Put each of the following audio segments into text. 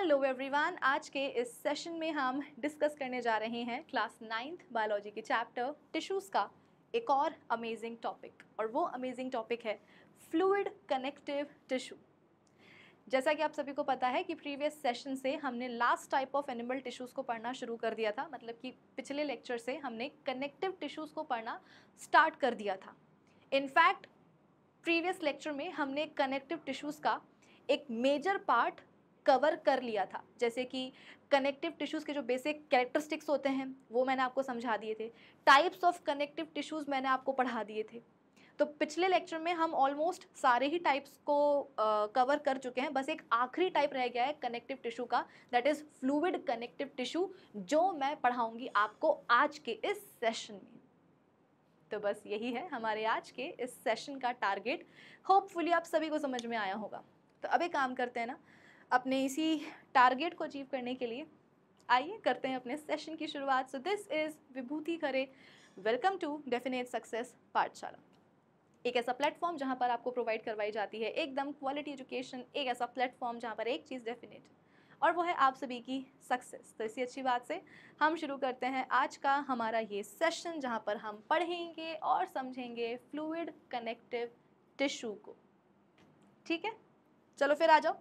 Hello everyone आज के इस सेशन में हम डिस्कस करने जा रहे हैं क्लास नाइन्थ बायोलॉजी के चैप्टर टिश्यूज़ का एक और अमेजिंग टॉपिक और वो अमेजिंग टॉपिक है फ्लूड कनेक्टिव टिश्यू जैसा कि आप सभी को पता है कि प्रीवियस सेशन से हमने last type of animal tissues को पढ़ना शुरू कर दिया था मतलब कि पिछले लेक्चर से हमने कनेक्टिव टिश्यूज़ को पढ़ना स्टार्ट कर दिया था इनफैक्ट प्रीवियस लेक्चर में हमने कनेक्टिव टिश्यूज़ का एक मेजर पार्ट कवर कर लिया था जैसे कि कनेक्टिव टिश्यूज़ के जो बेसिक कैरेक्टरिस्टिक्स होते हैं वो मैंने आपको समझा दिए थे टाइप्स ऑफ कनेक्टिव टिश्यूज़ मैंने आपको पढ़ा दिए थे तो पिछले लेक्चर में हम ऑलमोस्ट सारे ही टाइप्स को कवर uh, कर चुके हैं बस एक आखिरी टाइप रह गया है कनेक्टिव टिश्यू का that is fluid connective tissue जो मैं पढ़ाऊंगी आपको आज के इस सेशन में तो बस यही है हमारे आज के इस सेशन का टारगेट होपफुली आप सभी को समझ में आया होगा तो अब एक काम करते हैं ना अपने इसी टारगेट को अचीव करने के लिए आइए करते हैं अपने सेशन की शुरुआत so this is Vibhuti Khare welcome to definite success Pathshala एक ऐसा प्लेटफॉर्म जहाँ पर आपको प्रोवाइड करवाई जाती है एकदम क्वालिटी एजुकेशन एक ऐसा प्लेटफॉर्म जहाँ पर एक चीज़ डेफिनेट और वो है आप सभी की सक्सेस तो इसी अच्छी बात से हम शुरू करते हैं आज का हमारा ये सेशन जहाँ पर हम पढ़ेंगे और समझेंगे फ्लूड कनेक्टिव टिश्यू को ठीक है चलो फिर आ जाओ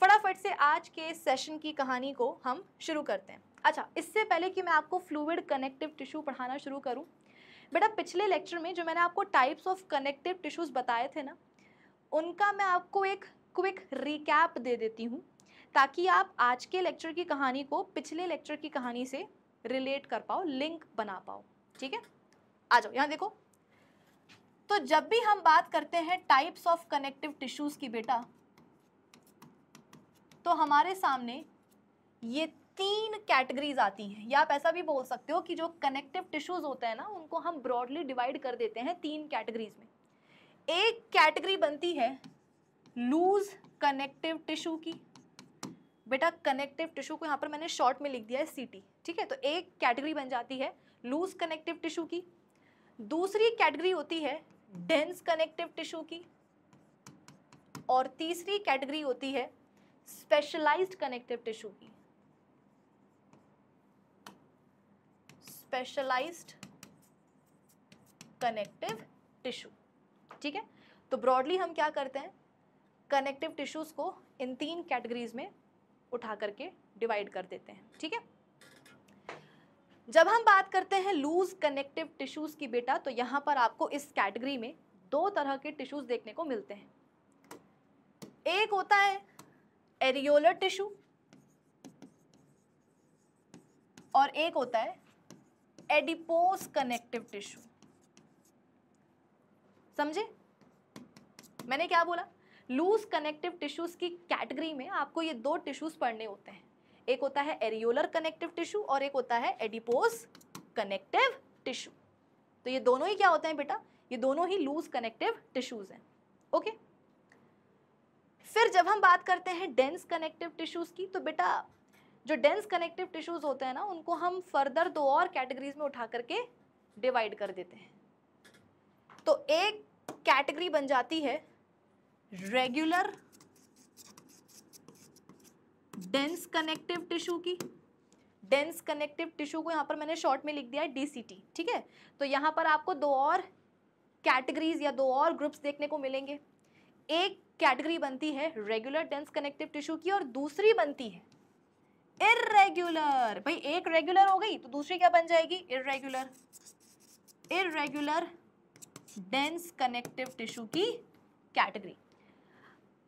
फटाफट से आज के सेशन की कहानी को हम शुरू करते हैं अच्छा इससे पहले कि मैं आपको फ्लूड कनेक्टिव टिश्यू पढ़ाना शुरू करूँ बेटा पिछले लेक्चर में जो मैंने आपको टाइप्स ऑफ कनेक्टिव टिश्यूज़ बताए थे ना उनका मैं आपको एक क्विक रिकैप दे देती हूँ ताकि आप आज के लेक्चर की कहानी को पिछले लेक्चर की कहानी से रिलेट कर पाओ लिंक बना पाओ ठीक है आ जाओ यहाँ देखो तो जब भी हम बात करते हैं टाइप्स ऑफ कनेक्टिव टिश्यूज़ की बेटा तो हमारे सामने ये तीन कैटेगरीज आती हैं या आप ऐसा भी बोल सकते हो कि जो कनेक्टिव टिश्यूज़ होते हैं ना उनको हम ब्रॉडली डिवाइड कर देते हैं तीन कैटेगरीज में एक कैटेगरी बनती है लूज कनेक्टिव टिश्यू की बेटा कनेक्टिव टिश्यू को यहाँ पर मैंने शॉर्ट में लिख दिया है सी ठीक है तो एक कैटेगरी बन जाती है लूज कनेक्टिव टिश्यू की दूसरी कैटेगरी होती है डेंस कनेक्टिव टिश्यू की और तीसरी कैटेगरी होती है स्पेशलाइज्ड कनेक्टिव टिश्यू की स्पेशलाइज्ड कनेक्टिव टिश्यू ठीक है तो ब्रॉडली हम क्या करते हैं कनेक्टिव टिश्यूज़ को इन तीन कैटेगरीज में उठा करके डिवाइड कर देते हैं ठीक है जब हम बात करते हैं लूज कनेक्टिव टिश्यूज़ की बेटा तो यहां पर आपको इस कैटेगरी में दो तरह के टिश्यूज़ देखने को मिलते हैं एक होता है एरियोलर टिश्यू और एक होता है एडिपोस कनेक्टिव टिश्यू समझे मैंने क्या बोला लूज कनेक्टिव टिश्यूज की कैटेगरी में आपको ये दो टिश्यूज पढ़ने होते हैं एक होता है एरियोलर कनेक्टिव टिश्यू और एक होता है एडिपोस कनेक्टिव टिश्यू तो ये दोनों ही क्या होते हैं बेटा ये दोनों ही लूज कनेक्टिव टिश्यूज हैं ओके फिर जब हम बात करते हैं डेंस कनेक्टिव टिश्यूज़ की तो बेटा जो डेंस कनेक्टिव टिश्यूज़ होते हैं ना उनको हम फर्दर दो और कैटेगरीज में उठा करके डिवाइड कर देते हैं तो एक कैटेगरी बन जाती है रेगुलर डेंस कनेक्टिव टिश्यू की डेंस कनेक्टिव टिश्यू को यहाँ पर मैंने शॉर्ट में लिख दिया है डीसीटी ठीक है तो यहाँ पर आपको दो और कैटेगरीज या दो और ग्रुप्स देखने को मिलेंगे एक कैटेगरी बनती है रेगुलर डेंस कनेक्टिव टिश्यू की और दूसरी बनती है इरेगुलर भाई एक रेगुलर हो गई तो दूसरी क्या बन जाएगी irregular irregular dense connective tissue की कैटेगरी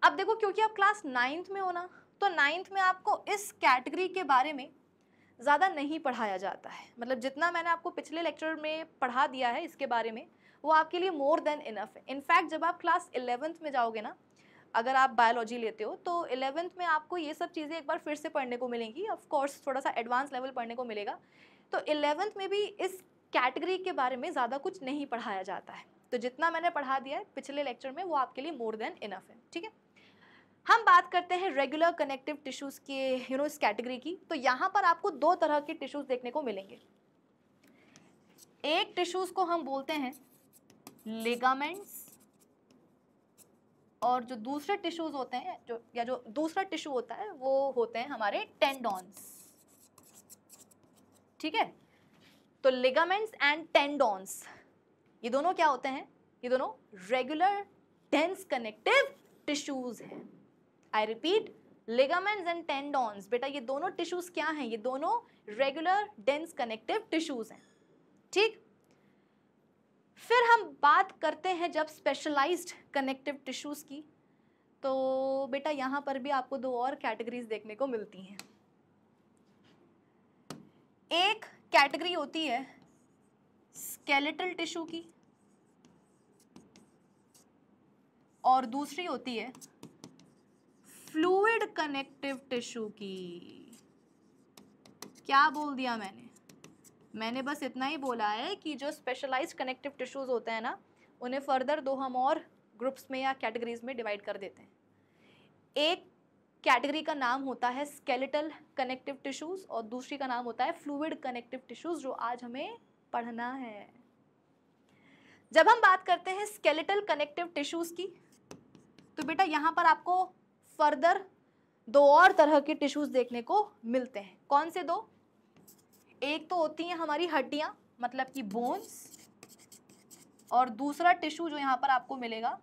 अब देखो क्योंकि आप क्लास नाइन्थ में हो ना तो नाइन्थ में आपको इस कैटेगरी के बारे में ज़्यादा नहीं पढ़ाया जाता है मतलब जितना मैंने आपको पिछले लेक्चर में पढ़ा दिया है इसके बारे में वो आपके लिए मोर देन इनफ है इनफैक्ट जब आप क्लास इलेवेंथ में जाओगे ना अगर आप बायोलॉजी लेते हो तो इलेवेंथ में आपको ये सब चीज़ें एक बार फिर से पढ़ने को मिलेंगी ऑफ कोर्स थोड़ा सा एडवांस लेवल पढ़ने को मिलेगा तो इलेवेंथ में भी इस कैटेगरी के बारे में ज़्यादा कुछ नहीं पढ़ाया जाता है तो जितना मैंने पढ़ा दिया है पिछले लेक्चर में वो आपके लिए मोर देन इनफ है ठीक है हम बात करते हैं रेगुलर कनेक्टिव टिश्यूज़ के यू नो इस कैटेगरी की तो यहाँ पर आपको दो तरह के टिश्यूज़ देखने को मिलेंगे एक टिश्यूज़ को हम बोलते हैं लेगामेंट्स और जो दूसरे टिश्यूज होते हैं जो या जो दूसरा टिश्यू होता है वो होते हैं हमारे टेंडॉन्स ठीक है तो लिगामेंट्स एंड टेंडॉन्स ये दोनों क्या होते हैं ये दोनों रेगुलर डेंस कनेक्टिव टिश्यूज हैं I repeat ligaments and tendons बेटा ये दोनों टिश्यूज क्या हैं ये दोनों रेगुलर डेंस कनेक्टिव टिश्यूज हैं ठीक फिर हम बात करते हैं जब स्पेशलाइज्ड कनेक्टिव टिश्यूज़ की तो बेटा यहां पर भी आपको दो और कैटेगरीज देखने को मिलती हैं एक कैटेगरी होती है स्केलेटल टिश्यू की और दूसरी होती है फ्लूड कनेक्टिव टिश्यू की क्या बोल दिया मैंने मैंने बस इतना ही बोला है कि जो स्पेशलाइज कनेक्टिव टिश्यूज़ होते हैं ना उन्हें फर्दर दो हम और ग्रुप्स में या कैटेगरीज में डिवाइड कर देते हैं एक कैटेगरी का नाम होता है स्केलेटल कनेक्टिव टिश्यूज़ और दूसरी का नाम होता है फ्लूड कनेक्टिव टिश्यूज़ जो आज हमें पढ़ना है जब हम बात करते हैं स्केलेटल कनेक्टिव टिश्यूज़ की तो बेटा यहाँ पर आपको फर्दर दो और तरह के टिश्यूज़ देखने को मिलते हैं कौन से दो एक तो होती हैं हमारी हड्डियाँ मतलब कि बोन्स और दूसरा टिश्यू जो यहाँ पर आपको मिलेगा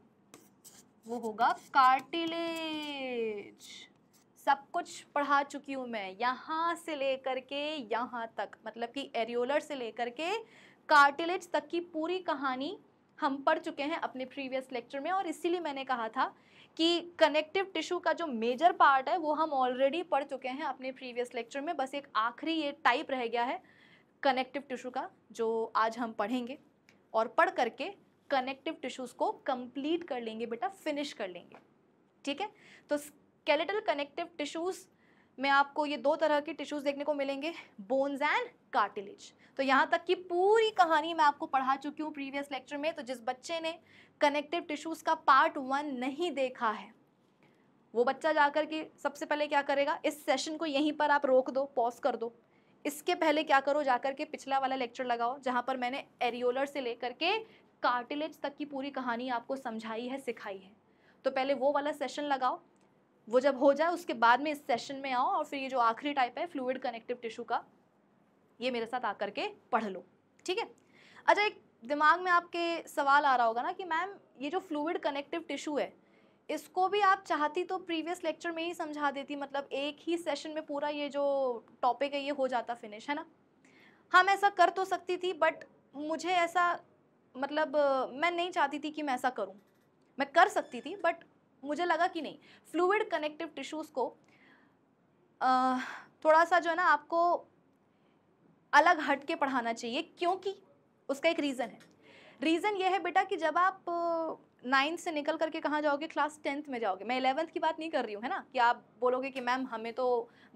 वो होगा कार्टिलेज सब कुछ पढ़ा चुकी हूँ मैं यहाँ से लेकर के यहाँ तक मतलब कि एरियोलर से लेकर के कार्टिलेज तक की पूरी कहानी हम पढ़ चुके हैं अपने प्रीवियस लेक्चर में और इसीलिए मैंने कहा था कि कनेक्टिव टिश्यू का जो मेजर पार्ट है वो हम ऑलरेडी पढ़ चुके हैं अपने प्रीवियस लेक्चर में बस एक आखिरी ये टाइप रह गया है कनेक्टिव टिश्यू का जो आज हम पढ़ेंगे और पढ़ करके कनेक्टिव टिश्यूज़ को कंप्लीट कर लेंगे बेटा फिनिश कर लेंगे ठीक है तो स्केलेटल कनेक्टिव टिश्यूज़ में आपको ये दो तरह के टिश्यूज़ देखने को मिलेंगे बोन्स एंड कार्टिलेज तो यहाँ तक की पूरी कहानी मैं आपको पढ़ा चुकी हूँ प्रीवियस लेक्चर में तो जिस बच्चे ने कनेक्टिव टिश्यूज का पार्ट वन नहीं देखा है वो बच्चा जाकर के सबसे पहले क्या करेगा इस सेशन को यहीं पर आप रोक दो पॉज कर दो इसके पहले क्या करो जाकर के पिछला वाला लेक्चर लगाओ जहाँ पर मैंने एरियोलर से लेकर के कार्टिलेज तक की पूरी कहानी आपको समझाई है सिखाई है तो पहले वो वाला सेशन लगाओ वो जब हो जाए उसके बाद में इस सेशन में आओ और फिर ये जो आखिरी टाइप है फ्लूड कनेक्टिव टिश्यू का ये मेरे साथ आकर के पढ़ लो ठीक है अच्छा एक दिमाग में आपके सवाल आ रहा होगा ना कि मैम ये जो फ्लूड कनेक्टिव टिश्यू है इसको भी आप चाहती तो प्रीवियस लेक्चर में ही समझा देती मतलब एक ही सेशन में पूरा ये जो टॉपिक है ये हो जाता फिनिश है ना हाँ मैं ऐसा कर तो सकती थी बट मुझे ऐसा मतलब मैं नहीं चाहती थी कि मैं ऐसा करूँ मैं कर सकती थी बट मुझे लगा कि नहीं फ्लूड कनेक्टिव टिश्यूज़ को थोड़ा सा जो है ना आपको अलग हट के पढ़ाना चाहिए क्योंकि उसका एक रीज़न है रीज़न ये है बेटा कि जब आप नाइन्थ से निकल करके कहाँ जाओगे क्लास टेंथ में जाओगे मैं इलेवंथ की बात नहीं कर रही हूँ है ना कि आप बोलोगे कि मैम हमें तो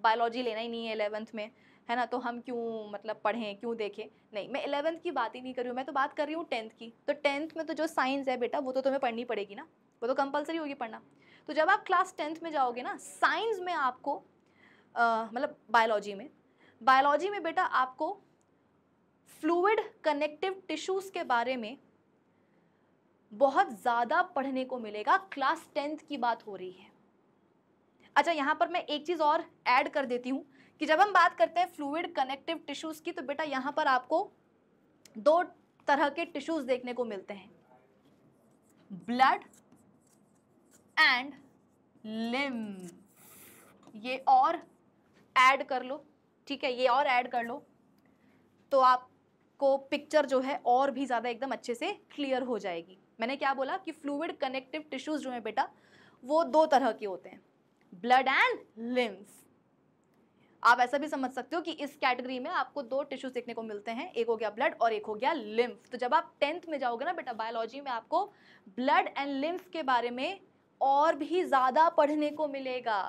बायोलॉजी लेना ही नहीं है एलेवंथ में है ना तो हम क्यों मतलब पढ़ें क्यों देखें नहीं मैं इलेवंथ की बात ही नहीं कर रही हूँ मैं तो बात कर रही हूँ टेंथ की तो टेंथ में तो जो साइंस है बेटा वो तो तुम्हें पढ़नी पड़ेगी ना वो तो कंपलसरी होगी पढ़ना तो जब आप क्लास टेंथ में जाओगे ना साइंस में आपको मतलब बायोलॉजी में बायोलॉजी में बेटा आपको फ्लूड कनेक्टिव टिश्यूज़ के बारे में बहुत ज़्यादा पढ़ने को मिलेगा क्लास टेंथ की बात हो रही है अच्छा यहाँ पर मैं एक चीज़ और ऐड कर देती हूँ कि जब हम बात करते हैं फ्लूड कनेक्टिव टिश्यूज़ की तो बेटा यहाँ पर आपको दो तरह के टिश्यूज़ देखने को मिलते हैं ब्लड एंड लिम ये और ऐड कर लो ठीक है ये और ऐड कर लो तो आप को पिक्चर जो है और भी ज़्यादा एकदम अच्छे से क्लियर हो जाएगी मैंने क्या बोला कि फ्लूड कनेक्टिव टिश्यूज़ जो हैं बेटा वो दो तरह के होते हैं ब्लड एंड लिम्फ आप ऐसा भी समझ सकते हो कि इस कैटेगरी में आपको दो टिश्यूज देखने को मिलते हैं एक हो गया ब्लड और एक हो गया लिम्फ तो जब आप टेंथ में जाओगे ना बेटा बायोलॉजी में आपको ब्लड एंड लिम्फ के बारे में और भी ज़्यादा पढ़ने को मिलेगा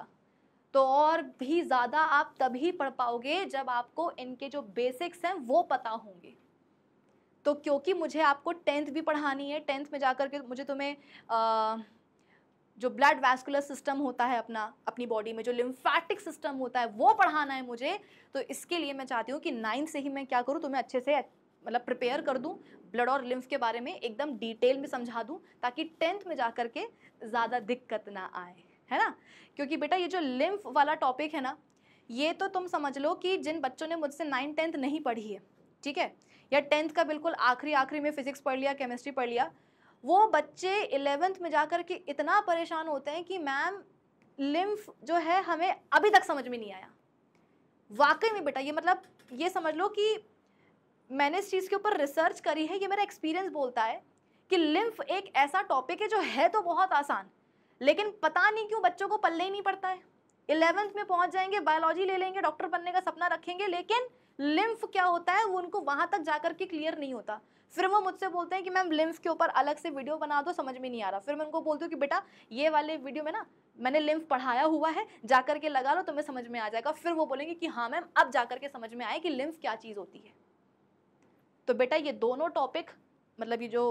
तो और भी ज़्यादा आप तभी पढ़ पाओगे जब आपको इनके जो बेसिक्स हैं वो पता होंगे तो क्योंकि मुझे आपको टेंथ भी पढ़ानी है टेंथ में जाकर के मुझे तुम्हें आ, जो ब्लड वैस्कुलर सिस्टम होता है अपना अपनी बॉडी में जो लिम्फैटिक सिस्टम होता है वो पढ़ाना है मुझे तो इसके लिए मैं चाहती हूँ कि नाइन्थ से ही मैं क्या करूँ तुम्हें अच्छे से मतलब प्रिपेयर कर दूँ ब्लड और लिम्फ के बारे में एकदम डिटेल में समझा दूँ ताकि टेंथ में जा कर के ज़्यादा दिक्कत ना आए है ना क्योंकि बेटा ये जो लिम्फ वाला टॉपिक है ना ये तो तुम समझ लो कि जिन बच्चों ने मुझसे नाइन टेंथ नहीं पढ़ी है ठीक है या टेंथ का बिल्कुल आखिरी आखिरी में फिजिक्स पढ़ लिया केमिस्ट्री पढ़ लिया वो बच्चे इलेवेंथ में जा के इतना परेशान होते हैं कि मैम लिम्फ जो है हमें अभी तक समझ में नहीं आया वाकई में बेटा ये मतलब ये समझ लो कि मैंने इस चीज़ के ऊपर रिसर्च करी है ये मेरा एक्सपीरियंस बोलता है कि लिम्फ एक ऐसा टॉपिक है जो है तो बहुत आसान लेकिन पता नहीं क्यों बच्चों को पल्ले ही नहीं पड़ता है इलेवेंथ में पहुंच जाएंगे बायोलॉजी ले लेंगे डॉक्टर बनने का सपना रखेंगे लेकिन लिम्फ क्या होता है वो उनको वहाँ तक जाकर के क्लियर नहीं होता फिर वो मुझसे बोलते हैं कि मैम लिम्फ के ऊपर अलग से वीडियो बना दो समझ में नहीं आ रहा फिर मैं उनको बोलती हूँ कि बेटा ये वाले वीडियो में ना मैंने लिम्फ पढ़ाया हुआ है जा के लगा लो तुम्हें समझ में आ जाएगा फिर वो बोलेंगे कि हाँ मैम अब जा कर के समझ में आए कि लिम्फ क्या चीज़ होती है तो बेटा ये दोनों टॉपिक मतलब ये जो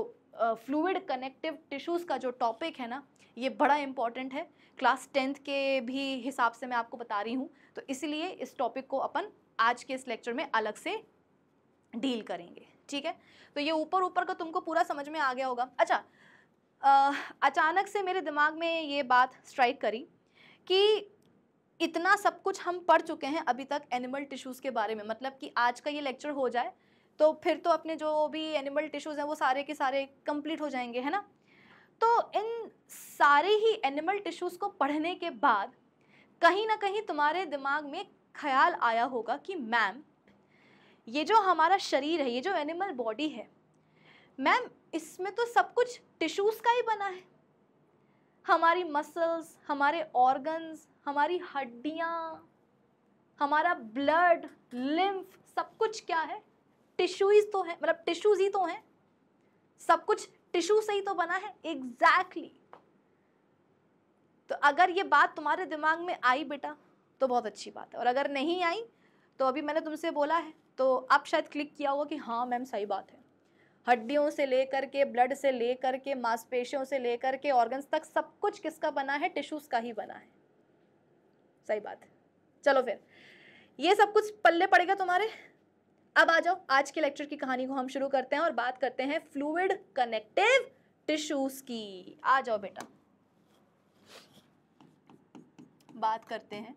फ्लूड कनेक्टिव टिश्यूज़ का जो टॉपिक है ना ये बड़ा इम्पॉर्टेंट है क्लास टेंथ के भी हिसाब से मैं आपको बता रही हूँ तो इसलिए इस टॉपिक को अपन आज के इस लेक्चर में अलग से डील करेंगे ठीक है तो ये ऊपर ऊपर का तुमको पूरा समझ में आ गया होगा अच्छा आ, अचानक से मेरे दिमाग में ये बात स्ट्राइक करी कि इतना सब कुछ हम पढ़ चुके हैं अभी तक एनिमल टिश्यूज़ के बारे में मतलब कि आज का ये लेक्चर हो जाए तो फिर तो अपने जो भी एनिमल टिश्यूज़ हैं वो सारे के सारे कंप्लीट हो जाएंगे है ना तो इन सारे ही एनिमल टिश्यूज़ को पढ़ने के बाद कहीं ना कहीं तुम्हारे दिमाग में ख्याल आया होगा कि मैम ये जो हमारा शरीर है ये जो एनिमल बॉडी है मैम इसमें तो सब कुछ टिश्यूज़ का ही बना है हमारी मसल्स हमारे ऑर्गन्स हमारी हड्डियाँ हमारा ब्लड लिम्फ सब कुछ क्या है टिश्यूज तो है मतलब टिश्यूज ही तो हैं सब कुछ टिश्यू से ही तो बना है एग्जैक्टली तो अगर ये बात तुम्हारे दिमाग में आई बेटा तो बहुत अच्छी बात है और अगर नहीं आई तो अभी मैंने तुमसे बोला है तो आप शायद क्लिक किया होगा कि हाँ मैम सही बात है हड्डियों से लेकर के ब्लड से लेकर के मांसपेशियों से लेकर के ऑर्गन्स तक सब कुछ किसका बना है टिश्यूज़ का ही बना है सही बात है चलो फिर ये सब कुछ पल्ले पड़ेगा तुम्हारे अब आ जाओ आज के लेक्चर की कहानी को हम शुरू करते हैं और बात करते हैं फ्लूड कनेक्टिव टिश्यूज की आ जाओ बेटा बात करते हैं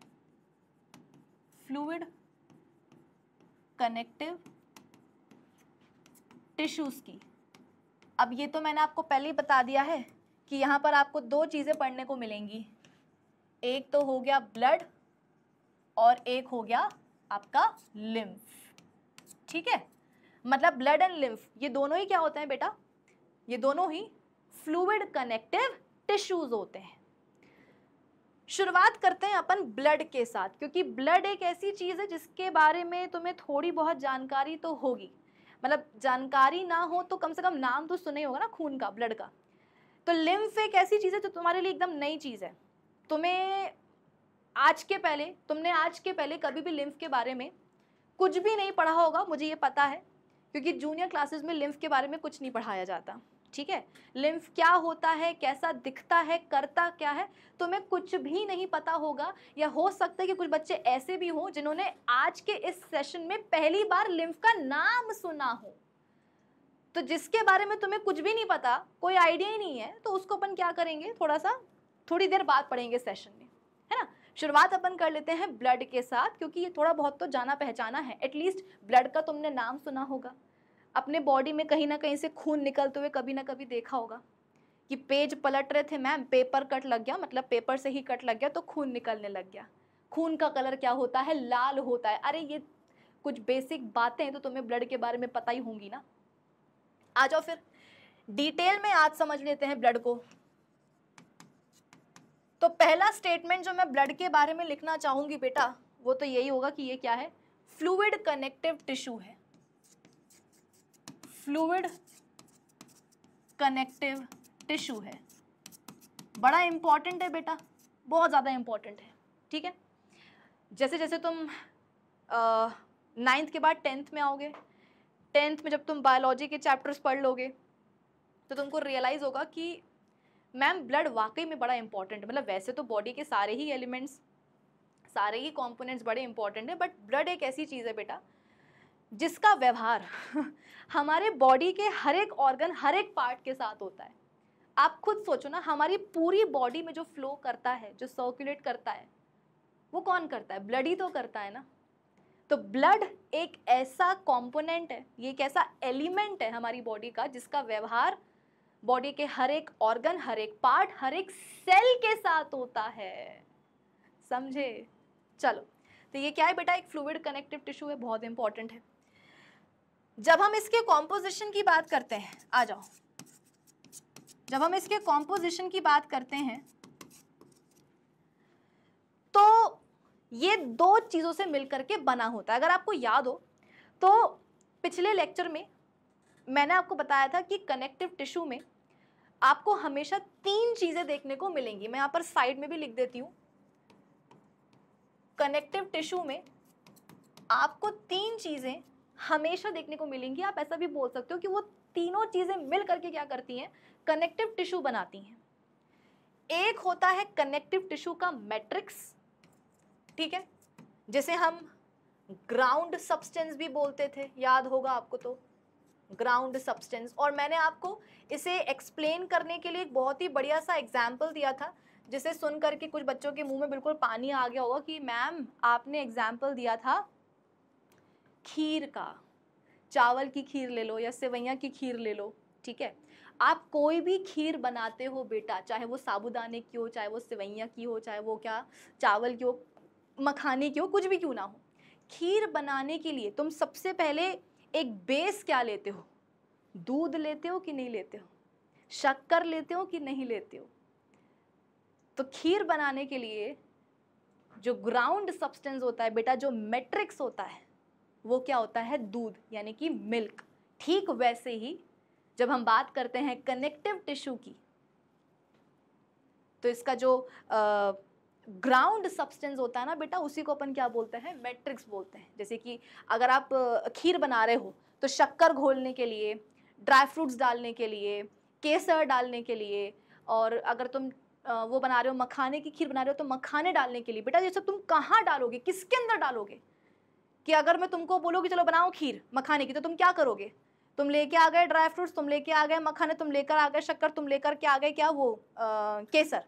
फ्लूड कनेक्टिव टिश्यूज की अब ये तो मैंने आपको पहले ही बता दिया है कि यहाँ पर आपको दो चीज़ें पढ़ने को मिलेंगी एक तो हो गया ब्लड और एक हो गया आपका लिम्फ ठीक है मतलब ब्लड एंड लिम्फ ये दोनों ही क्या होते हैं बेटा ये दोनों ही फ्लूड कनेक्टिव टिश्यूज होते हैं शुरुआत करते हैं अपन ब्लड के साथ क्योंकि ब्लड एक ऐसी चीज़ है जिसके बारे में तुम्हें थोड़ी बहुत जानकारी तो होगी मतलब जानकारी ना हो तो कम से कम नाम तो सुने होगा ना खून का ब्लड का तो लिम्फ एक ऐसी चीज़ है जो तुम्हारे लिए एकदम नई चीज़ है तुम्हें आज के पहले तुमने आज के पहले कभी भी लिम्फ के बारे में कुछ भी नहीं पढ़ा होगा मुझे ये पता है क्योंकि जूनियर क्लासेस में लिम्फ के बारे में कुछ नहीं पढ़ाया जाता ठीक है लिम्फ क्या होता है कैसा दिखता है करता क्या है तुम्हें कुछ भी नहीं पता होगा या हो सकता है कि कुछ बच्चे ऐसे भी हों जिन्होंने आज के इस सेशन में पहली बार लिम्फ का नाम सुना हो तो जिसके बारे में तुम्हें कुछ भी नहीं पता कोई आइडिया ही नहीं है तो उसको अपन क्या करेंगे थोड़ा सा थोड़ी देर बाद पढ़ेंगे सेशन में है ना शुरुआत अपन कर लेते हैं ब्लड के साथ क्योंकि ये थोड़ा बहुत तो जाना पहचाना है एटलीस्ट ब्लड का तुमने नाम सुना होगा अपने बॉडी में कहीं ना कहीं से खून निकलते हुए कभी ना कभी देखा होगा कि पेज पलट रहे थे मैम पेपर कट लग गया मतलब पेपर से ही कट लग गया तो खून निकलने लग गया खून का कलर क्या होता है लाल होता है अरे ये कुछ बेसिक बातें तो तुम्हें ब्लड के बारे में पता ही होंगी ना आ जाओ फिर डिटेल में आज समझ लेते हैं ब्लड को तो पहला स्टेटमेंट जो मैं ब्लड के बारे में लिखना चाहूँगी बेटा वो तो यही होगा कि ये क्या है फ्लूड कनेक्टिव टिश्यू है फ्लूड कनेक्टिव टिश्यू है बड़ा इंपॉर्टेंट है बेटा बहुत ज़्यादा इंपॉर्टेंट है ठीक है जैसे जैसे तुम नाइन्थ के बाद टेंथ में आओगे टेंथ में जब तुम बायोलॉजी के चैप्टर्स पढ़ लोगे तो तुमको रियलाइज़ होगा कि मैम ब्लड वाकई में बड़ा इंपॉर्टेंट मतलब वैसे तो बॉडी के सारे ही एलिमेंट्स सारे ही कॉम्पोनेंट्स बड़े इंपॉर्टेंट हैं बट ब्लड एक ऐसी चीज़ है बेटा जिसका व्यवहार हमारे बॉडी के हर एक ऑर्गन हर एक पार्ट के साथ होता है आप खुद सोचो ना हमारी पूरी बॉडी में जो फ्लो करता है जो सर्कुलेट करता है वो कौन करता है ब्लड ही तो करता है ना तो ब्लड एक ऐसा कंपोनेंट है ये एक ऐसा एलिमेंट है हमारी बॉडी का जिसका व्यवहार बॉडी के हर एक ऑर्गन हर एक पार्ट हर एक सेल के साथ होता है समझे चलो तो ये क्या है बेटा एक फ्लूड कनेक्टिव टिश्यू है बहुत इंपॉर्टेंट है जब हम इसके कॉम्पोजिशन की बात करते हैं आ जाओ जब हम इसके कॉम्पोजिशन की बात करते हैं तो ये दो चीज़ों से मिलकर के बना होता है अगर आपको याद हो तो पिछले लेक्चर में मैंने आपको बताया था कि कनेक्टिव टिश्यू में आपको हमेशा तीन चीज़ें देखने को मिलेंगी मैं यहां पर साइड में भी लिख देती हूं कनेक्टिव टिश्यू में आपको तीन चीज़ें हमेशा देखने को मिलेंगी आप ऐसा भी बोल सकते हो कि वो तीनों चीज़ें मिल करके क्या करती हैं कनेक्टिव टिश्यू बनाती हैं एक होता है कनेक्टिव टिश्यू का मैट्रिक्स ठीक है जिसे हम ग्राउंड सब्सटेंस भी बोलते थे याद होगा आपको तो ग्राउंड सब्सटेंस और मैंने आपको इसे एक्सप्लेन करने के लिए एक बहुत ही बढ़िया सा एग्जाम्पल दिया था जिसे सुन करके कुछ बच्चों के मुंह में बिल्कुल पानी आ गया होगा कि मैम आपने एग्जाम्पल दिया था खीर का चावल की खीर ले लो या सेवैया की खीर ले लो ठीक है आप कोई भी खीर बनाते हो बेटा चाहे वो साबुदाने की हो चाहे वो सेवैया की हो चाहे वो क्या चावल की हो मखाने की हो कुछ भी क्यों ना हो खीर बनाने के लिए तुम सबसे पहले एक बेस क्या लेते हो दूध लेते हो कि नहीं लेते हो शक्कर लेते हो कि नहीं लेते हो तो खीर बनाने के लिए जो ग्राउंड सब्सटेंस होता है बेटा जो मैट्रिक्स होता है वो क्या होता है दूध यानी कि मिल्क ठीक वैसे ही जब हम बात करते हैं कनेक्टिव टिश्यू की तो इसका जो आ, ग्राउंड सब्सटेंस होता है ना बेटा उसी को अपन क्या बोलते हैं मैट्रिक्स बोलते हैं जैसे कि अगर आप खीर बना रहे हो तो शक्कर घोलने के लिए ड्राई फ्रूट्स डालने के लिए केसर डालने के लिए और अगर तुम वो बना रहे हो मखाने की खीर बना रहे हो तो मखाने डालने के लिए बेटा ये सब तुम कहाँ डालोगे किसके अंदर डालोगे कि अगर मैं तुमको बोलूँ कि चलो बनाओ खीर मखाने की तो तुम क्या करोगे तुम लेके आ गए ड्राई फ्रूट्स तुम लेके आ गए मखाने तुम लेकर आ गए शक्कर तुम लेकर के आ गए क्या वो आ, केसर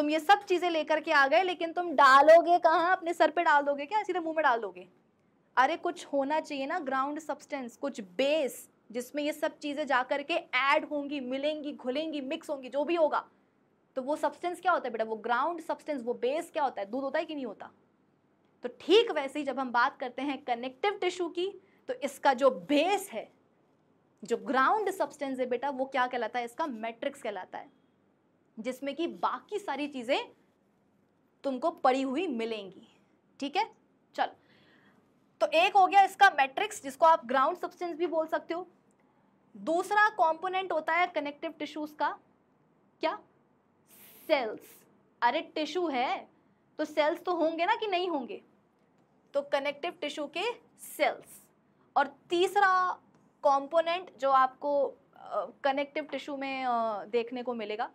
तुम ये सब चीज़ें लेकर के आ गए लेकिन तुम डालोगे कहाँ अपने सर पे डाल दोगे क्या सीधे मुंह में डाल दोगे अरे कुछ होना चाहिए ना ग्राउंड सब्सटेंस कुछ बेस जिसमें ये सब चीज़ें जा करके के ऐड होंगी मिलेंगी घुलेंगी मिक्स होंगी जो भी होगा तो वो सब्सटेंस क्या होता है बेटा वो ग्राउंड सब्सटेंस वो बेस क्या होता है दूध होता है कि नहीं होता तो ठीक वैसे ही जब हम बात करते हैं कनेक्टिव टिश्यू की तो इसका जो बेस है जो ग्राउंड सब्सटेंस है बेटा वो क्या कहलाता है इसका मैट्रिक्स कहलाता है जिसमें कि बाकी सारी चीज़ें तुमको पड़ी हुई मिलेंगी ठीक है चलो तो एक हो गया इसका मैट्रिक्स जिसको आप ग्राउंड सब्सटेंस भी बोल सकते हो दूसरा कंपोनेंट होता है कनेक्टिव टिश्यूज का क्या सेल्स अरे टिश्यू है तो सेल्स तो होंगे ना कि नहीं होंगे तो कनेक्टिव टिश्यू के सेल्स और तीसरा कंपोनेंट जो आपको कनेक्टिव uh, टिश्यू में uh, देखने को मिलेगा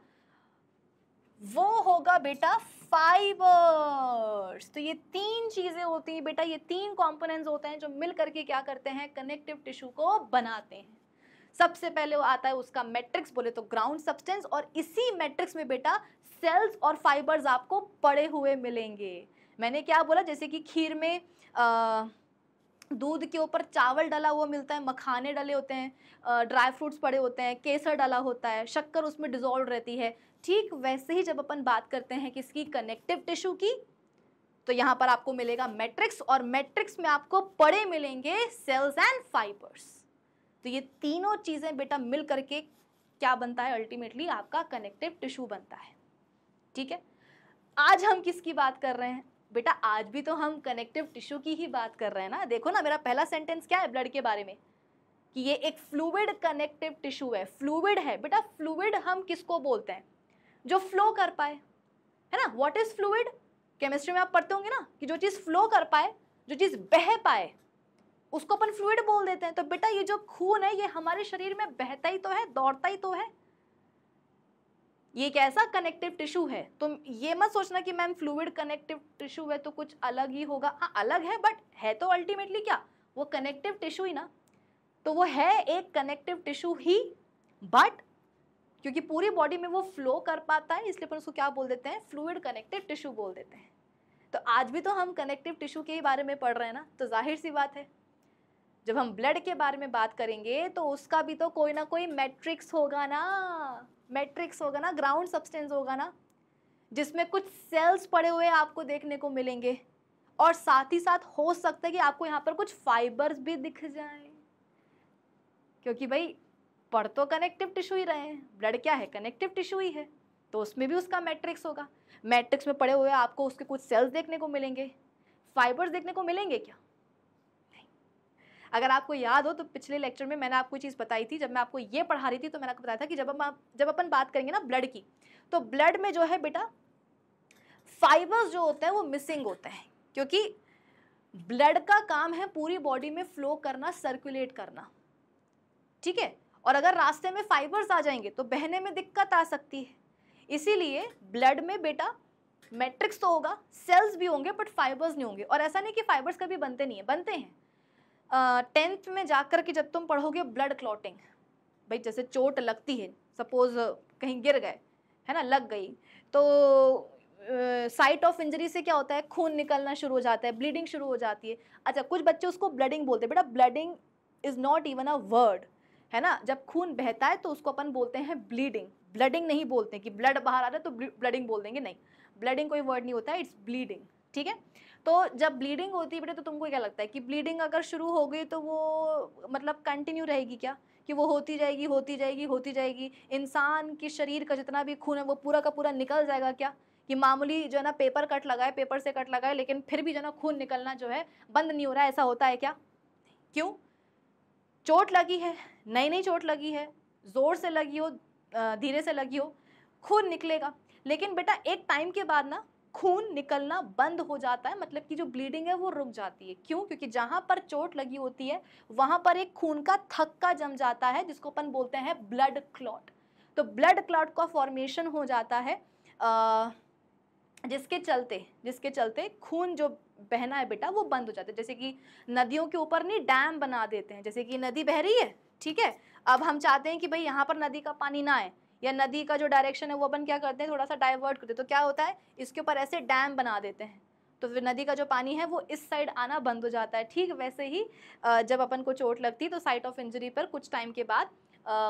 वो होगा बेटा फाइबर्स तो ये तीन चीज़ें होती हैं बेटा ये तीन कॉम्पोनेंट होते हैं जो मिल करके क्या करते हैं कनेक्टिव टिश्यू को बनाते हैं सबसे पहले वो आता है उसका मैट्रिक्स बोले तो ग्राउंड सब्सटेंस और इसी मैट्रिक्स में बेटा सेल्स और फाइबर्स आपको पड़े हुए मिलेंगे मैंने क्या बोला जैसे कि खीर में आ, दूध के ऊपर चावल डला हुआ मिलता है मखाने डले होते हैं ड्राई फ्रूट्स पड़े होते हैं केसर डला होता है शक्कर उसमें डिजोल्व रहती है ठीक वैसे ही जब अपन बात करते हैं किसकी कनेक्टिव टिश्यू की तो यहाँ पर आपको मिलेगा मैट्रिक्स और मैट्रिक्स में आपको पड़े मिलेंगे सेल्स एंड फाइबर्स तो ये तीनों चीज़ें बेटा मिल करके क्या बनता है अल्टीमेटली आपका कनेक्टिव टिश्यू बनता है ठीक है आज हम किसकी बात कर रहे हैं बेटा आज भी तो हम कनेक्टिव टिश्यू की ही बात कर रहे हैं ना देखो ना मेरा पहला सेंटेंस क्या है ब्लड के बारे में कि ये एक फ्लूड कनेक्टिव टिश्यू है फ्लूड है बेटा फ्लूड हम किसको बोलते हैं जो फ्लो कर पाए है ना व्हाट इज़ फ्लूड केमिस्ट्री में आप पढ़ते होंगे ना कि जो चीज़ फ्लो कर पाए जो चीज़ बह पाए उसको अपन फ्लूड बोल देते हैं तो बेटा ये जो खून है ये हमारे शरीर में बहता ही तो है दौड़ता ही तो है ये कैसा कनेक्टिव टिश्यू है तो ये मत सोचना कि मैम फ्लूड कनेक्टिव टिश्यू है तो कुछ अलग ही होगा हाँ अलग है बट है तो अल्टीमेटली क्या वो कनेक्टिव टिश्यू ही ना तो वो है एक कनेक्टिव टिश्यू ही बट क्योंकि पूरी बॉडी में वो फ्लो कर पाता है इसलिए अपन उसको क्या बोल देते हैं फ्लूड कनेक्टिव टिश्यू बोल देते हैं तो आज भी तो हम कनेक्टिव टिश्यू के ही बारे में पढ़ रहे हैं ना तो जाहिर सी बात है जब हम ब्लड के बारे में बात करेंगे तो उसका भी तो कोई ना कोई मैट्रिक्स होगा ना मैट्रिक्स होगा ना ग्राउंड सब्सटेंस होगा ना जिसमें कुछ सेल्स पड़े हुए आपको देखने को मिलेंगे और साथ ही साथ हो सकता है कि आपको यहाँ पर कुछ फाइबर्स भी दिख जाए क्योंकि भाई पढ़ तो कनेक्टिव टिश्यू ही रहे हैं ब्लड क्या है कनेक्टिव टिश्यू ही है तो उसमें भी उसका मैट्रिक्स होगा मैट्रिक्स में पड़े हुए आपको उसके कुछ सेल्स देखने को मिलेंगे फाइबर्स देखने को मिलेंगे क्या अगर आपको याद हो तो पिछले लेक्चर में मैंने आपको चीज़ बताई थी जब मैं आपको ये पढ़ा रही थी तो मैंने आपको बताया था कि जब हम जब अपन बात करेंगे ना ब्लड की तो ब्लड में जो है बेटा फाइबर्स जो होते हैं वो मिसिंग होते हैं क्योंकि ब्लड का काम है पूरी बॉडी में फ्लो करना सर्कुलेट करना ठीक है और अगर रास्ते में फाइबर्स आ जाएंगे तो बहने में दिक्कत आ सकती है इसीलिए ब्लड में बेटा मैट्रिक्स तो होगा सेल्स भी होंगे बट फाइबर्स नहीं होंगे और ऐसा नहीं कि फाइबर्स कभी बनते नहीं है बनते हैं टेंथ में जाकर के जब तुम पढ़ोगे ब्लड क्लॉटिंग भाई जैसे चोट लगती है सपोज कहीं गिर गए है ना लग गई तो साइट ऑफ इंजरी से क्या होता है खून निकलना शुरू हो जाता है ब्लीडिंग शुरू हो जाती है अच्छा कुछ बच्चे उसको ब्लडिंग बोलते हैं बेटा blooding is not even a word है ना जब खून बहता है तो उसको अपन बोलते हैं ब्लीडिंग ब्लडिंग नहीं बोलते कि ब्लड बाहर आ रहा है तो ब्लडिंग बोल देंगे नहीं ब्लडिंग कोई वर्ड नहीं होता है इट्स ब्लीडिंग ठीक है तो जब ब्लीडिंग होती है बेटे तो तुमको क्या लगता है कि ब्लीडिंग अगर शुरू हो गई तो वो मतलब कंटिन्यू रहेगी क्या कि वो होती जाएगी होती जाएगी होती जाएगी इंसान के शरीर का जितना भी खून है वो पूरा का पूरा निकल जाएगा क्या कि मामूली जो है ना पेपर कट लगाए पेपर से कट लगाए लेकिन फिर भी जो है ना खून निकलना जो है बंद नहीं हो रहा है ऐसा होता है क्या क्यों चोट लगी है नई नई चोट लगी है ज़ोर से लगी हो धीरे से लगी हो खून निकलेगा लेकिन बेटा एक टाइम के बाद ना खून निकलना बंद हो जाता है मतलब कि जो ब्लीडिंग है वो रुक जाती है क्यों क्योंकि जहाँ पर चोट लगी होती है वहाँ पर एक खून का थक्का जम जाता है जिसको अपन बोलते हैं ब्लड क्लॉट तो ब्लड क्लॉट का फॉर्मेशन हो जाता है आ, जिसके चलते जिसके चलते खून जो बहना है बेटा वो बंद हो जाता है जैसे कि नदियों के ऊपर नहीं डैम बना देते हैं जैसे कि नदी बह रही है ठीक है अब हम चाहते हैं कि भाई यहाँ पर नदी का पानी ना आए या नदी का जो डायरेक्शन है वो अपन क्या करते हैं थोड़ा सा डाइवर्ट करते हैं तो क्या होता है इसके ऊपर ऐसे डैम बना देते हैं तो फिर नदी का जो पानी है वो इस साइड आना बंद हो जाता है ठीक वैसे ही जब अपन को चोट लगती तो साइट ऑफ इंजरी पर कुछ टाइम के बाद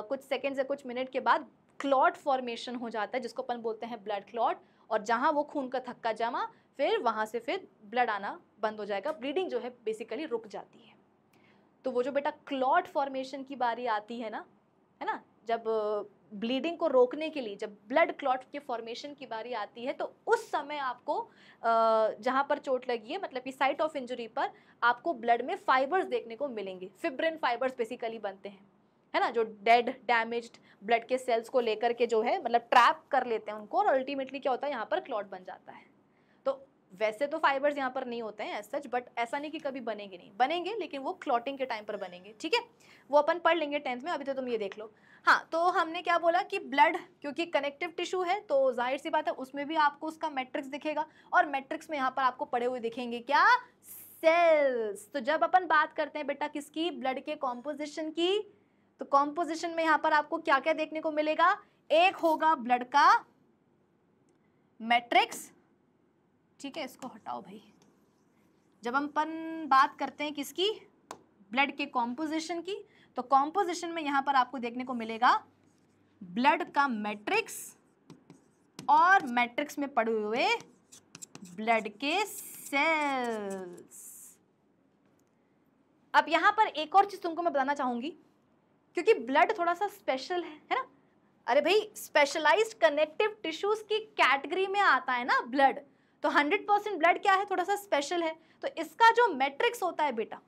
कुछ सेकेंड या कुछ मिनट के बाद क्लॉट फॉर्मेशन हो जाता है जिसको अपन बोलते हैं ब्लड क्लॉट और जहाँ वो खून का थक्का जमा फिर वहाँ से फिर ब्लड आना बंद हो जाएगा ब्लीडिंग जो है बेसिकली रुक जाती है तो वो जो बेटा क्लॉट फॉर्मेशन की बारी आती है ना है ना जब ब्लीडिंग को रोकने के लिए जब ब्लड क्लॉट के फॉर्मेशन की बारी आती है तो उस समय आपको जहाँ पर चोट लगी है मतलब कि साइट ऑफ इंजरी पर आपको ब्लड में फाइबर्स देखने को मिलेंगे फिब्रिन फाइबर्स बेसिकली बनते हैं है ना जो डेड डैमेज्ड ब्लड के सेल्स को लेकर के जो है मतलब ट्रैप कर लेते हैं उनको और अल्टीमेटली क्या होता है यहाँ पर क्लॉट बन जाता है वैसे तो फाइबर्स यहाँ पर नहीं होते हैं एज सच बट ऐसा नहीं कि कभी बनेंगे नहीं बनेंगे लेकिन वो क्लॉटिंग के टाइम पर बनेंगे ठीक है वो अपन पढ़ लेंगे टेंथ में अभी तो तुम ये देख लो हाँ तो हमने क्या बोला कि ब्लड क्योंकि कनेक्टिव टिश्यू है तो जाहिर सी बात है उसमें भी आपको उसका मैट्रिक्स दिखेगा और मैट्रिक्स में यहाँ पर आपको पड़े हुए दिखेंगे क्या सेल्स तो जब अपन बात करते हैं बेटा किसकी ब्लड के कॉम्पोजिशन की तो कॉम्पोजिशन में यहाँ पर आपको क्या क्या देखने को मिलेगा एक होगा ब्लड का मैट्रिक्स ठीक है इसको हटाओ भाई जब हम पन बात करते हैं किसकी ब्लड के कॉम्पोजिशन की तो कॉम्पोजिशन में यहां पर आपको देखने को मिलेगा ब्लड का मैट्रिक्स और मैट्रिक्स में पड़े हुए ब्लड के सेल्स अब यहां पर एक और चीज़ तुमको मैं बताना चाहूंगी क्योंकि ब्लड थोड़ा सा स्पेशल है है ना अरे भाई स्पेशलाइज्ड कनेक्टिव टिश्यूज की कैटेगरी में आता है ना ब्लड तो 100 परसेंट ब्लड क्या है थोड़ा सा स्पेशल है तो इसका जो मैट्रिक्स होता है बेटा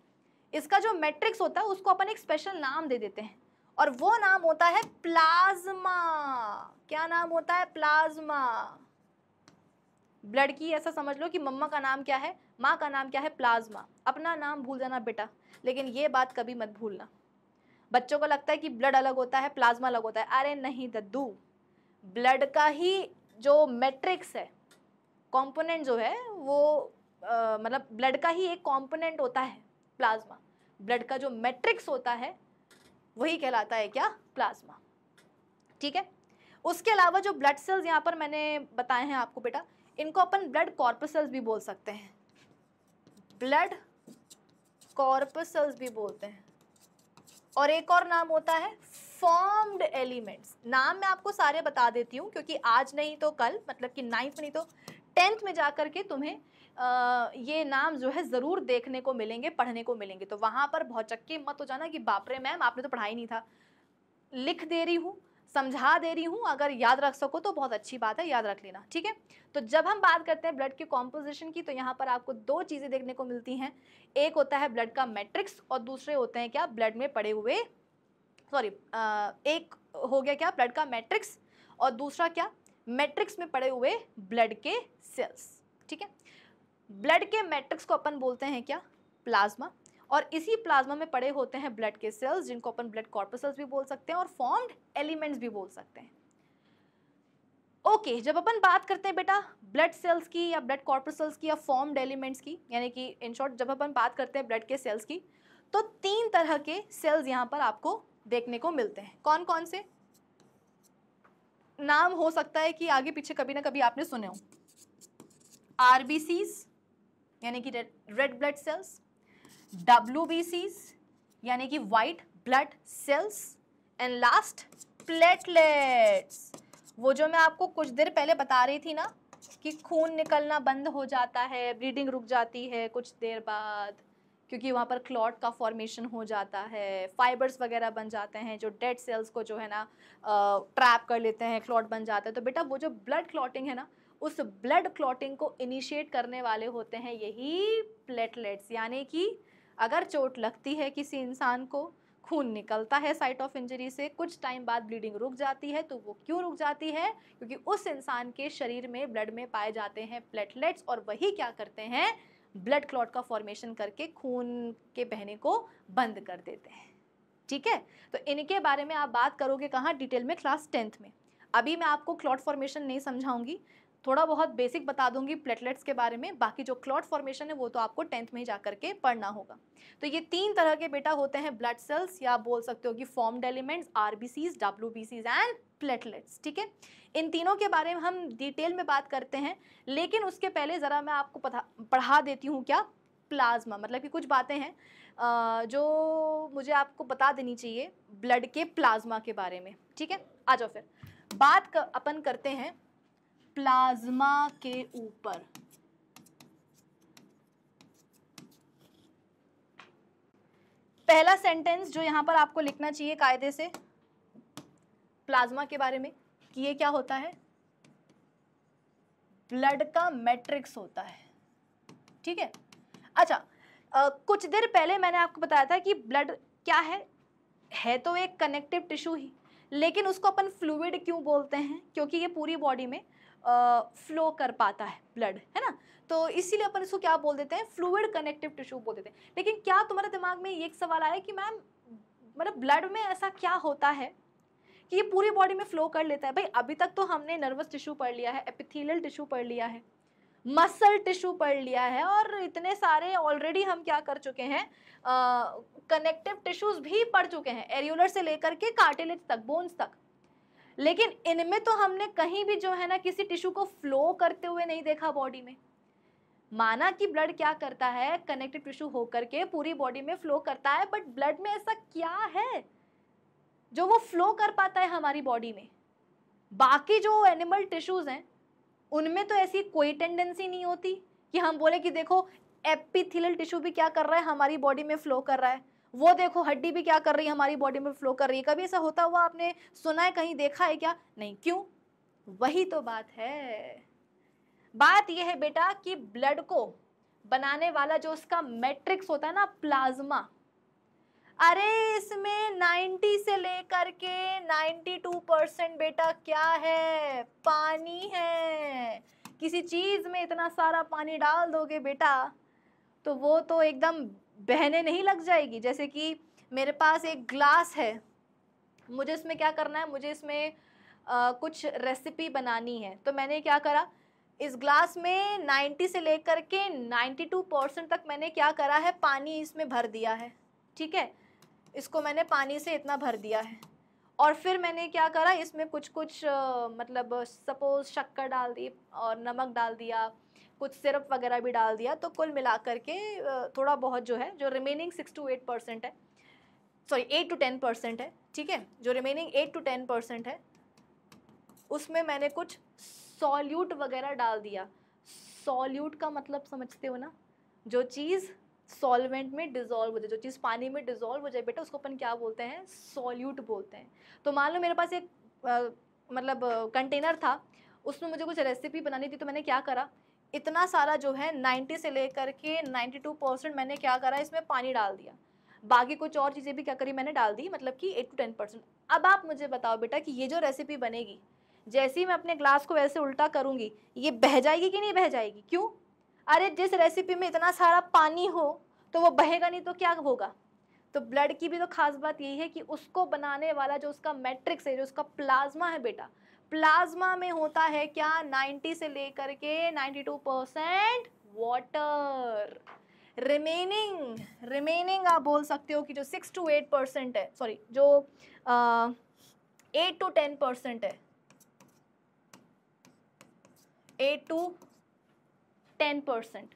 इसका जो मैट्रिक्स होता है उसको अपन एक स्पेशल नाम दे देते हैं और वो नाम होता है प्लाज्मा क्या नाम होता है प्लाज्मा ब्लड की ऐसा समझ लो कि मम्मा का नाम क्या है माँ का नाम क्या है प्लाज्मा अपना नाम भूल जाना बेटा लेकिन ये बात कभी मत भूलना बच्चों को लगता है कि ब्लड अलग होता है प्लाज्मा अलग होता है अरे नहीं दद्दू ब्लड का ही जो मैट्रिक्स है कंपोनेंट जो है वो मतलब ब्लड का ही एक कंपोनेंट होता है प्लाज्मा ब्लड का जो मैट्रिक्स होता है वही कहलाता है क्या प्लाज्मा ठीक है उसके अलावा जो ब्लड सेल्स यहाँ पर मैंने बताए हैं आपको बेटा इनको अपन ब्लड कॉर्पसल्स भी बोल सकते हैं ब्लड कॉर्पसल्स भी बोलते हैं और एक और नाम होता है फॉर्म्ड एलिमेंट्स नाम मैं आपको सारे बता देती हूँ क्योंकि आज नहीं तो कल मतलब कि नाइन्थ नहीं तो टेंथ में जा कर के तुम्हें आ, ये नाम जो है ज़रूर देखने को मिलेंगे पढ़ने को मिलेंगे तो वहाँ पर बहुत चक्के मत हो जाना कि बापरे मैम आपने तो पढ़ाई नहीं था लिख दे रही हूँ समझा दे रही हूँ अगर याद रख सको तो बहुत अच्छी बात है याद रख लेना ठीक है तो जब हम बात करते हैं ब्लड के कॉम्पोजिशन की तो यहाँ पर आपको दो चीज़ें देखने को मिलती हैं एक होता है ब्लड का मैट्रिक्स और दूसरे होते हैं क्या ब्लड में पड़े हुए सॉरी एक हो गया क्या ब्लड का मैट्रिक्स और दूसरा क्या मैट्रिक्स में पड़े हुए ब्लड के सेल्स ठीक है ब्लड के मैट्रिक्स को अपन बोलते हैं क्या प्लाज्मा और इसी प्लाज्मा में पड़े होते हैं ब्लड के सेल्स जिनको अपन ब्लड कॉर्पसल्स भी बोल सकते हैं और फॉर्म्ड एलिमेंट्स भी बोल सकते हैं ओके okay, जब अपन बात करते हैं बेटा ब्लड सेल्स की या ब्लड कॉर्पसल्स की या फॉर्म्ड एलिमेंट्स की यानी कि इन शॉर्ट जब अपन बात करते हैं ब्लड के सेल्स की तो तीन तरह के सेल्स यहाँ पर आपको देखने को मिलते हैं कौन कौन से नाम हो सकता है कि आगे पीछे कभी ना कभी आपने सुने हो आर यानी कि रेड ब्लड सेल्स डब्ल्यू यानी कि white blood cells and last platelets वो जो मैं आपको कुछ देर पहले बता रही थी ना कि खून निकलना बंद हो जाता है ब्लीडिंग रुक जाती है कुछ देर बाद क्योंकि वहाँ पर क्लॉट का फॉर्मेशन हो जाता है फाइबर्स वगैरह बन जाते हैं जो डेड सेल्स को जो है ना ट्रैप कर लेते हैं क्लॉट बन जाता है तो बेटा वो जो ब्लड क्लॉटिंग है ना उस ब्लड क्लॉटिंग को इनिशिएट करने वाले होते हैं यही प्लेटलेट्स यानी कि अगर चोट लगती है किसी इंसान को खून निकलता है साइट ऑफ इंजरी से कुछ टाइम बाद ब्लीडिंग रुक जाती है तो वो क्यों रुक जाती है क्योंकि उस इंसान के शरीर में ब्लड में पाए जाते हैं प्लेटलेट्स और वही क्या करते हैं ब्लड क्लॉट का फॉर्मेशन करके खून के बहने को बंद कर देते हैं ठीक है तो इनके बारे में आप बात करोगे कहाँ डिटेल में क्लास टेंथ में अभी मैं आपको क्लॉट फॉर्मेशन नहीं समझाऊंगी थोड़ा बहुत बेसिक बता दूंगी प्लेटलेट्स के बारे में बाकी जो क्लॉट फॉर्मेशन है वो तो आपको टेंथ में ही जा करके पढ़ना होगा तो ये तीन तरह के बेटा होते हैं ब्लड सेल्स या बोल सकते हो कि formed elements R B Cs W B Cs and platelets ठीक है इन तीनों के बारे में हम डिटेल में बात करते हैं लेकिन उसके पहले ज़रा मैं आपको पढ़ा पढ़ा देती हूँ क्या प्लाज्मा मतलब कि कुछ बातें हैं जो मुझे आपको बता देनी चाहिए ब्लड के प्लाज्मा के बारे में ठीक है आ जाओ फिर बात कर, अपन करते हैं प्लाज्मा के ऊपर पहला सेंटेंस जो यहाँ पर आपको लिखना चाहिए कायदे से प्लाज्मा के बारे में कि ये क्या होता है ब्लड का मैट्रिक्स होता है ठीक है अच्छा आ, कुछ देर पहले मैंने आपको बताया था कि ब्लड क्या है है तो एक कनेक्टिव टिश्यू ही लेकिन उसको अपन फ्लूड क्यों बोलते हैं क्योंकि ये पूरी बॉडी में आ, फ्लो कर पाता है ब्लड है ना तो इसीलिए अपन इसको क्या बोल देते हैं फ्लूड कनेक्टिव टिश्यू बोल देते हैं लेकिन क्या तुम्हारे दिमाग में एक सवाल आया कि मैम मतलब ब्लड में ऐसा क्या होता है कि ये पूरी बॉडी में फ्लो कर लेता है भाई अभी तक तो हमने नर्वस टिश्यू पढ़ लिया है एपिथेलियल टिश्यू पढ़ लिया है मसल टिश्यू पढ़ लिया है और इतने सारे ऑलरेडी हम क्या कर चुके हैं कनेक्टिव टिश्यूज भी पढ़ चुके हैं एरियोलर से लेकर के कार्टिलेज तक बोन्स तक लेकिन इनमें तो हमने कहीं भी जो है ना किसी टिश्यू को फ्लो करते हुए नहीं देखा बॉडी में माना कि ब्लड क्या करता है कनेक्टिव टिश्यू होकर के पूरी बॉडी में फ्लो करता है बट ब्लड में ऐसा क्या है जो वो फ्लो कर पाता है हमारी बॉडी में बाकी जो एनिमल टिश्यूज़ हैं उनमें तो ऐसी कोई टेंडेंसी नहीं होती कि हम बोले कि देखो एपिथिलल टिश्यू भी क्या कर रहा है हमारी बॉडी में फ्लो कर रहा है वो देखो हड्डी भी क्या कर रही है हमारी बॉडी में फ्लो कर रही है कभी ऐसा होता हुआ आपने सुना है कहीं देखा है क्या नहीं क्यों वही तो बात है बात यह है बेटा कि ब्लड को बनाने वाला जो उसका मैट्रिक्स होता है ना प्लाज्मा अरे इसमें 90 से लेकर के 92 परसेंट बेटा क्या है पानी है किसी चीज़ में इतना सारा पानी डाल दोगे बेटा तो वो तो एकदम बहने नहीं लग जाएगी जैसे कि मेरे पास एक ग्लास है मुझे इसमें क्या करना है मुझे इसमें आ, कुछ रेसिपी बनानी है तो मैंने क्या करा इस ग्लास में 90 से लेकर के 92 परसेंट तक मैंने क्या करा है पानी इसमें भर दिया है ठीक है इसको मैंने पानी से इतना भर दिया है और फिर मैंने क्या करा इसमें कुछ कुछ मतलब सपोज शक्कर डाल दी और नमक डाल दिया कुछ सिरप वगैरह भी डाल दिया तो कुल मिला करके थोड़ा बहुत जो है जो remaining six to eight percent है sorry eight to ten percent है ठीक है जो remaining eight to ten percent है उसमें मैंने कुछ सॉल्यूट वगैरह डाल दिया सॉल्यूट का मतलब समझते हो ना जो चीज़ सॉल्वेंट में डिजोल्व हो जाए जो चीज़ पानी में डिजोल्व हो जाए बेटा उसको अपन क्या बोलते हैं सॉल्यूट बोलते हैं तो मान लो मेरे पास एक आ, मतलब कंटेनर था उसमें मुझे कुछ रेसिपी बनानी थी तो मैंने क्या करा इतना सारा जो है 90 से लेकर के 92 परसेंट मैंने क्या करा इसमें पानी डाल दिया बाकी कुछ और चीज़ें भी क्या करी मैंने डाल दी मतलब कि एट टू टेन परसेंट अब आप मुझे बताओ बेटा कि ये जो रेसिपी बनेगी जैसे ही मैं अपने ग्लास को वैसे उल्टा करूँगी ये बह जाएगी कि नहीं बह जाएगी क्यों अरे जिस रेसिपी में इतना सारा पानी हो तो वो बहेगा नहीं तो क्या होगा तो ब्लड की भी तो खास बात यही है कि उसको बनाने वाला जो उसका मैट्रिक्स है जो उसका प्लाज्मा है बेटा प्लाज्मा में होता है क्या 90 से लेकर के 92 परसेंट वाटर रिमेनिंग रिमेनिंग आप बोल सकते हो कि जो सिक्स टू एट परसेंट है सॉरी जो एट टू टेन परसेंट है एट टू टेन परसेंट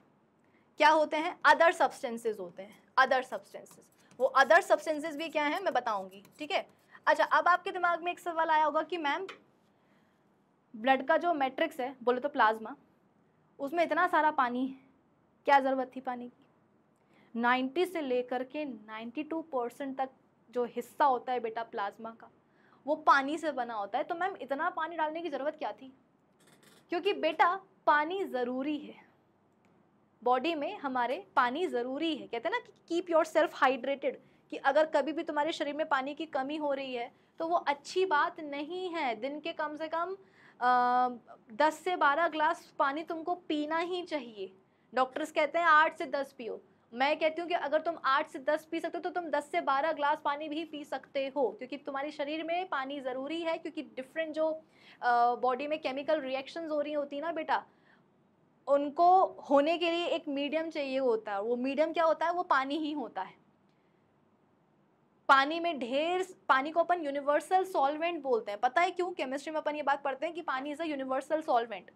क्या होते हैं अदर सब्सटेंसेस होते हैं अदर सब्सटेंसेस वो अदर सब्सटेंसेस भी क्या हैं मैं बताऊंगी ठीक है अच्छा अब आपके दिमाग में एक सवाल आया होगा कि मैम ब्लड का जो मैट्रिक्स है बोले तो प्लाज्मा उसमें इतना सारा पानी है क्या ज़रूरत थी पानी की नाइन्टी से लेकर के टू परसेंट तक जो हिस्सा होता है बेटा प्लाज्मा का वो पानी से बना होता है तो मैम इतना पानी डालने की ज़रूरत क्या थी क्योंकि बेटा पानी ज़रूरी है बॉडी में हमारे पानी ज़रूरी है कहते हैं ना कि कीप योर सेल्फ हाइड्रेटेड कि अगर कभी भी तुम्हारे शरीर में पानी की कमी हो रही है तो वो अच्छी बात नहीं है दिन के कम से कम दस से बारह ग्लास पानी तुमको पीना ही चाहिए डॉक्टर्स कहते हैं आठ से दस पियो मैं कहती हूँ कि अगर तुम आठ से दस पी सकते हो तो तुम दस से बारह ग्लास पानी भी पी सकते हो क्योंकि तुम्हारे शरीर में पानी ज़रूरी है क्योंकि डिफरेंट जो बॉडी में केमिकल रिएक्शंस हो रही होती हैं ना बेटा उनको होने के लिए एक मीडियम चाहिए होता है वो मीडियम क्या होता है वो पानी ही होता है पानी में ढेर पानी को अपन यूनिवर्सल सॉल्वेंट बोलते हैं पता है क्यों केमिस्ट्री में अपन ये बात पढ़ते हैं कि पानी इज़ अ यूनिवर्सल सॉल्वेंट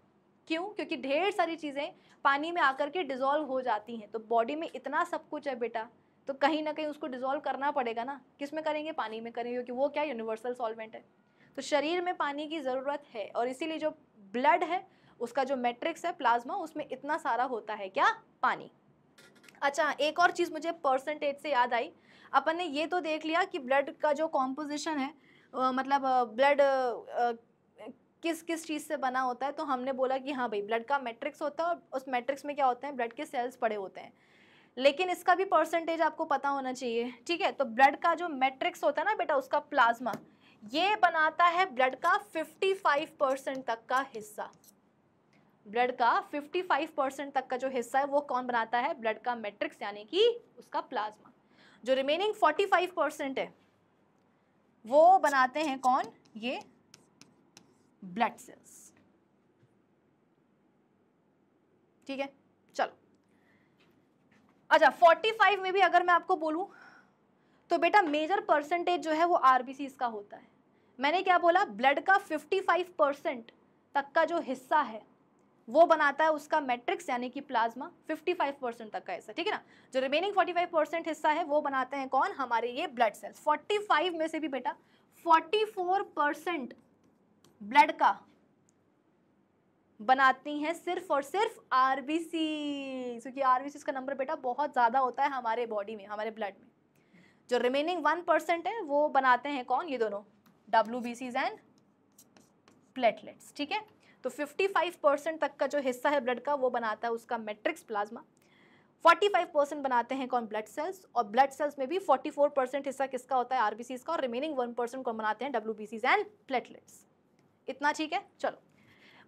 क्यों क्योंकि ढेर सारी चीज़ें पानी में आकर के डिज़ोल्व हो जाती हैं तो बॉडी में इतना सब कुछ है बेटा तो कहीं ना कहीं उसको डिज़ोल्व करना पड़ेगा ना किस में करेंगे पानी में करेंगे क्योंकि वो क्या यूनिवर्सल सॉल्वेंट है तो शरीर में पानी की ज़रूरत है और इसीलिए जो ब्लड है उसका जो मैट्रिक्स है प्लाज्मा उसमें इतना सारा होता है क्या पानी अच्छा एक और चीज़ मुझे परसेंटेज से याद आई अपन ने ये तो देख लिया कि ब्लड का जो कॉम्पोजिशन है आ, मतलब ब्लड किस किस चीज़ से बना होता है तो हमने बोला कि हाँ भाई ब्लड का मैट्रिक्स होता है और उस मैट्रिक्स में क्या होते हैं ब्लड के सेल्स पड़े होते हैं लेकिन इसका भी परसेंटेज आपको पता होना चाहिए ठीक है तो ब्लड का जो मैट्रिक्स होता है ना बेटा उसका प्लाज्मा ये बनाता है ब्लड का 55 परसेंट तक का हिस्सा ब्लड का 55 परसेंट तक का जो हिस्सा है वो कौन बनाता है ब्लड का मैट्रिक्स यानी कि उसका प्लाज्मा जो रिमेनिंग 45 परसेंट है वो बनाते हैं कौन ये ब्लड सेल्स ठीक है चलो अच्छा 45 में भी अगर मैं आपको बोलूं तो बेटा मेजर परसेंटेज जो है वो आरबीसी का होता है मैंने क्या बोला ब्लड का 55 परसेंट तक का जो हिस्सा है वो बनाता है उसका मैट्रिक्स यानी कि प्लाज्मा 55 परसेंट तक का हिस्सा ठीक है ना जो रिमेनिंग 45 परसेंट हिस्सा है वो बनाते हैं कौन हमारे ये ब्लड सेल्स 45 में से भी बेटा 44 परसेंट ब्लड का बनाती हैं सिर्फ और सिर्फ आर बी सी क्योंकि आर बी सी का नंबर बेटा बहुत ज़्यादा होता है हमारे बॉडी में हमारे ब्लड में जो रिमेनिंग वन परसेंट है वो बनाते हैं कौन ये दोनों W B Cs and platelets ठीक है तो 55 परसेंट तक का जो हिस्सा है ब्लड का वो बनाता है उसका मेट्रिक्स प्लाज्मा 45 परसेंट बनाते हैं कौन ब्लड सेल्स और ब्लड सेल्स में भी 44 परसेंट हिस्सा किसका होता है आरबीसीज का और रिमेनिंग वन परसेंट कौन बनाते हैं डब्ल्यू एंड प्लेटलेट्स इतना ठीक है चलो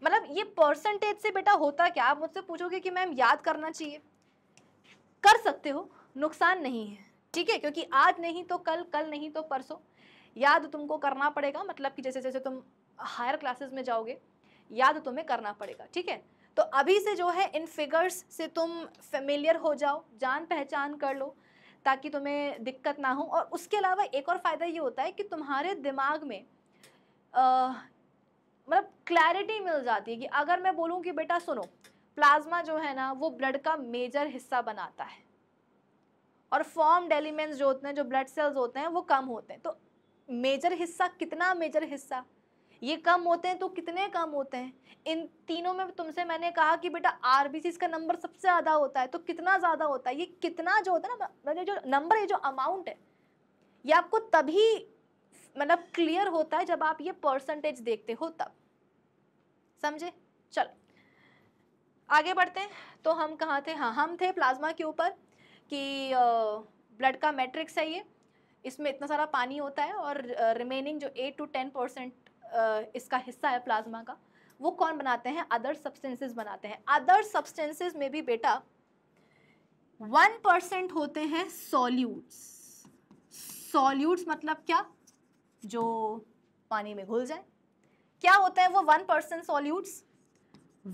मतलब ये परसेंटेज से बेटा होता क्या आप मुझसे पूछोगे कि मैम याद करना चाहिए कर सकते हो नुकसान नहीं है ठीक है क्योंकि आज नहीं तो कल कल नहीं तो परसों याद तुमको करना पड़ेगा मतलब कि जैसे जैसे तुम हायर क्लासेस में जाओगे याद तुम्हें करना पड़ेगा ठीक है तो अभी से जो है इन फिगर्स से तुम फेमिलियर हो जाओ जान पहचान कर लो ताकि तुम्हें दिक्कत ना हो और उसके अलावा एक और फ़ायदा ये होता है कि तुम्हारे दिमाग में मतलब क्लैरिटी मिल जाती है कि अगर मैं बोलूँ कि बेटा सुनो प्लाज्मा जो है ना वो ब्लड का मेजर हिस्सा बनाता है और फॉर्म्ड एलिमेंट्स जो होते हैं जो ब्लड सेल्स होते हैं वो कम होते हैं तो मेजर हिस्सा कितना मेजर हिस्सा ये कम होते हैं तो कितने कम होते हैं इन तीनों में तुमसे मैंने कहा कि बेटा आर का नंबर सबसे ज़्यादा होता है तो कितना ज़्यादा होता है ये कितना जो होता है ना मतलब जो नंबर है जो अमाउंट है ये आपको तभी मतलब क्लियर होता है जब आप ये परसेंटेज देखते हो तब समझे चलो आगे बढ़ते हैं तो हम कहाँ थे हाँ हम थे प्लाज्मा के ऊपर कि ब्लड का मैट्रिक्स है ये इसमें इतना सारा पानी होता है और रिमेनिंग जो एट टू टेन परसेंट इसका हिस्सा है प्लाज्मा का वो कौन बनाते हैं अदर सब्सटेंसेस बनाते हैं अदर सब्सटेंसेस में भी बेटा वन परसेंट होते हैं सॉल्यूट्स सॉल्यूट्स मतलब क्या जो पानी में घुल जाए क्या होते हैं वो one percent solutes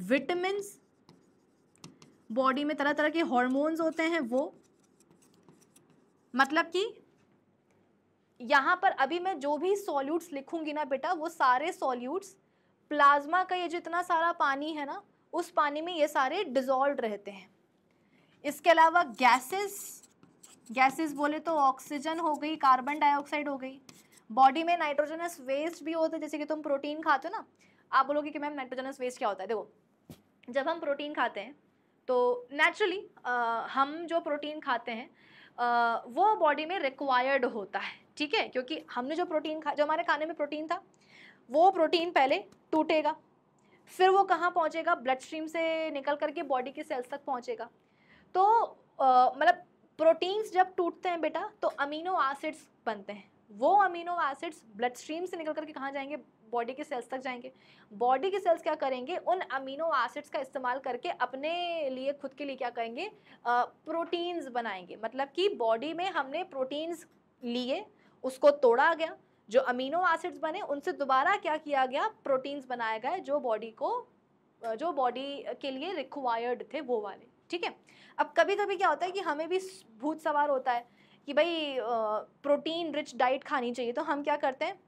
vitamin body में तरह तरह के हॉर्मोन्स होते हैं वो मतलब कि यहाँ पर अभी मैं जो भी सॉल्यूट्स लिखूंगी ना बेटा वो सारे सॉल्यूट्स प्लाज्मा का ये जितना सारा पानी है ना उस पानी में ये सारे डिजोल्व रहते हैं इसके अलावा गैसेस गैसेस बोले तो ऑक्सीजन हो गई कार्बन डाइऑक्साइड हो गई बॉडी में नाइट्रोजनस वेस्ट भी होता है जैसे कि तुम प्रोटीन खाते हो ना आप बोलोगे कि मैम नाइट्रोजनस वेस्ट क्या होता है देखो जब हम प्रोटीन खाते हैं तो नेचुरली हम जो प्रोटीन खाते हैं आ, वो बॉडी में रिक्वायर्ड होता है ठीक है क्योंकि हमने जो प्रोटीन खा जो हमारे खाने में प्रोटीन था वो प्रोटीन पहले टूटेगा फिर वो कहाँ पहुँचेगा ब्लड स्ट्रीम से निकल करके बॉडी के सेल्स तक पहुँचेगा तो मतलब प्रोटीन्स जब टूटते हैं बेटा तो अमीनो एसिड्स बनते हैं वो अमीनो एसिड्स ब्लड स्ट्रीम से निकल करके कहाँ जाएंगे बॉडी के सेल्स तक जाएंगे बॉडी के सेल्स क्या करेंगे उन अमीनो एसिड्स का इस्तेमाल करके अपने लिए खुद के लिए क्या करेंगे प्रोटीन्स बनाएंगे मतलब कि बॉडी में हमने प्रोटीन्स लिए उसको तोड़ा गया जो अमीनो एसिड्स बने उनसे दोबारा क्या किया गया प्रोटीन्स बनाए गए जो बॉडी को जो बॉडी के लिए रिक्वायर्ड थे वो वाले ठीक है अब कभी कभी क्या होता है कि हमें भी भूत सवार होता है कि भाई प्रोटीन रिच डाइट खानी चाहिए तो हम क्या करते हैं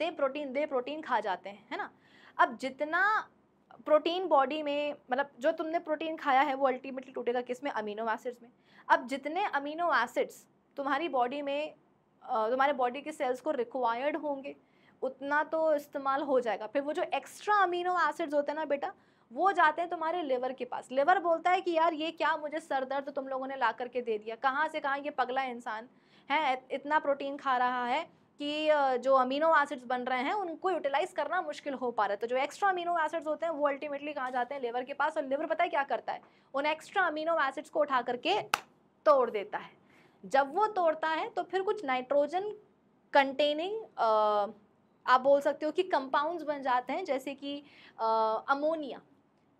दे प्रोटीन दे प्रोटीन खा जाते हैं है ना अब जितना प्रोटीन बॉडी में मतलब जो तुमने प्रोटीन खाया है वो अल्टीमेटली टूटेगा किस में अमीनो एसिड्स में अब जितने अमीनो एसिड्स तुम्हारी बॉडी में तुम्हारे बॉडी के सेल्स को रिक्वायर्ड होंगे उतना तो इस्तेमाल हो जाएगा फिर वो जो एक्स्ट्रा अमीनो एसिड्स होते हैं ना बेटा वो जाते हैं तुम्हारे लिवर के पास लिवर बोलता है कि यार ये क्या मुझे सर दर्द तुम लोगों ने ला करके दे दिया कहाँ से कहाँ ये पगला इंसान है इतना प्रोटीन खा रहा है कि जो अमीनो एसिड्स बन रहे हैं उनको यूटिलाइज करना मुश्किल हो पा रहा है तो जो एक्स्ट्रा अमीनो एसिड्स होते हैं वो अल्टीमेटली कहाँ जाते हैं लिवर के पास और लिवर पता है क्या करता है उन एक्स्ट्रा अमीनो एसिड्स को उठा करके तोड़ देता है जब वो तोड़ता है तो फिर कुछ नाइट्रोजन कंटेनिंग आप बोल सकते हो कि कंपाउंड्स बन जाते हैं जैसे कि अमोनिया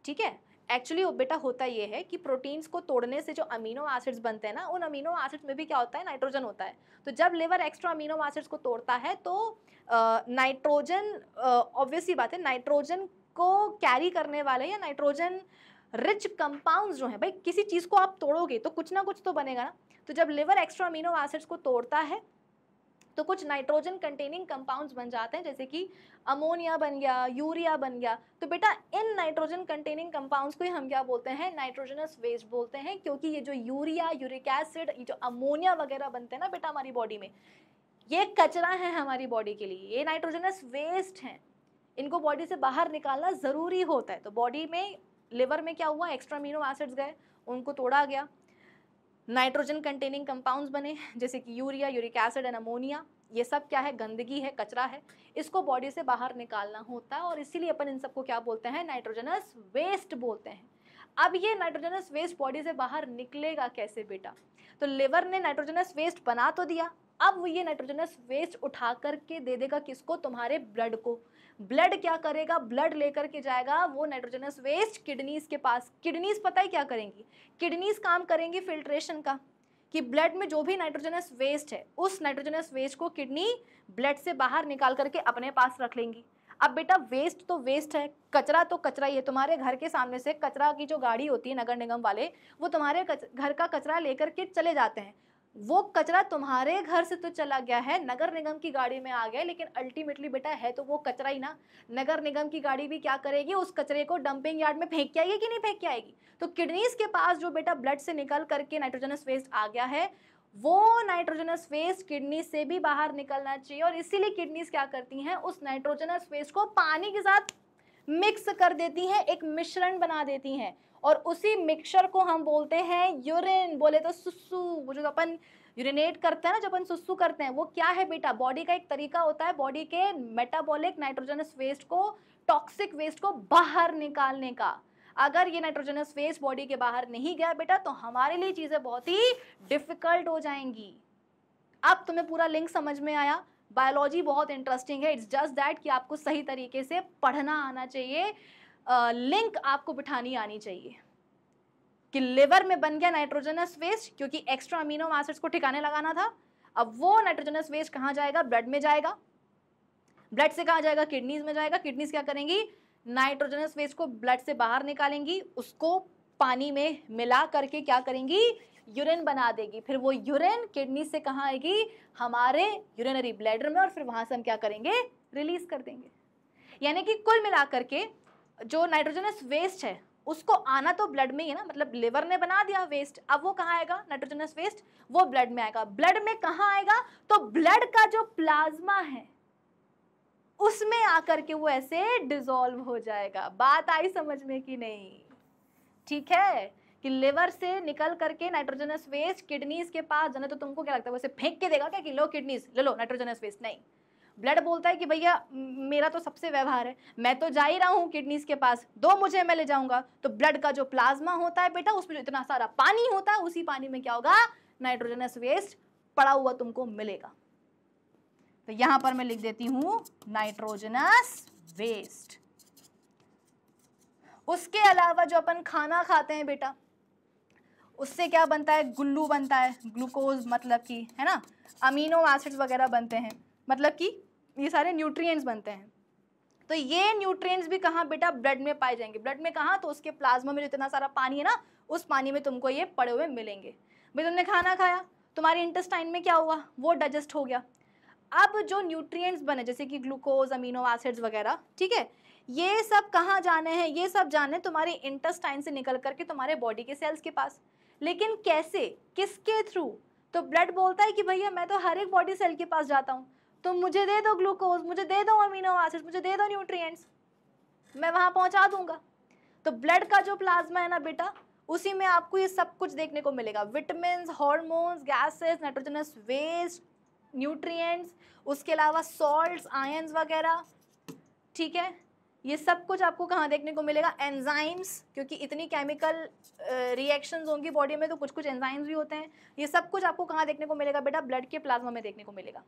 ठीक है एक्चुअली वो बेटा होता ये है कि प्रोटीन्स को तोड़ने से जो अमीनो एसिड्स बनते हैं ना उन अमीनो एसिड्स में भी क्या होता है नाइट्रोजन होता है तो जब लिवर एक्स्ट्रा अमीनो एसिड्स को तोड़ता है तो नाइट्रोजन ऑब्वियसली बात है नाइट्रोजन को कैरी करने वाले या नाइट्रोजन रिच कंपाउंड्स जो हैं भाई किसी चीज़ को आप तोड़ोगे तो कुछ ना कुछ तो बनेगा ना तो जब लिवर एक्स्ट्रा अमीनो एसिड्स को तोड़ता है तो कुछ नाइट्रोजन कंटेनिंग कंपाउंड्स बन जाते हैं जैसे कि अमोनिया बन गया यूरिया बन गया तो बेटा इन नाइट्रोजन कंटेनिंग कंपाउंड्स को ही हम क्या बोलते हैं नाइट्रोजनस वेस्ट बोलते हैं क्योंकि ये जो यूरिया यूरिक एसिड ये जो अमोनिया वगैरह बनते हैं ना बेटा हमारी बॉडी में ये कचरा है हमारी बॉडी के लिए ये नाइट्रोजनस वेस्ट हैं इनको बॉडी से बाहर निकालना ज़रूरी होता है तो बॉडी में लिवर में क्या हुआ एक्स्ट्रा अमीनो एसिड्स गए उनको तोड़ा गया नाइट्रोजन कंटेनिंग कंपाउंड्स बने जैसे कि urea uric acid and ammonia ये सब क्या है गंदगी है कचरा है इसको बॉडी से बाहर निकालना होता है और इसीलिए अपन इन सबको क्या बोलते हैं नाइट्रोजनस वेस्ट बोलते हैं अब ये नाइट्रोजनस वेस्ट बॉडी से बाहर निकलेगा कैसे बेटा तो लिवर ने नाइट्रोजनस वेस्ट बना तो दिया अब वो ये नाइट्रोजनस वेस्ट उठा करके दे देगा किसको तुम्हारे ब्लड को ब्लड क्या करेगा ब्लड लेकर के जाएगा वो नाइट्रोजनस वेस्ट किडनीज के पास किडनीज पता है क्या करेंगी किडनीज काम करेंगी फिल्ट्रेशन का कि ब्लड में जो भी नाइट्रोजनस वेस्ट है उस नाइट्रोजनस वेस्ट को किडनी ब्लड से बाहर निकाल करके अपने पास रख लेंगी अब बेटा वेस्ट तो वेस्ट है कचरा तो कचरा ही है तुम्हारे घर के सामने से कचरा की जो गाड़ी होती है नगर निगम वाले वो तुम्हारे घर का कचरा लेकर के चले जाते हैं वो कचरा तुम्हारे घर से तो चला गया है नगर निगम की गाड़ी में आ गया लेकिन अल्टीमेटली बेटा है तो वो कचरा ही ना नगर निगम की गाड़ी भी क्या करेगी उस कचरे को डंपिंग यार्ड में फेंक के आएगी कि नहीं फेंक के आएगी तो किडनीज के पास जो बेटा ब्लड से निकल करके नाइट्रोजनस वेस्ट आ गया है वो नाइट्रोजनस वेस्ट किडनी से भी बाहर निकलना चाहिए और इसीलिए किडनीज क्या करती हैं उस नाइट्रोजनस वेस्ट को पानी के साथ मिक्स कर देती हैं एक मिश्रण बना देती हैं और उसी मिक्सचर को हम बोलते हैं यूरिन बोले तो सुसु वो जो अपन यूरिनेट करते हैं ना जब अपन सुसु करते हैं वो क्या है बेटा बॉडी का एक तरीका होता है बॉडी के मेटाबॉलिक नाइट्रोजनस वेस्ट को टॉक्सिक वेस्ट को बाहर निकालने का अगर ये नाइट्रोजनस वेस्ट बॉडी के बाहर नहीं गया बेटा तो हमारे लिए चीज़ें बहुत ही डिफ़िकल्ट हो जाएंगी अब तुम्हें पूरा लिंक समझ में आया बायोलॉजी बहुत इंटरेस्टिंग है इट्स जस्ट दैट कि आपको सही तरीके से पढ़ना आना चाहिए लिंक आपको बिठानी आनी चाहिए कि लिवर में बन गया नाइट्रोजनस वेस्ट क्योंकि एक्स्ट्रा अमीनो एसिड्स को ठिकाने लगाना था अब वो नाइट्रोजनस वेस्ट कहाँ जाएगा ब्लड में जाएगा ब्लड से कहाँ जाएगा किडनीज में जाएगा किडनीज क्या करेंगी नाइट्रोजनस वेस्ट को ब्लड से बाहर निकालेंगी उसको पानी में मिला करके क्या करेंगी यूरिन बना देगी फिर वो यूरिन किडनी से कहाँ आएगी हमारे यूरिनरी ब्लैडर में और फिर वहाँ से हम क्या करेंगे रिलीज कर देंगे यानी कि कुल मिलाकर के जो नाइट्रोजनस वेस्ट है उसको आना तो ब्लड में ही है ना मतलब लिवर ने बना दिया वेस्ट अब वो कहाँ आएगा नाइट्रोजनस वेस्ट वो ब्लड में आएगा ब्लड में कहाँ आएगा तो ब्लड का जो प्लाज्मा है उसमें आकर के वो ऐसे डिजोल्व हो जाएगा बात आई समझ में कि नहीं ठीक है कि लिवर से निकल करके नाइट्रोजनस वेस्ट किडनीज के पास जाना तो तुमको क्या लगता है वैसे फेंक के देगा क्या कि लो किडनीज ले लो नाइट्रोजनस वेस्ट नहीं ब्लड बोलता है कि भैया मेरा तो सबसे व्यवहार है मैं तो जा ही रहा हूँ किडनीज के पास दो मुझे मैं ले जाऊंगा तो ब्लड का जो प्लाज्मा होता है बेटा उसमें जो इतना सारा पानी होता है उसी पानी में क्या होगा नाइट्रोजनस वेस्ट पड़ा हुआ तुमको मिलेगा तो यहां पर मैं लिख देती हूं नाइट्रोजनस वेस्ट उसके अलावा जो अपन खाना खाते हैं बेटा उससे क्या बनता है गुल्लू बनता है ग्लूकोज मतलब कि है ना अमीनो एसिड वगैरह बनते हैं मतलब कि ये सारे न्यूट्रिएंट्स बनते हैं तो ये न्यूट्रिएंट्स भी कहाँ बेटा ब्लड में पाए जाएंगे ब्लड में कहाँ तो उसके प्लाज्मा में जो इतना सारा पानी है ना उस पानी में तुमको ये पड़े हुए मिलेंगे भाई तुमने खाना खाया तुम्हारे इंटेस्टाइन में क्या हुआ वो डाइजेस्ट हो गया अब जो न्यूट्रिएंट्स बने जैसे कि ग्लूकोज अमीनो एसिड्स वगैरह ठीक है ये सब कहाँ जाने हैं ये सब जाने तुम्हारे इंटेस्टाइन से निकल करके तुम्हारे बॉडी के सेल्स के पास लेकिन कैसे किसके थ्रू तो ब्लड बोलता है कि भैया मैं तो हर एक बॉडी सेल के पास जाता हूँ तुम मुझे दे दो ग्लूकोज मुझे दे दो अमीनो एसिड मुझे दे दो न्यूट्रिएंट्स मैं वहाँ पहुँचा दूंगा तो ब्लड का जो प्लाज्मा है ना बेटा उसी में आपको ये सब कुछ देखने को मिलेगा vitamin hormones gases nitrogenous waste nutrients उसके अलावा सॉल्ट्स आयंस वगैरह ठीक है ये सब कुछ आपको कहाँ देखने को मिलेगा एंजाइम्स क्योंकि इतनी केमिकल रिएक्शंस होंगी बॉडी में तो कुछ कुछ एंजाइम्स भी होते हैं ये सब कुछ आपको कहाँ देखने को मिलेगा बेटा ब्लड के प्लाज्मा में देखने को मिलेगा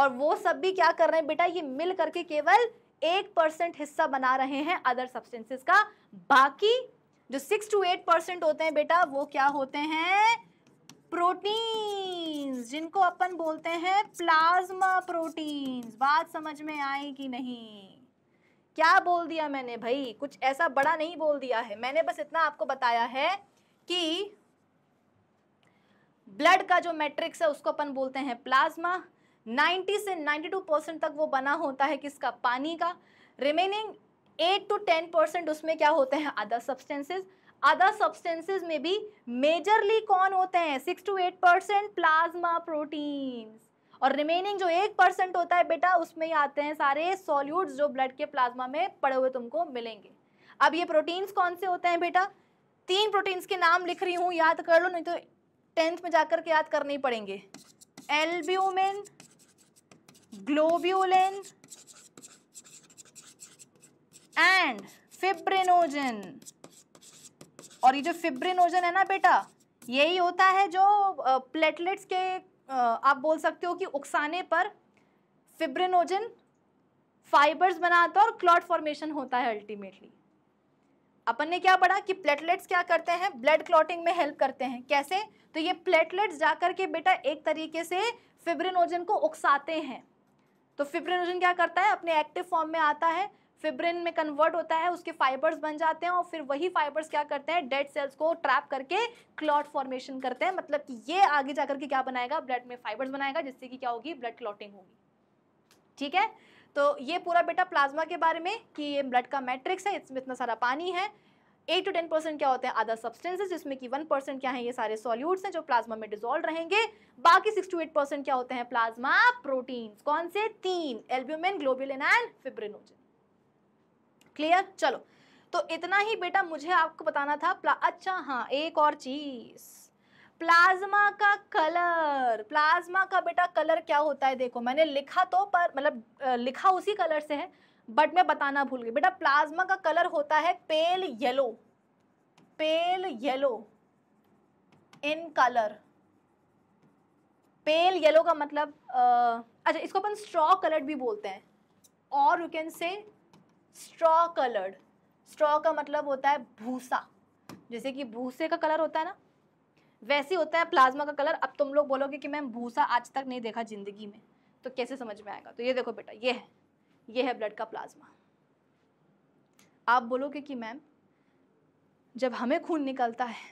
और वो सब भी क्या कर रहे हैं बेटा ये मिल करके केवल एक परसेंट हिस्सा बना रहे हैं अदर सब्सटेंसेस का बाकी जो सिक्स टू एट परसेंट होते हैं बेटा वो क्या होते हैं प्रोटीन्स जिनको अपन बोलते हैं प्लाज्मा प्रोटीन्स बात समझ में आई कि नहीं क्या बोल दिया मैंने भाई कुछ ऐसा बड़ा नहीं बोल दिया है मैंने बस इतना आपको बताया है कि ब्लड का जो मैट्रिक्स है उसको अपन बोलते हैं प्लाज्मा 90 से 92 परसेंट तक वो बना होता है किसका पानी का रिमेनिंग 8 टू 10 परसेंट उसमें क्या होते हैं अदर सब्सटेंसेस अदर सब्सटेंसेस में भी मेजरली कौन होते हैं 6 टू 8 परसेंट प्लाज्मा प्रोटीन्स और रिमेनिंग जो एक परसेंट होता है बेटा उसमें ही आते हैं सारे सॉल्यूट्स जो ब्लड के प्लाज्मा में पड़े हुए तुमको मिलेंगे अब ये प्रोटीन्स कौन से होते हैं बेटा तीन प्रोटीन्स के नाम लिख रही हूँ याद कर लो नहीं तो टेंथ में जाकर के याद करने ही पड़ेंगे एल्ब्यूमिन ग्लोब्यूलिन एंड फिब्रिनोजन और ये जो फिब्रिनोजन है ना बेटा यही होता है जो प्लेटलेट्स के आप बोल सकते हो कि उकसाने पर फिब्रिनोजन फाइबर्स बनाता है और क्लॉट फॉर्मेशन होता है अल्टीमेटली अपन ने क्या पढ़ा कि प्लेटलेट्स क्या करते हैं ब्लड क्लॉटिंग में हेल्प करते हैं कैसे तो ये प्लेटलेट्स जाकर के बेटा एक तरीके से फिब्रिनोजन को उकसाते हैं तो फिब्रिनोजन क्या करता है अपने एक्टिव फॉर्म में आता है फिब्रिन में कन्वर्ट होता है उसके फाइबर्स बन जाते हैं और फिर वही फाइबर्स क्या करते हैं डेड सेल्स को ट्रैप करके क्लॉट फॉर्मेशन करते हैं मतलब कि ये आगे जाकर के क्या बनाएगा ब्लड में फाइबर्स बनाएगा जिससे कि क्या होगी ब्लड क्लॉटिंग होगी ठीक है तो ये पूरा बेटा प्लाज्मा के बारे में कि ये ब्लड का मैट्रिक्स है इसमें इतना सारा पानी है एट टू टेन परसेंट क्या होते हैं अदर सब्सटेंसेज जिसमें कि वन परसेंट क्या है ये सारे सॉल्यूट्स हैं जो प्लाज्मा में डिजोल्व रहेंगे बाकी सिक्स टू एट परसेंट क्या होते हैं प्लाज्मा प्रोटीन कौन से तीन albumin globulin and fibrinogen clear चलो तो इतना ही बेटा मुझे आपको बताना था अच्छा हाँ एक और चीज प्लाज्मा का कलर प्लाज्मा का बेटा कलर क्या होता है देखो मैंने लिखा तो पर मतलब लिखा उसी कलर से है बट मैं बताना भूल गई बेटा प्लाज्मा का कलर होता है pale yellow pale yellow in colour pale yellow का मतलब आ, अच्छा इसको अपन स्ट्रॉ कलर्ड भी बोलते हैं और you can say straw coloured straw का मतलब होता है भूसा जैसे कि भूसे का कलर होता है ना वैसे होता है प्लाज्मा का कलर अब तुम लोग बोलोगे कि मैम भूसा आज तक नहीं देखा जिंदगी में तो कैसे समझ में आएगा तो ये देखो बेटा ये है ये है ब्लड का प्लाज्मा आप बोलोगे कि मैम जब हमें खून निकलता है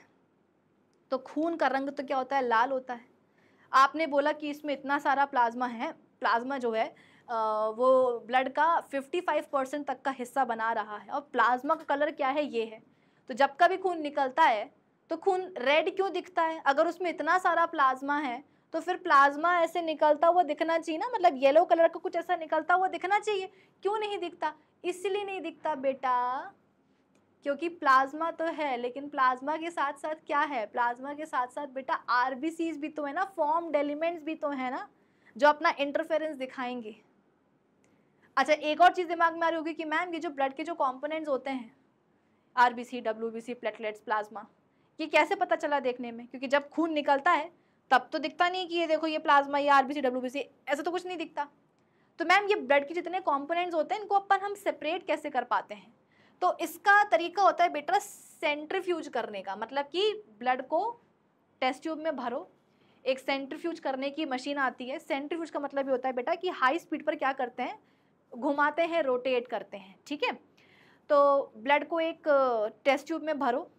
तो खून का रंग तो क्या होता है लाल होता है आपने बोला कि इसमें इतना सारा प्लाज्मा है प्लाज्मा जो है वो ब्लड का 55 परसेंट तक का हिस्सा बना रहा है और प्लाज्मा का कलर क्या है ये है तो जब कभी खून निकलता है तो खून रेड क्यों दिखता है अगर उसमें इतना सारा प्लाज्मा है तो फिर प्लाज्मा ऐसे निकलता हुआ दिखना चाहिए ना मतलब येलो कलर का कुछ ऐसा निकलता हुआ दिखना चाहिए क्यों नहीं दिखता इसलिए नहीं दिखता बेटा क्योंकि प्लाज्मा तो है लेकिन प्लाज्मा के साथ साथ क्या है प्लाज्मा के साथ साथ बेटा आर भी तो है ना फॉर्म्ड एलिमेंट्स भी तो है ना जो अपना इंटरफेरेंस दिखाएंगे अच्छा एक और चीज़ दिमाग में आ रही होगी कि मैम ये जो ब्लड के जो कॉम्पोनेंट्स होते हैं R B C W B C platelets plasma ये कैसे पता चला देखने में क्योंकि जब खून निकलता है तब तो दिखता नहीं कि ये देखो ये प्लाज्मा या आरबीसी डब्ल्यूबीसी ऐसा तो कुछ नहीं दिखता तो मैम ये ब्लड के जितने कॉम्पोनेंट्स होते हैं इनको अपन हम सेपरेट कैसे कर पाते हैं तो इसका तरीका होता है बेटा सेंट्रीफ्यूज करने का मतलब कि ब्लड को टेस्ट ट्यूब में भरो एक सेंट्रीफ्यूज करने की मशीन आती है सेंट्रीफ्यूज का मतलब ये होता है बेटा कि हाई स्पीड पर क्या करते हैं घुमाते हैं रोटेट करते हैं ठीक है तो ब्लड को एक टेस्ट uh, ट्यूब में भरो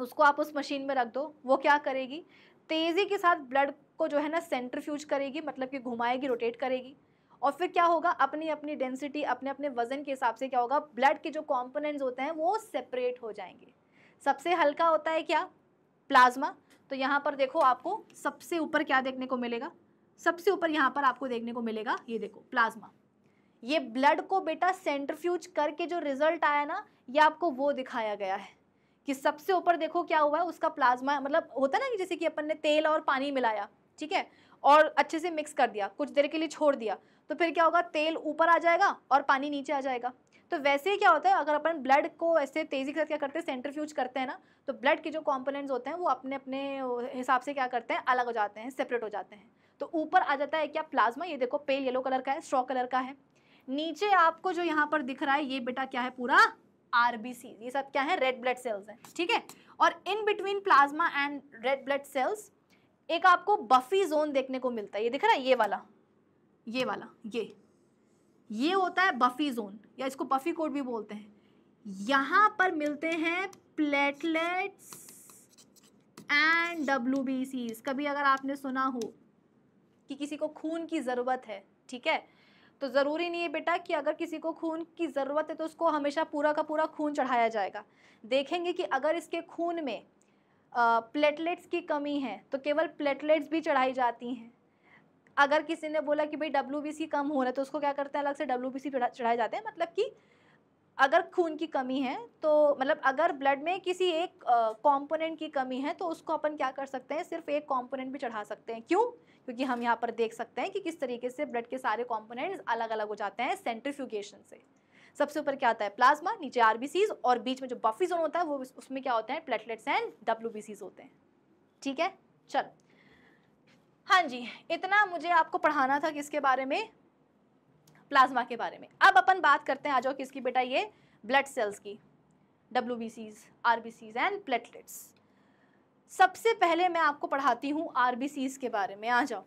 उसको आप उस मशीन में रख दो वो क्या करेगी तेज़ी के साथ ब्लड को जो है ना सेंट्रीफ्यूज करेगी मतलब कि घुमाएगी रोटेट करेगी और फिर क्या होगा अपनी अपनी डेंसिटी अपने अपने वजन के हिसाब से क्या होगा ब्लड के जो कॉम्पोनेंट्स होते हैं वो सेपरेट हो जाएंगे सबसे हल्का होता है क्या प्लाज्मा तो यहाँ पर देखो आपको सबसे ऊपर क्या देखने को मिलेगा सबसे ऊपर यहाँ पर आपको देखने को मिलेगा ये देखो प्लाज्मा ये ब्लड को बेटा सेंट्रफ्यूज करके जो रिजल्ट आया ना ये आपको वो दिखाया गया है कि सबसे ऊपर देखो क्या हुआ है उसका प्लाज्मा मतलब होता ना कि जैसे कि अपन ने तेल और पानी मिलाया ठीक है और अच्छे से मिक्स कर दिया कुछ देर के लिए छोड़ दिया तो फिर क्या होगा तेल ऊपर आ जाएगा और पानी नीचे आ जाएगा तो वैसे ही क्या होता है अगर अपन ब्लड को ऐसे तेज़ी के साथ क्या करते हैं सेंट्रीफ्यूज करते हैं ना तो ब्लड के जो कॉम्पोनेंट्स होते हैं वो अपने अपने हिसाब से क्या करते हैं अलग हो जाते हैं सेपरेट हो जाते हैं तो ऊपर आ जाता है क्या प्लाज्मा ये देखो पेल येलो कलर का है स्ट्रॉ कलर का है नीचे आपको जो यहाँ पर दिख रहा है ये बेटा क्या है पूरा आरबीसी ये सब क्या है रेड ब्लड सेल्स हैं ठीक है और in between plasma and red blood cells एक आपको बफी जोन देखने को मिलता है ये दिख रहा है ये वाला ये वाला ये ये होता है बफी जोन या इसको बफी कोड भी बोलते हैं यहाँ पर मिलते हैं प्लेटलेट्स एंड डब्ल्यू बी कभी अगर आपने सुना हो कि किसी को खून की ज़रूरत है ठीक है तो ज़रूरी नहीं है बेटा कि अगर किसी को खून की ज़रूरत है तो उसको हमेशा पूरा का पूरा खून चढ़ाया जाएगा देखेंगे कि अगर इसके खून में प्लेटलेट्स की कमी है तो केवल प्लेटलेट्स भी चढ़ाई जाती हैं अगर किसी ने बोला कि भाई डब्ल्यू कम हो रहा है तो उसको क्या करते हैं अलग से डब्ल्यू बी चढ़ाए जाते हैं मतलब कि अगर खून की कमी है तो मतलब अगर ब्लड में किसी एक कंपोनेंट की कमी है तो उसको अपन क्या कर सकते हैं सिर्फ एक कंपोनेंट भी चढ़ा सकते हैं क्यों क्योंकि हम यहाँ पर देख सकते हैं कि किस तरीके से ब्लड के सारे कॉम्पोनेंट्स अलग अलग हो जाते हैं सेंट्रीफ्यूगेशन से सबसे ऊपर क्या आता है प्लाज्मा नीचे आर और बीच में जो बफी जोन होता है वो उसमें क्या होता है प्लेटलेट्स एंड डब्ल्यू होते हैं ठीक है चल हाँ जी इतना मुझे आपको पढ़ाना था किसके बारे में प्लाज्मा के बारे में अब अपन बात करते हैं आ जाओ किसकी बेटा ये ब्लड सेल्स की W B Cs R B Cs and platelets सबसे पहले मैं आपको पढ़ाती हूँ आरबीसीज के बारे में आ जाओ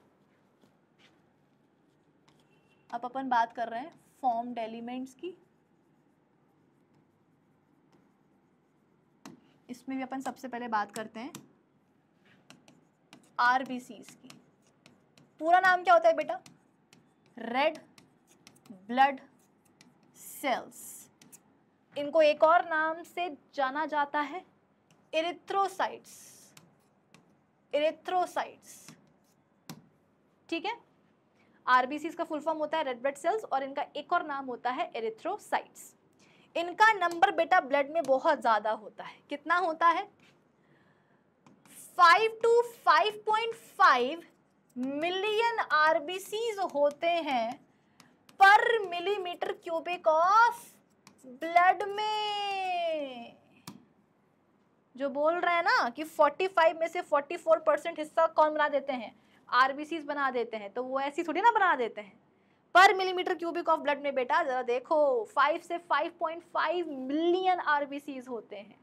अब अपन बात कर रहे हैं फॉर्म्ड एलिमेंट्स की इसमें भी अपन सबसे पहले बात करते हैं आरबीसीज की पूरा नाम क्या होता है बेटा रेड ब्लड सेल्स इनको एक और नाम से जाना जाता है इरिथ्रोसाइट्स इरेथ्रोसाइट्स ठीक है आरबीसी का फुल फॉर्म होता है रेड ब्लड सेल्स और इनका एक और नाम होता है इरेथ्रोसाइट्स इनका नंबर बेटा ब्लड में बहुत ज़्यादा होता है कितना होता है five to five point five million RBCs होते हैं पर मिलीमीटर क्यूबिक ऑफ ब्लड में जो बोल रहे हैं ना कि 45 में से 44 परसेंट हिस्सा कौन बना देते हैं आर बना देते हैं तो वो ऐसी थोड़ी ना बना देते हैं पर मिलीमीटर क्यूबिक ऑफ ब्लड में बेटा ज़रा देखो 5 से 5.5 मिलियन आर होते हैं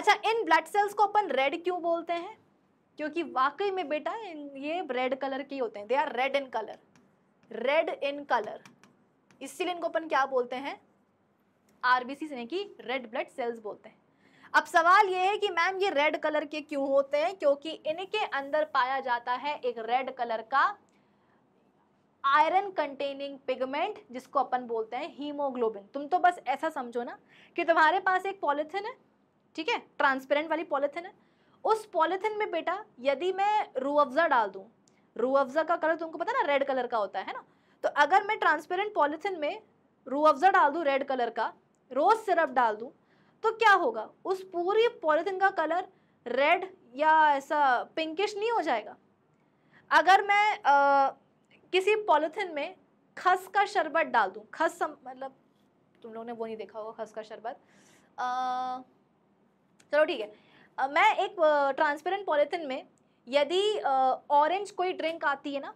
अच्छा इन ब्लड सेल्स को अपन रेड क्यों बोलते हैं क्योंकि वाकई में बेटा ये रेड कलर के होते हैं they are red in colour red in colour इसीलिए इनको अपन क्या बोलते हैं आरबीसी यानी कि रेड ब्लड सेल्स बोलते हैं अब सवाल ये है कि मैम ये रेड कलर के क्यों होते हैं क्योंकि इनके अंदर पाया जाता है एक रेड कलर का आयरन कंटेनिंग पिगमेंट जिसको अपन बोलते हैं हीमोग्लोबिन तुम तो बस ऐसा समझो ना कि तुम्हारे पास एक पॉलिथिन है ठीक है ट्रांसपेरेंट वाली पॉलिथिन है उस पॉलिथिन में बेटा यदि मैं रू अफज़ा डाल दूँ रू अफज़ा का कलर तुमको पता ना रेड कलर का होता है ना तो अगर मैं ट्रांसपेरेंट पॉलिथिन में रू अफज़ा डाल दूँ रेड कलर का रोज़ सिरप डाल दूँ तो क्या होगा उस पूरी पॉलीथिन का कलर रेड या ऐसा पिंकिश नहीं हो जाएगा अगर मैं आ, किसी पॉलीथिन में खस का शरबत डाल दूँ खस सम, मतलब तुम लोगों ने वो नहीं देखा होगा खस का शरबत चलो ठीक है आ, मैं एक ट्रांसपेरेंट पॉलीथिन में यदि ऑरेंज कोई ड्रिंक आती है ना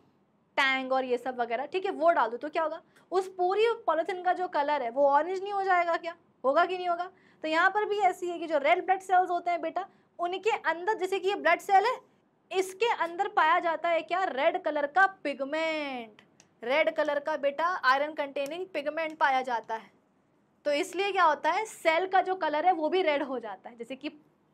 टैंग और ये सब वगैरह ठीक है वो डाल दूँ तो क्या होगा उस पूरी पॉलीथिन का जो कलर है वो ऑरेंज नहीं हो जाएगा क्या होगा कि नहीं होगा तो यहाँ पर भी ऐसी है कि जो रेड ब्लड सेल्स होते हैं बेटा उनके अंदर जैसे कि ये ब्लड सेल है इसके अंदर पाया जाता है क्या रेड कलर का पिगमेंट रेड कलर का बेटा आयरन कंटेनिंग पिगमेंट पाया जाता है तो इसलिए क्या होता है सेल का जो कलर है वो भी रेड हो जाता है जैसे कि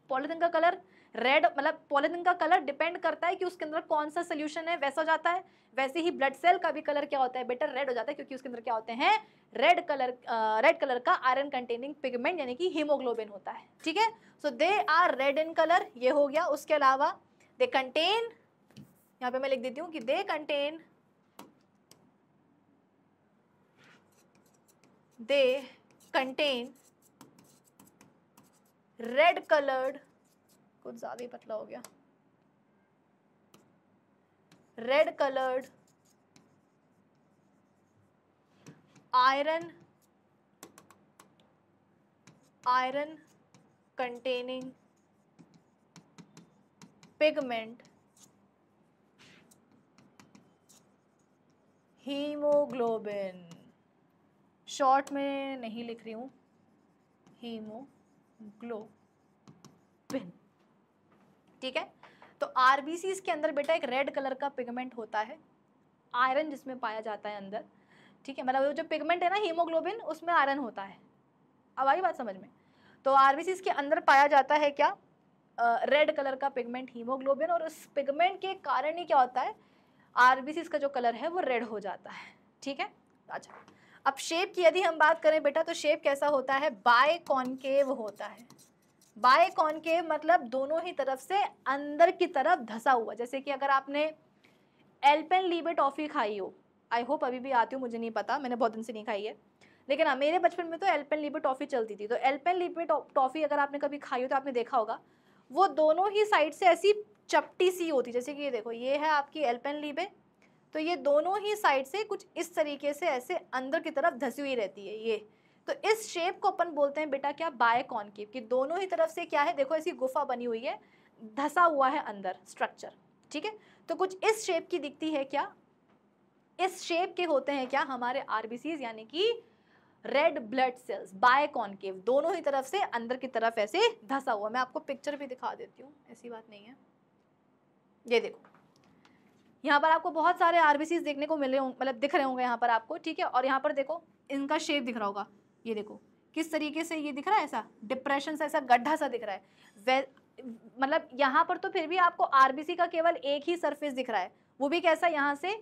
पॉलिथिन का कलर रेड मतलब पॉलिथिन का कलर डिपेंड करता है कि उसके अंदर कौन सा सोल्यूशन है वैसा हो जाता है वैसे ही ब्लड सेल का भी कलर क्या होता है बेटर रेड हो जाता है क्योंकि उसके अंदर क्या होते हैं रेड कलर रेड कलर का आयरन कंटेनिंग पिगमेंट यानी कि हीमोग्लोबिन होता है ठीक है so they are red in colour ये हो गया उसके अलावा दे कंटेन यहाँ पे मैं लिख देती हूँ कि they contain they contain red coloured कुछ ज़्यादा ही पतला हो गया red coloured iron iron containing pigment haemoglobin short में नहीं लिख रही हूँ हीमोग्लोब ठीक है तो आर के अंदर बेटा एक रेड कलर का पिगमेंट होता है आयरन जिसमें पाया जाता है अंदर ठीक है मतलब जो पिगमेंट है ना हीमोग्लोबिन उसमें आयरन होता है अब आई बात समझ में तो आर के अंदर पाया जाता है क्या रेड uh, कलर का पिगमेंट हीमोग्लोबिन और उस पिगमेंट के कारण ही क्या होता है आर का जो कलर है वो रेड हो जाता है ठीक है अच्छा अब शेप की यदि हम बात करें बेटा तो शेप कैसा होता है बाय कॉन्केव होता है बाय के मतलब दोनों ही तरफ से अंदर की तरफ धसा हुआ जैसे कि अगर आपने एल्पेन लीबे टॉफ़ी खाई हो आई होप अभी भी आती हूँ मुझे नहीं पता मैंने बहुत दिन से नहीं खाई है लेकिन हाँ मेरे बचपन में तो एल्पेन लीबे टॉफ़ी चलती थी तो एल्पेन लीबे टॉफ़ी अगर आपने कभी खाई हो तो आपने देखा होगा वो दोनों ही साइड से ऐसी चपटी सी होती जैसे कि ये देखो ये है आपकी एल्पेन लीबे तो ये दोनों ही साइड से कुछ इस तरीके से ऐसे अंदर की तरफ धसी हुई रहती है ये तो इस शेप को अपन बोलते हैं बेटा क्या बाय कॉनकेव कि दोनों ही तरफ से क्या है देखो ऐसी गुफा बनी हुई है धसा हुआ है अंदर स्ट्रक्चर ठीक है तो कुछ इस शेप की दिखती है क्या इस शेप के होते हैं क्या हमारे आरबीसीज यानी कि red blood cells biconcave दोनों ही तरफ से अंदर की तरफ ऐसे धसा हुआ मैं आपको पिक्चर भी दिखा देती हूँ ऐसी बात नहीं है ये देखो यहाँ पर आपको बहुत सारे आरबीसीज देखने को रहे होंगे मतलब दिख रहे होंगे यहाँ पर आपको ठीक है और यहाँ पर देखो इनका शेप दिख रहा होगा ये देखो किस तरीके से ये दिख रहा है ऐसा डिप्रेशन से ऐसा गड्ढा सा दिख रहा है मतलब यहाँ पर तो फिर भी आपको आरबीसी का केवल एक ही सरफेस दिख रहा है वो भी कैसा यहाँ से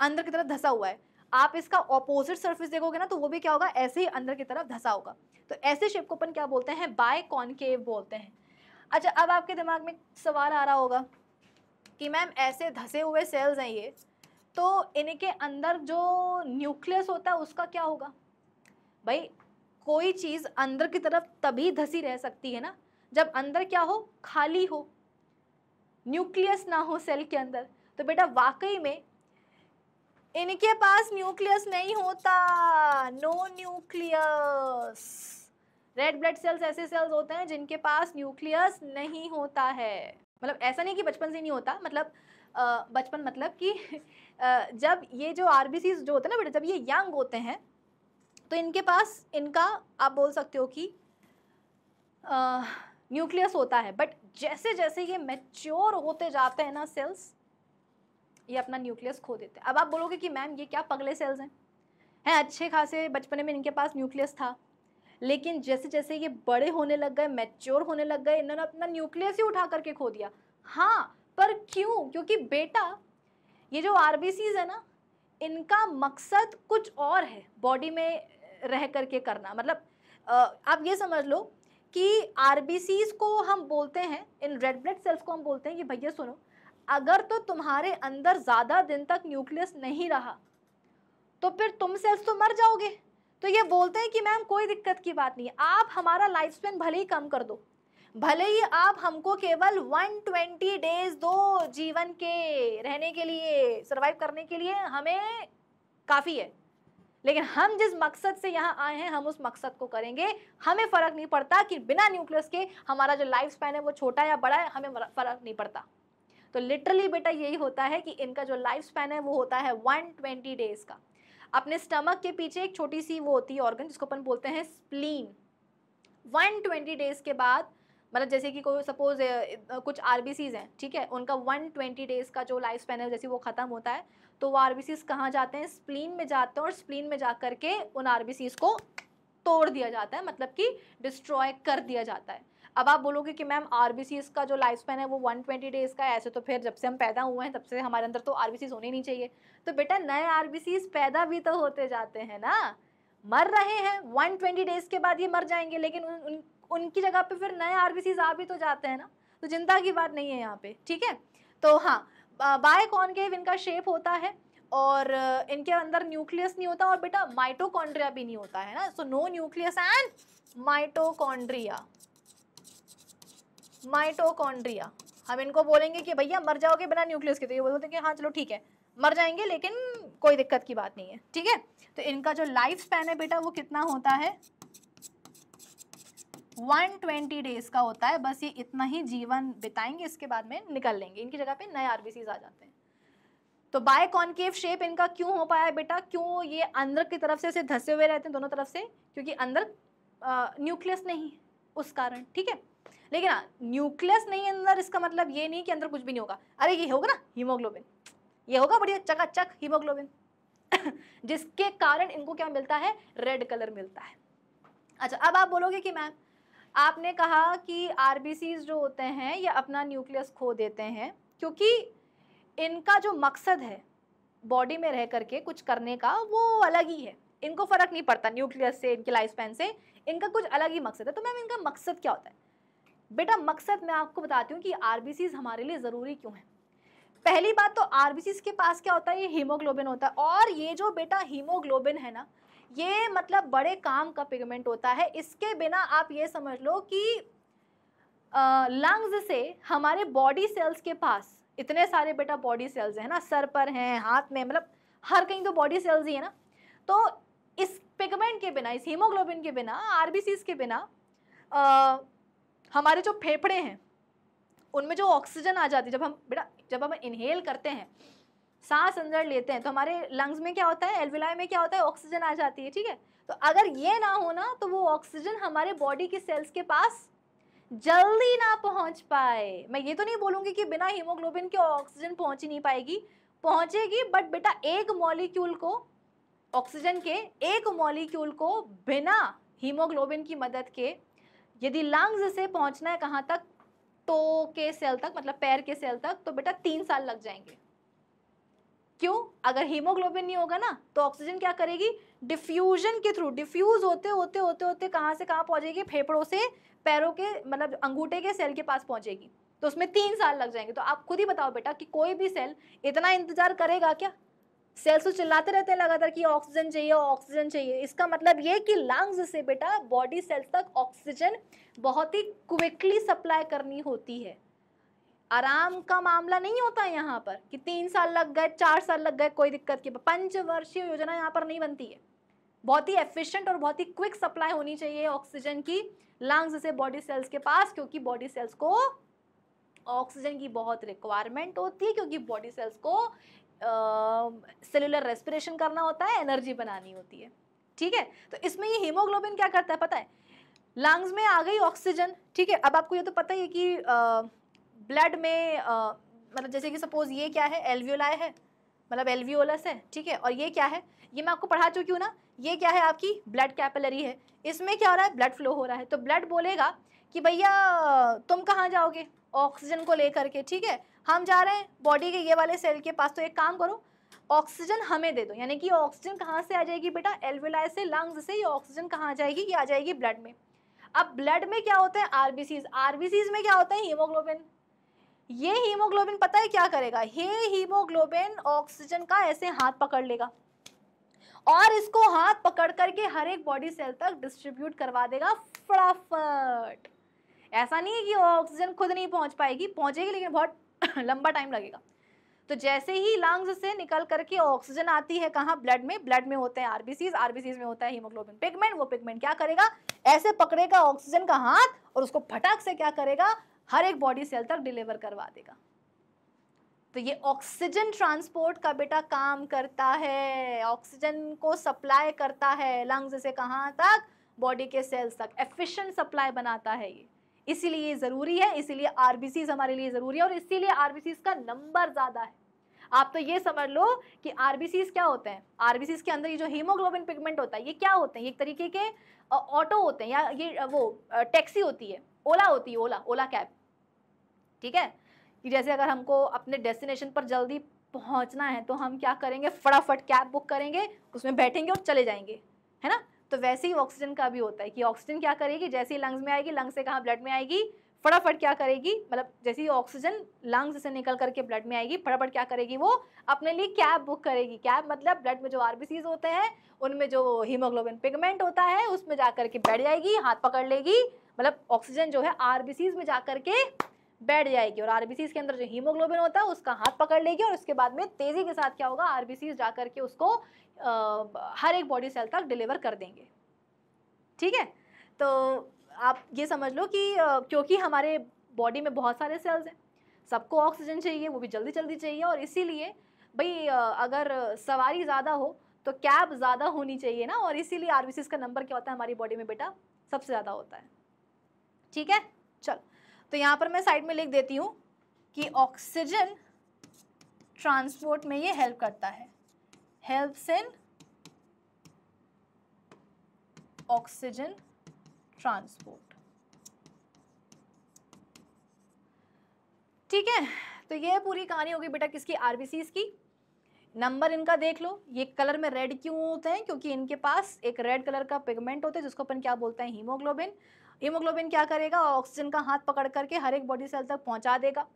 अंदर की तरफ धसा हुआ है आप इसका ऑपोजिट सरफेस देखोगे ना तो वो भी क्या होगा ऐसे ही अंदर की तरफ धसा होगा तो ऐसे शेप को अपन क्या बोलते हैं बाय कॉनकेव बोलते हैं अच्छा अब आपके दिमाग में सवाल आ रहा होगा कि मैम ऐसे धसे हुए सेल्स हैं ये तो इनके अंदर जो न्यूक्लियस होता है उसका क्या होगा भाई कोई चीज़ अंदर की तरफ तभी धसी रह सकती है ना जब अंदर क्या हो खाली हो न्यूक्लियस ना हो सेल के अंदर तो बेटा वाकई में इनके पास न्यूक्लियस नहीं होता no nucleus red blood cells ऐसे सेल्स होते हैं जिनके पास न्यूक्लियस नहीं होता है मतलब ऐसा नहीं कि बचपन से नहीं होता मतलब बचपन मतलब कि जब ये जो आर जो होते हैं ना बेटा जब ये यंग होते हैं तो इनके पास इनका आप बोल सकते हो कि न्यूक्लियस होता है बट जैसे जैसे ये मैच्योर होते जाते हैं ना सेल्स ये अपना न्यूक्लियस खो देते हैं अब आप बोलोगे कि मैम ये क्या पगले सेल्स हैं हैं अच्छे खासे बचपने में इनके पास न्यूक्लियस था लेकिन जैसे जैसे ये बड़े होने लग गए मेच्योर होने लग गए इन्होंने अपना न्यूक्लियस ही उठा करके खो दिया हाँ पर क्यों क्योंकि बेटा ये जो आर है ना इनका मकसद कुछ और है बॉडी में रह करके करना मतलब आप ये समझ लो कि आर को हम बोलते हैं इन रेड ब्लड सेल्स को हम बोलते हैं कि भैया सुनो अगर तो तुम्हारे अंदर ज़्यादा दिन तक न्यूक्लियस नहीं रहा तो फिर तुम सेल्स तो मर जाओगे तो ये बोलते हैं कि मैम कोई दिक्कत की बात नहीं आप हमारा लाइफ स्पेन भले ही कम कर दो भले ही आप हमको केवल 120 डेज दो जीवन के रहने के लिए सर्वाइव करने के लिए हमें काफ़ी है लेकिन हम जिस मकसद से यहाँ आए हैं हम उस मकसद को करेंगे हमें फ़र्क नहीं पड़ता कि बिना न्यूक्लियस के हमारा जो लाइफ स्पैन है वो छोटा या बड़ा है हमें फ़र्क नहीं पड़ता तो लिटरली बेटा यही होता है कि इनका जो लाइफ स्पैन है वो होता है 120 डेज़ का अपने स्टमक के पीछे एक छोटी सी वो होती है ऑर्गन जिसको अपन बोलते हैं स्प्लीन 120 डेज़ के बाद मतलब जैसे कि कोई सपोज कुछ आर हैं ठीक है उनका 120 डेज़ का जो लाइफ स्पैन है जैसे वो ख़त्म होता है तो वो आरबीसी कहाँ जाते हैं स्प्लीन में जाते हैं और स्प्लीन में जा करके उन आर को तोड़ दिया जाता है मतलब कि डिस्ट्रॉय कर दिया जाता है अब आप बोलोगे कि मैम आर का जो लाइफ स्पैन है वो 120 डेज़ का है ऐसे तो फिर जब से हम पैदा हुए हैं तब से हमारे अंदर तो आर होने नहीं चाहिए तो बेटा नए आर पैदा भी तो होते जाते हैं ना मर रहे हैं 120 डेज़ के बाद ये मर जाएंगे लेकिन उन, उन उनकी जगह पे फिर नए आर आ भी तो जाते हैं ना तो चिंता की बात नहीं है यहाँ पे ठीक है तो हाँ बाय कॉनकेव इनका शेप होता है और इनके अंदर न्यूक्लियस नहीं होता और बेटा माइटोकॉन्ड्रिया भी नहीं होता है ना so no nucleus and mitochondria mitochondria हम इनको बोलेंगे कि भैया मर जाओगे बिना न्यूक्लियस के तो ये बोलते हैं कि हाँ चलो ठीक है मर जाएंगे लेकिन कोई दिक्कत की बात नहीं है ठीक है तो इनका जो लाइफ स्पैन है बेटा वो कितना होता है 120 डेज का होता है बस ये इतना ही जीवन बिताएंगे इसके बाद में निकल लेंगे इनकी जगह पे नए आरबीसीज आ जाते हैं तो बाय कॉन्केव शेप इनका क्यों हो पाया बेटा क्यों ये अंदर की तरफ से ऐसे धसे हुए रहते हैं दोनों तरफ से क्योंकि अंदर न्यूक्लियस नहीं है उस कारण ठीक है लेकिन न्यूक्लियस हाँ, नहीं अंदर इसका मतलब ये नहीं कि अंदर कुछ भी नहीं होगा अरे ये होगा ना हीमोग्लोबिन ये होगा बढ़िया चक हीमोग्लोबिन जिसके कारण इनको क्या मिलता है रेड कलर मिलता है अच्छा अब आप बोलोगे कि मैम आपने कहा कि आर जो होते हैं ये अपना न्यूक्लियस खो देते हैं क्योंकि इनका जो मकसद है बॉडी में रह करके कुछ करने का वो अलग ही है इनको फ़र्क नहीं पड़ता न्यूक्लियस से इनके लाइफ स्पैन से इनका कुछ अलग ही मकसद है तो मैम इनका मकसद क्या होता है बेटा मकसद मैं आपको बताती हूँ कि आर हमारे लिए ज़रूरी क्यों हैं पहली बात तो आर के पास क्या होता है ये हीमोग्लोबिन होता है और ये जो बेटा हीमोग्लोबिन है ना ये मतलब बड़े काम का पिगमेंट होता है इसके बिना आप ये समझ लो कि लंग्स से हमारे बॉडी सेल्स के पास इतने सारे बेटा बॉडी सेल्स हैं ना सर पर हैं हाथ में मतलब हर कहीं तो बॉडी सेल्स ही है ना तो इस पिगमेंट के बिना इस हीमोग्लोबिन के बिना आर के बिना आ, हमारे जो फेफड़े हैं उनमें जो ऑक्सीजन आ जाती है जब हम बेटा जब हम इनहेल करते हैं सांस अंदर लेते हैं तो हमारे लंग्स में क्या होता है एल्विलाई में क्या होता है ऑक्सीजन आ जाती है ठीक है तो अगर ये ना हो ना तो वो ऑक्सीजन हमारे बॉडी के सेल्स के पास जल्दी ना पहुंच पाए मैं ये तो नहीं बोलूँगी कि बिना हीमोग्लोबिन के ऑक्सीजन पहुंच ही नहीं पाएगी पहुंचेगी बट बेटा एक मॉलिक्यूल को ऑक्सीजन के एक मॉलिक्यूल को बिना हीमोग्लोबिन की मदद के यदि लंग्स से पहुंचना है कहाँ तक तो के सेल तक मतलब पैर के सेल तक तो बेटा तीन साल लग जाएंगे क्यों अगर हीमोग्लोबिन नहीं होगा ना तो ऑक्सीजन क्या करेगी डिफ्यूजन के थ्रू डिफ्यूज होते होते होते होते कहाँ से कहाँ पहुँचेगी फेफड़ों से पैरों के मतलब अंगूठे के सेल के पास पहुँचेगी तो उसमें तीन साल लग जाएंगे तो आप खुद ही बताओ बेटा कि कोई भी सेल इतना इंतजार करेगा क्या सेल्स तो चिल्लाते रहते हैं लगातार कि ऑक्सीजन चाहिए ऑक्सीजन चाहिए इसका मतलब ये कि लंग्स से बेटा बॉडी सेल्स तक ऑक्सीजन बहुत ही क्विकली सप्लाई करनी होती है आराम का मामला नहीं होता है यहाँ पर कि तीन साल लग गए चार साल लग गए कोई दिक्कत की पंचवर्षीय योजना यहाँ पर नहीं बनती है बहुत ही एफिशिएंट और बहुत ही क्विक सप्लाई होनी चाहिए ऑक्सीजन की लंग्स से बॉडी सेल्स के पास क्योंकि बॉडी सेल्स को ऑक्सीजन की बहुत रिक्वायरमेंट होती है क्योंकि बॉडी सेल्स को सेलुलर रेस्पिरेशन करना होता है एनर्जी बनानी होती है ठीक है तो इसमें ये हीमोग्लोबिन क्या करता है पता है लंग्स में आ गई ऑक्सीजन ठीक है अब आपको ये तो पता ही है कि ब्लड में मतलब जैसे कि सपोज ये क्या है एल्वियोलाय है मतलब एल्वियोलस है ठीक है और ये क्या है ये मैं आपको पढ़ा चुकी हूँ ना ये क्या है आपकी ब्लड कैपिलरी है इसमें क्या हो रहा है ब्लड फ्लो हो रहा है तो ब्लड बोलेगा कि भैया तुम कहाँ जाओगे ऑक्सीजन को लेकर के ठीक है हम जा रहे हैं बॉडी के ये वाले सेल के पास तो एक काम करो ऑक्सीजन हमें दे दो यानी कि ऑक्सीजन कहाँ से आ जाएगी बेटा एलवेलाई से लंग्स से ये ऑक्सीजन कहाँ आ जाएगी ये आ जाएगी ब्लड में अब ब्लड में क्या होता है आरबीसीज आरबीसीज में क्या होता है हीमोग्लोबिन ये हीमोग्लोबिन पता है क्या करेगा ये हीमोग्लोबिन ऑक्सीजन का ऐसे हाथ पकड़ लेगा और इसको हाथ पकड़ करके हर एक बॉडी सेल तक डिस्ट्रीब्यूट करवा देगा फटाफट ऐसा नहीं है कि ऑक्सीजन खुद नहीं पहुंच पाएगी पहुंचेगी लेकिन बहुत लंबा टाइम लगेगा तो जैसे ही लंग्स से निकल करके ऑक्सीजन आती है कहाँ ब्लड में ब्लड में होते हैं आरबीसीज आरबीसीज में होता है हीमोग्लोबिन पिगमेंट वो पिगमेंट क्या करेगा ऐसे पकड़ेगा ऑक्सीजन का हाथ और उसको फटाक से क्या करेगा हर एक बॉडी सेल तक डिलीवर करवा देगा तो ये ऑक्सीजन ट्रांसपोर्ट का बेटा काम करता है ऑक्सीजन को सप्लाई करता है लंग्स से कहाँ तक बॉडी के सेल्स तक एफिशिएंट सप्लाई बनाता है ये इसीलिए ये ज़रूरी है इसीलिए आर हमारे लिए ज़रूरी है और इसीलिए आर का नंबर ज़्यादा है आप तो ये समझ लो कि आर क्या होते हैं आर के अंदर ये जो हीमोग्लोबिन पिगमेंट होता है ये क्या होते हैं एक तरीके के ऑटो होते हैं या ये वो टैक्सी होती है ओला होती है ओला ओला कैब ठीक है कि जैसे अगर हमको अपने डेस्टिनेशन पर जल्दी पहुंचना है तो हम क्या करेंगे फटाफट कैब बुक करेंगे उसमें बैठेंगे और चले जाएंगे है ना तो वैसे ही ऑक्सीजन का भी होता है कि ऑक्सीजन क्या करेगी जैसे ही लंग्स में आएगी लंग्स से कहाँ ब्लड में आएगी फटाफट क्या करेगी मतलब जैसे ही ऑक्सीजन लंग्स से निकल करके ब्लड में आएगी फटाफट क्या करेगी वो अपने लिए कैब बुक करेगी कैब मतलब ब्लड में जो आर होते हैं उनमें जो हीमोग्लोबिन पिगमेंट होता है उसमें जा करके बैठ जाएगी हाथ पकड़ लेगी मतलब ऑक्सीजन जो है आर में जा करके बैठ जाएगी और आरबीसी के अंदर जो हीमोग्लोबिन होता है उसका हाथ पकड़ लेगी और उसके बाद में तेज़ी के साथ क्या होगा आरबीसी जा करके उसको आ, हर एक बॉडी सेल तक डिलीवर कर देंगे ठीक है तो आप ये समझ लो कि क्योंकि हमारे बॉडी में बहुत सारे सेल्स हैं सबको ऑक्सीजन चाहिए वो भी जल्दी जल्दी चाहिए और इसीलिए भाई अगर सवारी ज़्यादा हो तो कैब ज़्यादा होनी चाहिए ना और इसीलिए आर का नंबर क्या होता है हमारी बॉडी में बेटा सबसे ज़्यादा होता है ठीक है चलो तो यहां पर मैं साइड में लिख देती हूं कि ऑक्सीजन ट्रांसपोर्ट में ये हेल्प करता है हेल्प इन ऑक्सीजन ट्रांसपोर्ट ठीक है तो ये पूरी कहानी होगी बेटा किसकी आरबीसी की नंबर इनका देख लो ये कलर में रेड क्यों होते हैं क्योंकि इनके पास एक रेड कलर का पिगमेंट होता है जिसको अपन क्या बोलते हैं हीमोग्लोबिन हीमोग्लोबिन क्या करेगा ऑक्सीजन का हाथ पकड़ करके हर एक बॉडी सेल तक पहुंचा देगा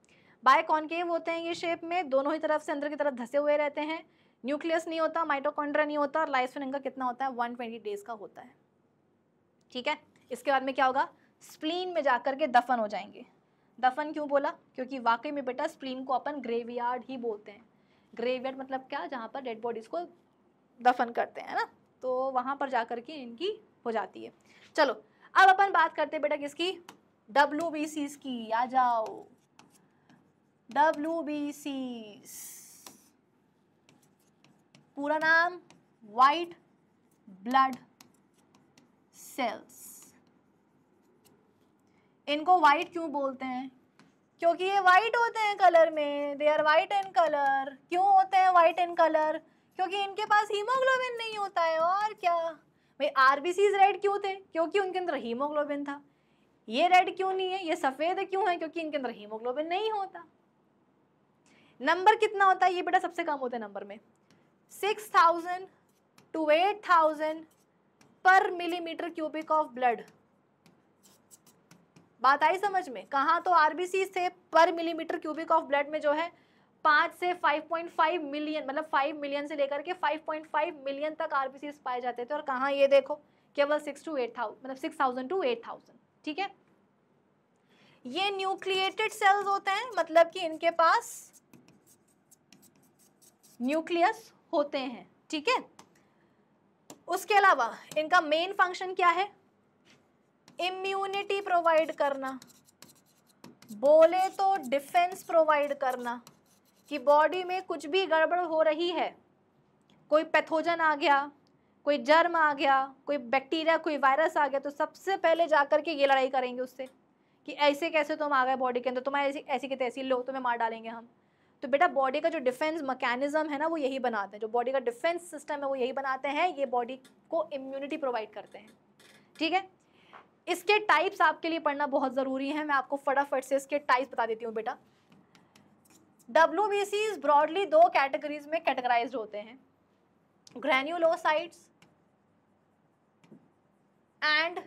बाय कॉन्केव होते हैं ये शेप में दोनों ही तरफ से अंदर की तरफ धसे हुए रहते हैं न्यूक्लियस नहीं होता माइटोकॉन्ड्रा नहीं होता और लाइसफेन इनका कितना होता है ट्वेंटी डेज का होता है ठीक है इसके बाद में क्या होगा स्प्लीन में जाकर के दफन हो जाएंगे दफन क्यों बोला क्योंकि वाकई में बेटा स्प्लीन को अपन ग्रेवयार्ड ही बोलते हैं ग्रेवयार्ड मतलब क्या जहाँ पर डेड बॉडीज़ को दफन करते हैं ना तो वहाँ पर जा के इनकी हो जाती है चलो अब अपन बात करते बेटा किसकी डब्ल्यू बी सीज की आ जाओ डब्ल्यू बी सी पूरा नाम वाइट ब्लड सेल्स इनको वाइट क्यों बोलते हैं क्योंकि ये वाइट होते हैं कलर में they are white in colour क्यों होते हैं वाइट इन कलर क्योंकि इनके पास हीमोग्लोबिन नहीं होता है और क्या भाई आरबीसीज रेड क्यों थे क्योंकि उनके अंदर हीमोग्लोबिन था ये रेड क्यों नहीं है ये सफ़ेद क्यों है क्योंकि इनके अंदर हीमोग्लोबिन नहीं होता नंबर कितना होता है ये बेटा सबसे कम होता है नंबर में six thousand to eight thousand per millimetre cubic of blood बात आई समझ में कहाँ तो आरबीसी से पर मिलीमीटर क्यूबिक ऑफ ब्लड में जो है पाँच से 5.5 मिलियन मतलब 5 मिलियन से लेकर के 5.5 मिलियन तक आरबीसी पाए जाते थे और कहाँ ये देखो केवल सिक्स टू एट थाउजेंड मतलब six thousand to eight thousand ठीक है ये न्यूक्लिएटेड सेल्स होते हैं मतलब कि इनके पास न्यूक्लियस होते हैं ठीक है उसके अलावा इनका मेन फंक्शन क्या है इम्यूनिटी प्रोवाइड करना बोले तो डिफेंस प्रोवाइड करना कि बॉडी में कुछ भी गड़बड़ हो रही है कोई पैथोजन आ गया कोई जर्म आ गया कोई बैक्टीरिया कोई वायरस आ गया तो सबसे पहले जा कर के ये लड़ाई करेंगे उससे कि ऐसे कैसे तुम आ गए बॉडी के अंदर तुम्हारे ऐसी ऐसी की तहसील लो तुम्हें मार डालेंगे हम तो बेटा बॉडी का जो डिफेंस मैकेनिज्म है ना वो यही बनाते हैं जो बॉडी का डिफेंस सिस्टम है वो यही बनाते हैं ये बॉडी को इम्यूनिटी प्रोवाइड करते हैं ठीक है इसके टाइप्स आपके लिए पढ़ना बहुत ज़रूरी है मैं आपको फटाफट से इसके टाइप्स बता देती हूँ बेटा डब्ल्यू बी सीज ब्रॉडली दो कैटेगरीज में कैटेगराइज होते हैं granulocytes and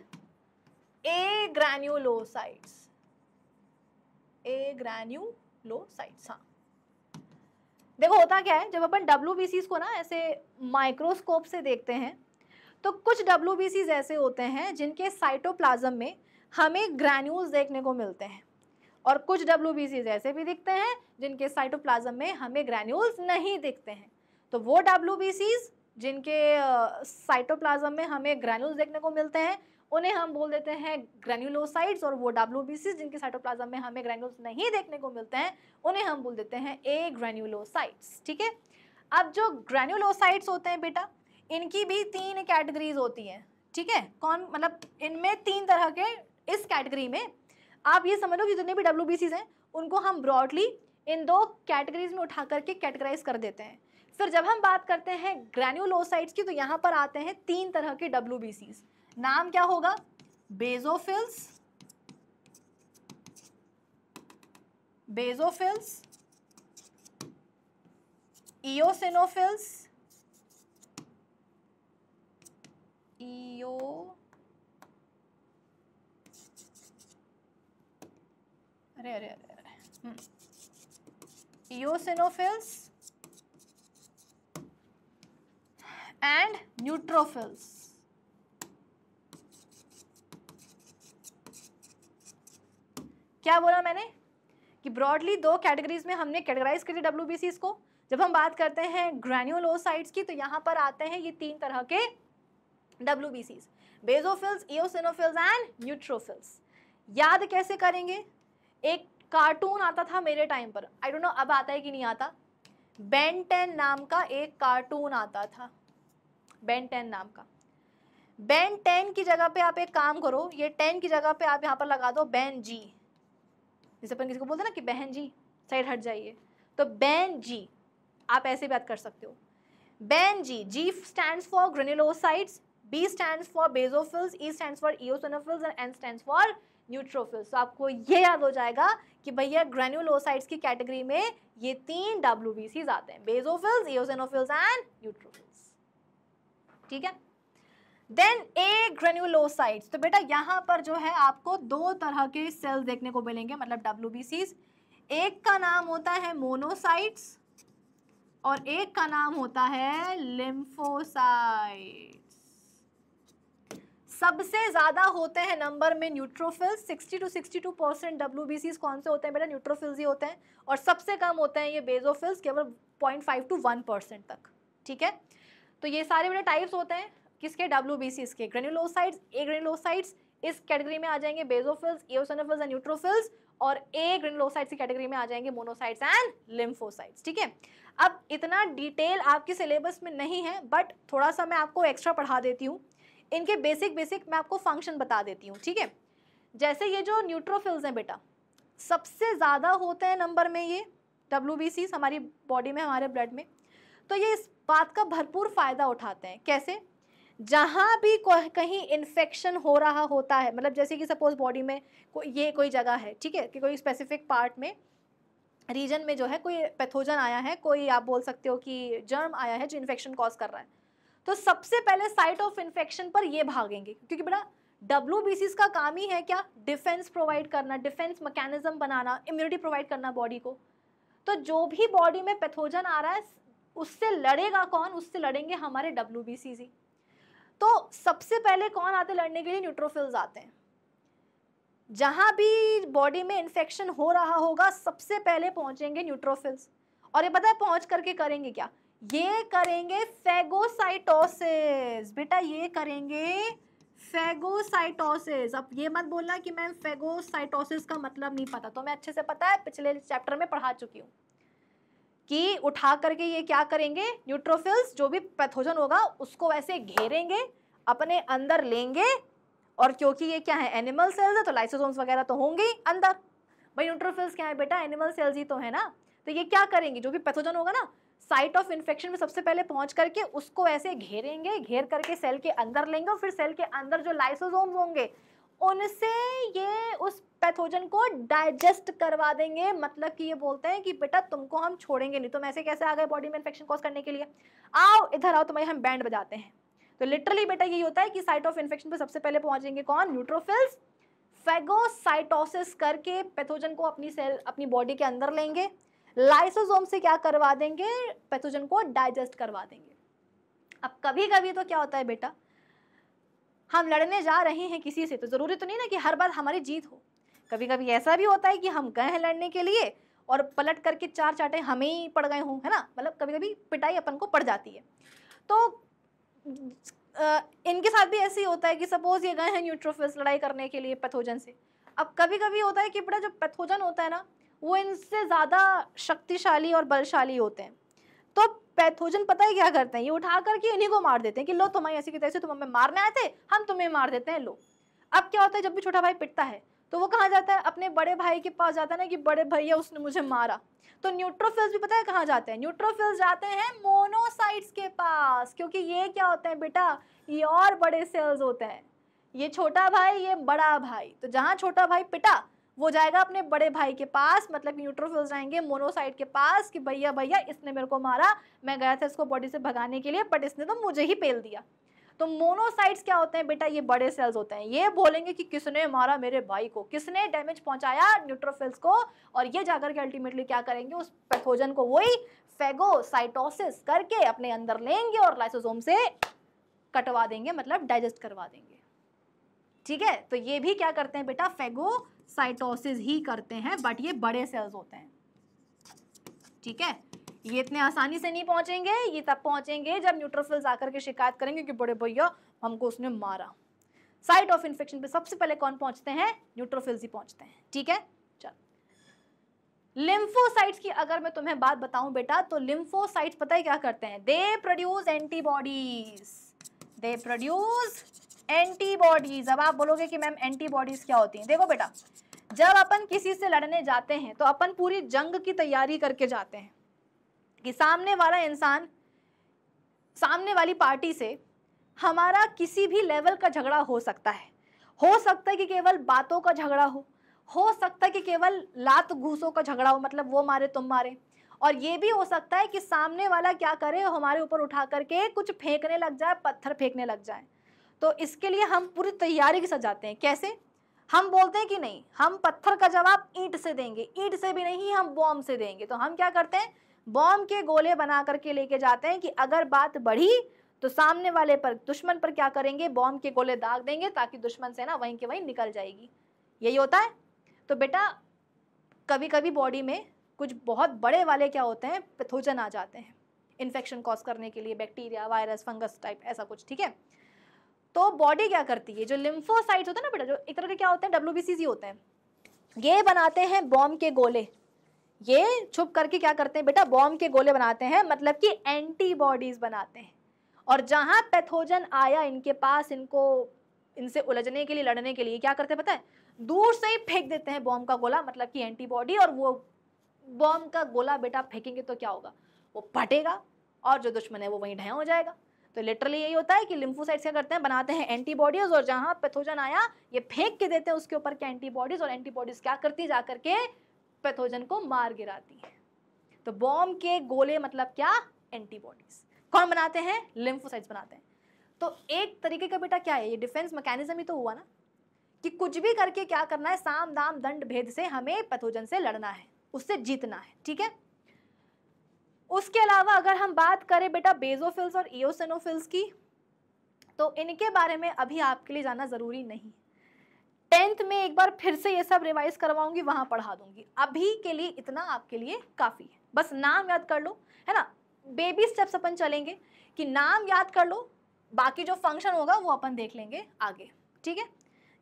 agranulocytes agranulocytes हाँ देखो होता क्या है जब अपन डब्ल्यू को ना ऐसे माइक्रोस्कोप से देखते हैं तो कुछ डब्ल्यू ऐसे होते हैं जिनके साइटोप्लाज्म में हमें ग्रैन्यूल्स देखने को मिलते हैं और कुछ डब्ल्यू ऐसे भी दिखते हैं जिनके साइटोप्लाज्म में हमें ग्रैन्यूल्स नहीं दिखते हैं तो वो डब्ल्यू जिनके साइटोप्लाज्म में हमें ग्रैन्यूल्स देखने को मिलते हैं उन्हें हम बोल देते हैं ग्रैन्यूलोसाइट्स और वो डब्ल्यू जिनके साइटोप्लाज्म में हमें ग्रैन्यूल्स नहीं देखने को मिलते हैं उन्हें हम बोल देते हैं ए ग्रैन्यूलोसाइट्स ठीक है अब जो ग्रैन्यूलोसाइट्स होते हैं बेटा इनकी भी तीन कैटेगरीज होती हैं ठीक है कौन मतलब इनमें तीन तरह के इस कैटेगरी में आप ये समझ लो कि जितने भी डब्ल्यू हैं उनको हम ब्रॉडली इन दो कैटेगरीज में उठा करके कैटेगराइज कर देते हैं फिर जब हम बात करते हैं ग्रैन्यूलोसाइट्स की तो यहाँ पर आते हैं तीन तरह के डब्ल्यू नाम क्या होगा बेजोफिल्स बेजोफिल्स इोसिनोफिल्स इओ अरे अरे अरे अरे ईओसिनोफिल्स एंड न्यूट्रोफिल्स क्या बोला मैंने कि ब्रॉडली दो कैटेगरीज में हमने कैटेगराइज करी डब्ल्यू को जब हम बात करते हैं ग्रैन्यूलोसाइट्स की तो यहां पर आते हैं ये तीन तरह के W basophils eosinophils and neutrophils याद कैसे करेंगे एक कार्टून आता था मेरे टाइम पर आई डोंट नो अब आता है कि नहीं आता बेन टेन नाम का एक कार्टून आता था बेन टेन नाम का बैन टेन की जगह पे आप एक काम करो ये टेन की जगह पे आप यहाँ पर लगा दो बैन जी जैसे अपन किसी को बोलते ना कि बहन जी साइड हट जाइए तो बैन जी आप ऐसे बात कर सकते हो BEN G G stands for granulocytes B stands for basophils E stands for eosinophils and N stands for neutrophils तो आपको ये याद हो जाएगा कि भैया ग्रेन्यूलोसाइड्स की कैटेगरी में ये तीन डब्ल्यू बी सीज आते हैं बेजोफिल्स एंड न्यूट्रोफिल्स ठीक है देन ए ग्रेन्यूलोसाइड्स तो बेटा यहाँ पर जो है आपको दो तरह के सेल्स देखने को मिलेंगे मतलब डब्ल्यू बी सीज एक का नाम होता है मोनोसाइट्स और एक का नाम होता है लिम्फोसाइट सबसे ज़्यादा होते हैं नंबर में न्यूट्रोफिल्स 60 टू 62 परसेंट डब्ल्यू कौन से होते हैं बेटा न्यूट्रोफिल्स ही होते हैं और सबसे कम होते हैं ये बेजोफिल्स केवल 0.5 टू 1 परसेंट तक ठीक है तो ये सारे बेटा टाइप्स होते हैं किसके डब्ल्यू बी सी ग्रेनुलोसाइड्स ए ग्रेनुलोसाइड्स इस कैटेगरी में आ जाएंगे बेजोफिल्स एओसनोफिल्स एंड न्यूट्रोफिल्स और ए ग्रेनुलोसाइड्स की कैटेगरी में आ जाएंगे मोनोसाइड्स एंड लिम्फोसाइड्स ठीक है अब इतना डिटेल आपके सिलेबस में नहीं है बट थोड़ा सा मैं आपको एक्स्ट्रा पढ़ा देती हूँ इनके बेसिक बेसिक मैं आपको फंक्शन बता देती हूँ ठीक है जैसे ये जो न्यूट्रोफिल्स हैं बेटा सबसे ज़्यादा होते हैं नंबर में ये डब्ल्यू हमारी बॉडी में हमारे ब्लड में तो ये इस बात का भरपूर फ़ायदा उठाते हैं कैसे जहाँ भी कहीं इन्फेक्शन हो रहा होता है मतलब जैसे कि सपोज बॉडी में को, ये कोई जगह है ठीक है कि कोई स्पेसिफिक पार्ट में रीजन में जो है कोई पैथोजन आया है कोई आप बोल सकते हो कि जर्म आया है जो इन्फेक्शन कॉज कर रहा है तो सबसे पहले साइट ऑफ इन्फेक्शन पर ये भागेंगे क्योंकि बेटा डब्ल्यू का काम ही है क्या डिफेंस प्रोवाइड करना डिफेंस मैकेनिज्म बनाना इम्यूनिटी प्रोवाइड करना बॉडी को तो जो भी बॉडी में पैथोजन आ रहा है उससे लड़ेगा कौन उससे लड़ेंगे हमारे डब्ल्यू तो सबसे पहले कौन आते लड़ने के लिए न्यूट्रोफिल्स आते हैं जहाँ भी बॉडी में इन्फेक्शन हो रहा होगा सबसे पहले पहुँचेंगे न्यूट्रोफिल्स और ये पता है पहुँच करके करेंगे क्या ये करेंगे फेगोसाइटोसिस बेटा ये करेंगे फेगोसाइटोसिस अब ये मत बोलना कि मैम फेगोसाइटोसिस का मतलब नहीं पता तो मैं अच्छे से पता है पिछले चैप्टर में पढ़ा चुकी हूँ कि उठा करके ये क्या करेंगे न्यूट्रोफिल्स जो भी पैथोजन होगा उसको वैसे घेरेंगे अपने अंदर लेंगे और क्योंकि ये क्या है एनिमल सेल्स है तो लाइसोसोम्स वगैरह तो होंगे ही अंदर भाई न्यूट्रोफिल्स क्या है बेटा एनिमल सेल्स ही तो है ना तो ये क्या करेंगे जो भी पैथोजन होगा ना साइट ऑफ इन्फेक्शन में सबसे पहले पहुंच करके उसको ऐसे घेरेंगे घेर करके सेल के अंदर लेंगे और फिर सेल के अंदर जो लाइसोजोम होंगे उनसे ये उस पैथोजन को डाइजेस्ट करवा देंगे मतलब कि ये बोलते हैं कि बेटा तुमको हम छोड़ेंगे नहीं तुम ऐसे कैसे आ गए बॉडी में इन्फेक्शन कॉज करने के लिए आओ इधर आओ तुम्हें हम बैंड बजाते हैं तो लिटरली बेटा यही होता है कि साइट ऑफ इन्फेक्शन पर सबसे पहले पहुंचेंगे कौन न्यूट्रोफिल्स फेगोसाइटोसिस करके पैथोजन को अपनी सेल अपनी बॉडी के अंदर लेंगे लाइसोजोम से क्या करवा देंगे पैथोजन को डाइजेस्ट करवा देंगे अब कभी कभी तो क्या होता है बेटा हम लड़ने जा रहे हैं किसी से तो ज़रूरी तो नहीं ना कि हर बार हमारी जीत हो कभी कभी ऐसा भी होता है कि हम गए हैं लड़ने के लिए और पलट करके चार चाटे हमें ही पड़ गए हों है ना मतलब कभी कभी पिटाई अपन को पड़ जाती है तो आ, इनके साथ भी ऐसे ही होता है कि सपोज़ ये गए हैं न्यूट्रोफिल्स लड़ाई करने के लिए पैथोजन से अब कभी कभी होता है कि बेटा जो पैथोजन होता है ना वो इनसे ज़्यादा शक्तिशाली और बलशाली होते हैं तो पैथोजन पता है क्या करते हैं ये उठा करके इन्हीं को मार देते हैं कि लो तुम्हारी ऐसी की तैसे तुम हमें मारने आए थे हम तुम्हें मार देते हैं लो अब क्या होता है जब भी छोटा भाई पिटता है तो वो कहाँ जाता है अपने बड़े भाई के पास जाता है ना कि बड़े भैया उसने मुझे मारा तो न्यूट्रोफिल्स भी पता है कहाँ जाते हैं न्यूट्रोफिल्स जाते हैं मोनोसाइट्स के पास क्योंकि ये क्या होते हैं बेटा ये और बड़े सेल्स होते हैं ये छोटा भाई ये बड़ा भाई तो जहाँ छोटा भाई पिटा वो जाएगा अपने बड़े भाई के पास मतलब न्यूट्रोफिल्स जाएंगे मोनोसाइड के पास कि भैया भैया इसने मेरे को मारा मैं गया था इसको बॉडी से भगाने के लिए बट इसने तो मुझे ही पेल दिया तो मोनोसाइट्स क्या होते हैं बेटा ये बड़े सेल्स होते हैं ये बोलेंगे कि किसने मारा मेरे भाई को किसने डैमेज पहुंचाया न्यूट्रोफिल्स को और ये जाकर के अल्टीमेटली क्या करेंगे उस पैथोजन को वही फेगोसाइटोसिस करके अपने अंदर लेंगे और लाइसोसोम से कटवा देंगे मतलब डाइजेस्ट करवा देंगे ठीक है तो ये भी क्या करते हैं बेटा फेगो साइटोसिस ही करते हैं बट ये बड़े सेल्स होते हैं ठीक है ये इतने आसानी से नहीं पहुंचेंगे ये तब पहुंचेंगे जब न्यूट्रोफिल्स आकर के शिकायत करेंगे कि बड़े भैया हमको उसने मारा साइट ऑफ इन्फेक्शन पे सबसे पहले कौन पहुंचते हैं न्यूट्रोफिल्स ही पहुंचते हैं ठीक है लिम्फोसाइट्स की अगर मैं तुम्हें बात बताऊं बेटा तो लिम्फोसाइट्स पता है क्या करते हैं they produce antibodies they produce antibodies अब आप बोलोगे कि मैम एंटीबॉडीज क्या होती हैं देखो बेटा जब अपन किसी से लड़ने जाते हैं तो अपन पूरी जंग की तैयारी करके जाते हैं कि सामने वाला इंसान सामने वाली पार्टी से हमारा किसी भी लेवल का झगड़ा हो सकता है हो सकता है कि केवल बातों का झगड़ा हो हो सकता है कि केवल लात घूसों का झगड़ा हो मतलब वो मारे तुम मारे और ये भी हो सकता है कि सामने वाला क्या करे हमारे ऊपर उठा करके कुछ फेंकने लग जाए पत्थर फेंकने लग जाए तो इसके लिए हम पूरी तैयारी के साथ जाते हैं कैसे हम बोलते हैं कि नहीं हम पत्थर का जवाब ईंट से देंगे ईंट से भी नहीं हम बॉम से देंगे तो हम क्या करते हैं बॉम के गोले बना करके लेके जाते हैं कि अगर बात बढ़ी तो सामने वाले पर दुश्मन पर क्या करेंगे बॉम के गोले दाग देंगे ताकि दुश्मन से ना वहीं के वहीं निकल जाएगी यही होता है तो बेटा कभी कभी बॉडी में कुछ बहुत बड़े वाले क्या होते हैं पैथोजन आ जाते हैं इन्फेक्शन कॉज करने के लिए बैक्टीरिया वायरस फंगस टाइप ऐसा कुछ ठीक है तो बॉडी क्या करती है जो लिम्फोसाइट होते हैं ना बेटा जो एक तरह के क्या होते हैं डब्ल्यू होते हैं ये बनाते हैं बॉम्ब के गोले ये छुप करके क्या करते हैं बेटा बॉम्ब के गोले बनाते हैं मतलब कि एंटीबॉडीज बनाते हैं और जहाँ पैथोजन आया इनके पास इनको इनसे उलझने के लिए लड़ने के लिए क्या करते हैं पता है दूर से ही फेंक देते हैं बॉम्ब का गोला मतलब कि एंटीबॉडी और वो बॉम्ब का गोला बेटा फेंकेंगे तो क्या होगा वो फटेगा और जो दुश्मन है वो वहीं ढया हो जाएगा तो लिटरली यही होता है कि लिम्फोसाइट्स क्या करते हैं बनाते हैं एंटीबॉडीज और जहाँ पैथोजन आया ये फेंक के देते हैं उसके ऊपर क्या एंटीबॉडीज और एंटीबॉडीज क्या करती है जाकर के पैथोजन को मार गिराती है तो बॉम्ब के गोले मतलब क्या एंटीबॉडीज कौन बनाते हैं लिम्फोसाइट्स बनाते हैं तो एक तरीके का बेटा क्या है ये डिफेंस मैकेनिज्म ही तो हुआ ना कि कुछ भी करके क्या करना है साम दाम दंड भेद से हमें पैथोजन से लड़ना है उससे जीतना है ठीक है उसके अलावा अगर हम बात करें बेटा बेजोफिल्स और ईओसेनोफिल्स की तो इनके बारे में अभी आपके लिए जाना ज़रूरी नहीं टेंथ में एक बार फिर से ये सब रिवाइज करवाऊंगी वहाँ पढ़ा दूंगी अभी के लिए इतना आपके लिए काफ़ी है बस नाम याद कर लो है ना बेबी स्टेप्स अपन चलेंगे कि नाम याद कर लो बाकी जो फंक्शन होगा वो अपन देख लेंगे आगे ठीक है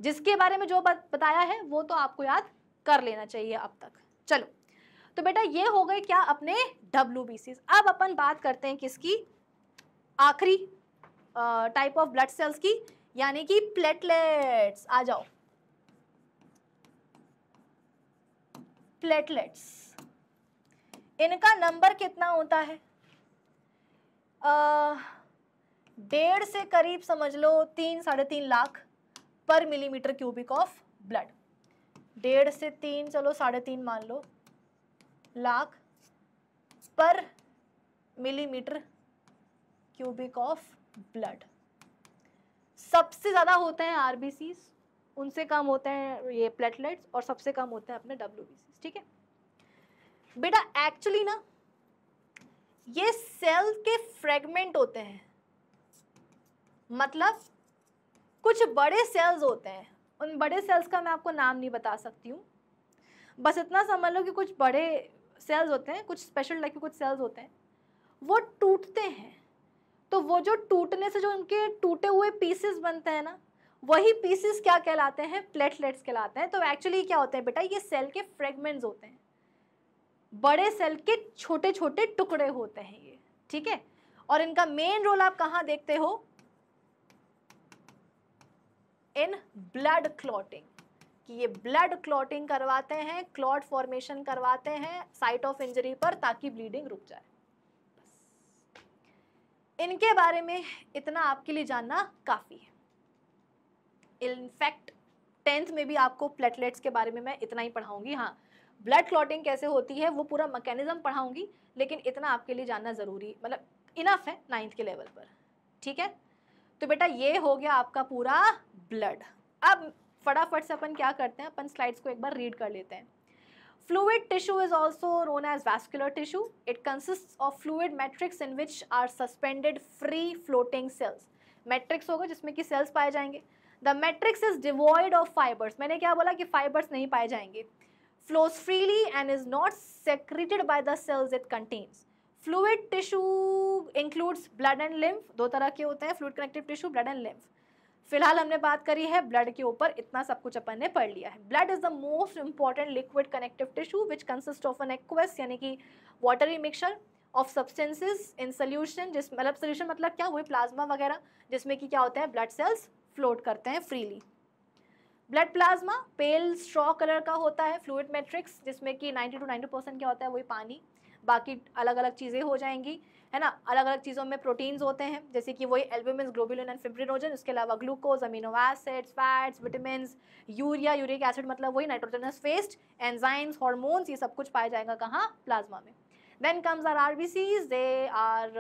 जिसके बारे में जो बताया है वो तो आपको याद कर लेना चाहिए अब तक चलो तो बेटा ये हो गए क्या अपने डब्ल्यू अब अपन बात करते हैं किसकी आखिरी टाइप ऑफ ब्लड सेल्स की यानी कि प्लेटलेट्स आ जाओ प्लेटलेट्स इनका नंबर कितना होता है डेढ़ से करीब समझ लो तीन साढ़े तीन लाख पर मिलीमीटर क्यूबिक ऑफ ब्लड डेढ़ से तीन चलो साढ़े तीन मान लो लाख पर मिलीमीटर क्यूबिक ऑफ ब्लड सबसे ज़्यादा होते हैं आर उनसे कम होते हैं ये प्लेटलेट्स और सबसे कम होते हैं अपने डब्ल्यू ठीक है बेटा एक्चुअली ना ये सेल के फ्रेगमेंट होते हैं मतलब कुछ बड़े सेल्स होते हैं उन बड़े सेल्स का मैं आपको नाम नहीं बता सकती हूँ बस इतना समझ लो कि कुछ बड़े सेल्स होते हैं कुछ स्पेशल टाइप के कुछ सेल्स होते हैं वो टूटते हैं तो वो जो टूटने से जो उनके टूटे हुए पीसेस बनते हैं ना वही पीसेस क्या कहलाते हैं प्लेटलेट्स कहलाते हैं तो एक्चुअली क्या होते हैं बेटा ये सेल के फ्रेगमेंट्स होते हैं बड़े सेल के छोटे छोटे टुकड़े होते हैं ये ठीक है और इनका मेन रोल आप कहाँ देखते हो इन ब्लड क्लॉटिंग कि ये ब्लड क्लॉटिंग करवाते हैं क्लॉट फॉर्मेशन करवाते हैं साइट ऑफ इंजरी पर ताकि ब्लीडिंग रुक जाए इनके बारे में इतना आपके लिए जानना काफ़ी है इनफैक्ट टेंथ में भी आपको प्लेटलेट्स के बारे में मैं इतना ही पढ़ाऊंगी हाँ ब्लड क्लॉटिंग कैसे होती है वो पूरा मैकेनिज्म पढ़ाऊंगी लेकिन इतना आपके लिए जानना ज़रूरी मतलब इनफ है नाइन्थ के लेवल पर ठीक है तो बेटा ये हो गया आपका पूरा ब्लड अब फटाफट से अपन क्या करते हैं अपन स्लाइड्स को एक बार रीड कर लेते हैं fluid tissue is also known as vascular tissue it consist of fluid matrix in which are suspended free floating cells matrix होगा जिसमें कि सेल्स पाए जाएंगे the matrix is devoid of fibres मैंने क्या बोला कि फाइबर्स नहीं पाए जाएंगे flows freely and is not secreted by the cells it contains fluid tissue includes blood and lymph दो तरह के होते हैं fluid connective tissue blood and lymph फिलहाल हमने बात करी है ब्लड के ऊपर इतना सब कुछ अपन ने पढ़ लिया है blood is the most important liquid connective tissue which consist of an aqueous यानी कि watery mixture of substances in solution जिस मतलब सोल्यूशन मतलब क्या हुए प्लाज्मा वगैरह जिसमें कि क्या होता है ब्लड सेल्स फ्लोट करते हैं freely blood plasma pale straw colour का होता है फ्लूड मेट्रिक्स जिसमें कि 90 टू 90 परसेंट क्या होता है वही पानी बाकी अलग अलग चीज़ें हो जाएंगी है ना अलग अलग चीज़ों में प्रोटीन्स होते हैं जैसे कि वही एल्ब्यूमिन ग्लोबुलिन एंड फिब्रिनोजन उसके अलावा glucose amino acids fats vitamin urea uric acid मतलब वही नाइट्रोजनस वेस्ट एंजाइम्स हॉर्मोन्स ये सब कुछ पाया जाएगा कहाँ प्लाज्मा में then comes R R B Cs they are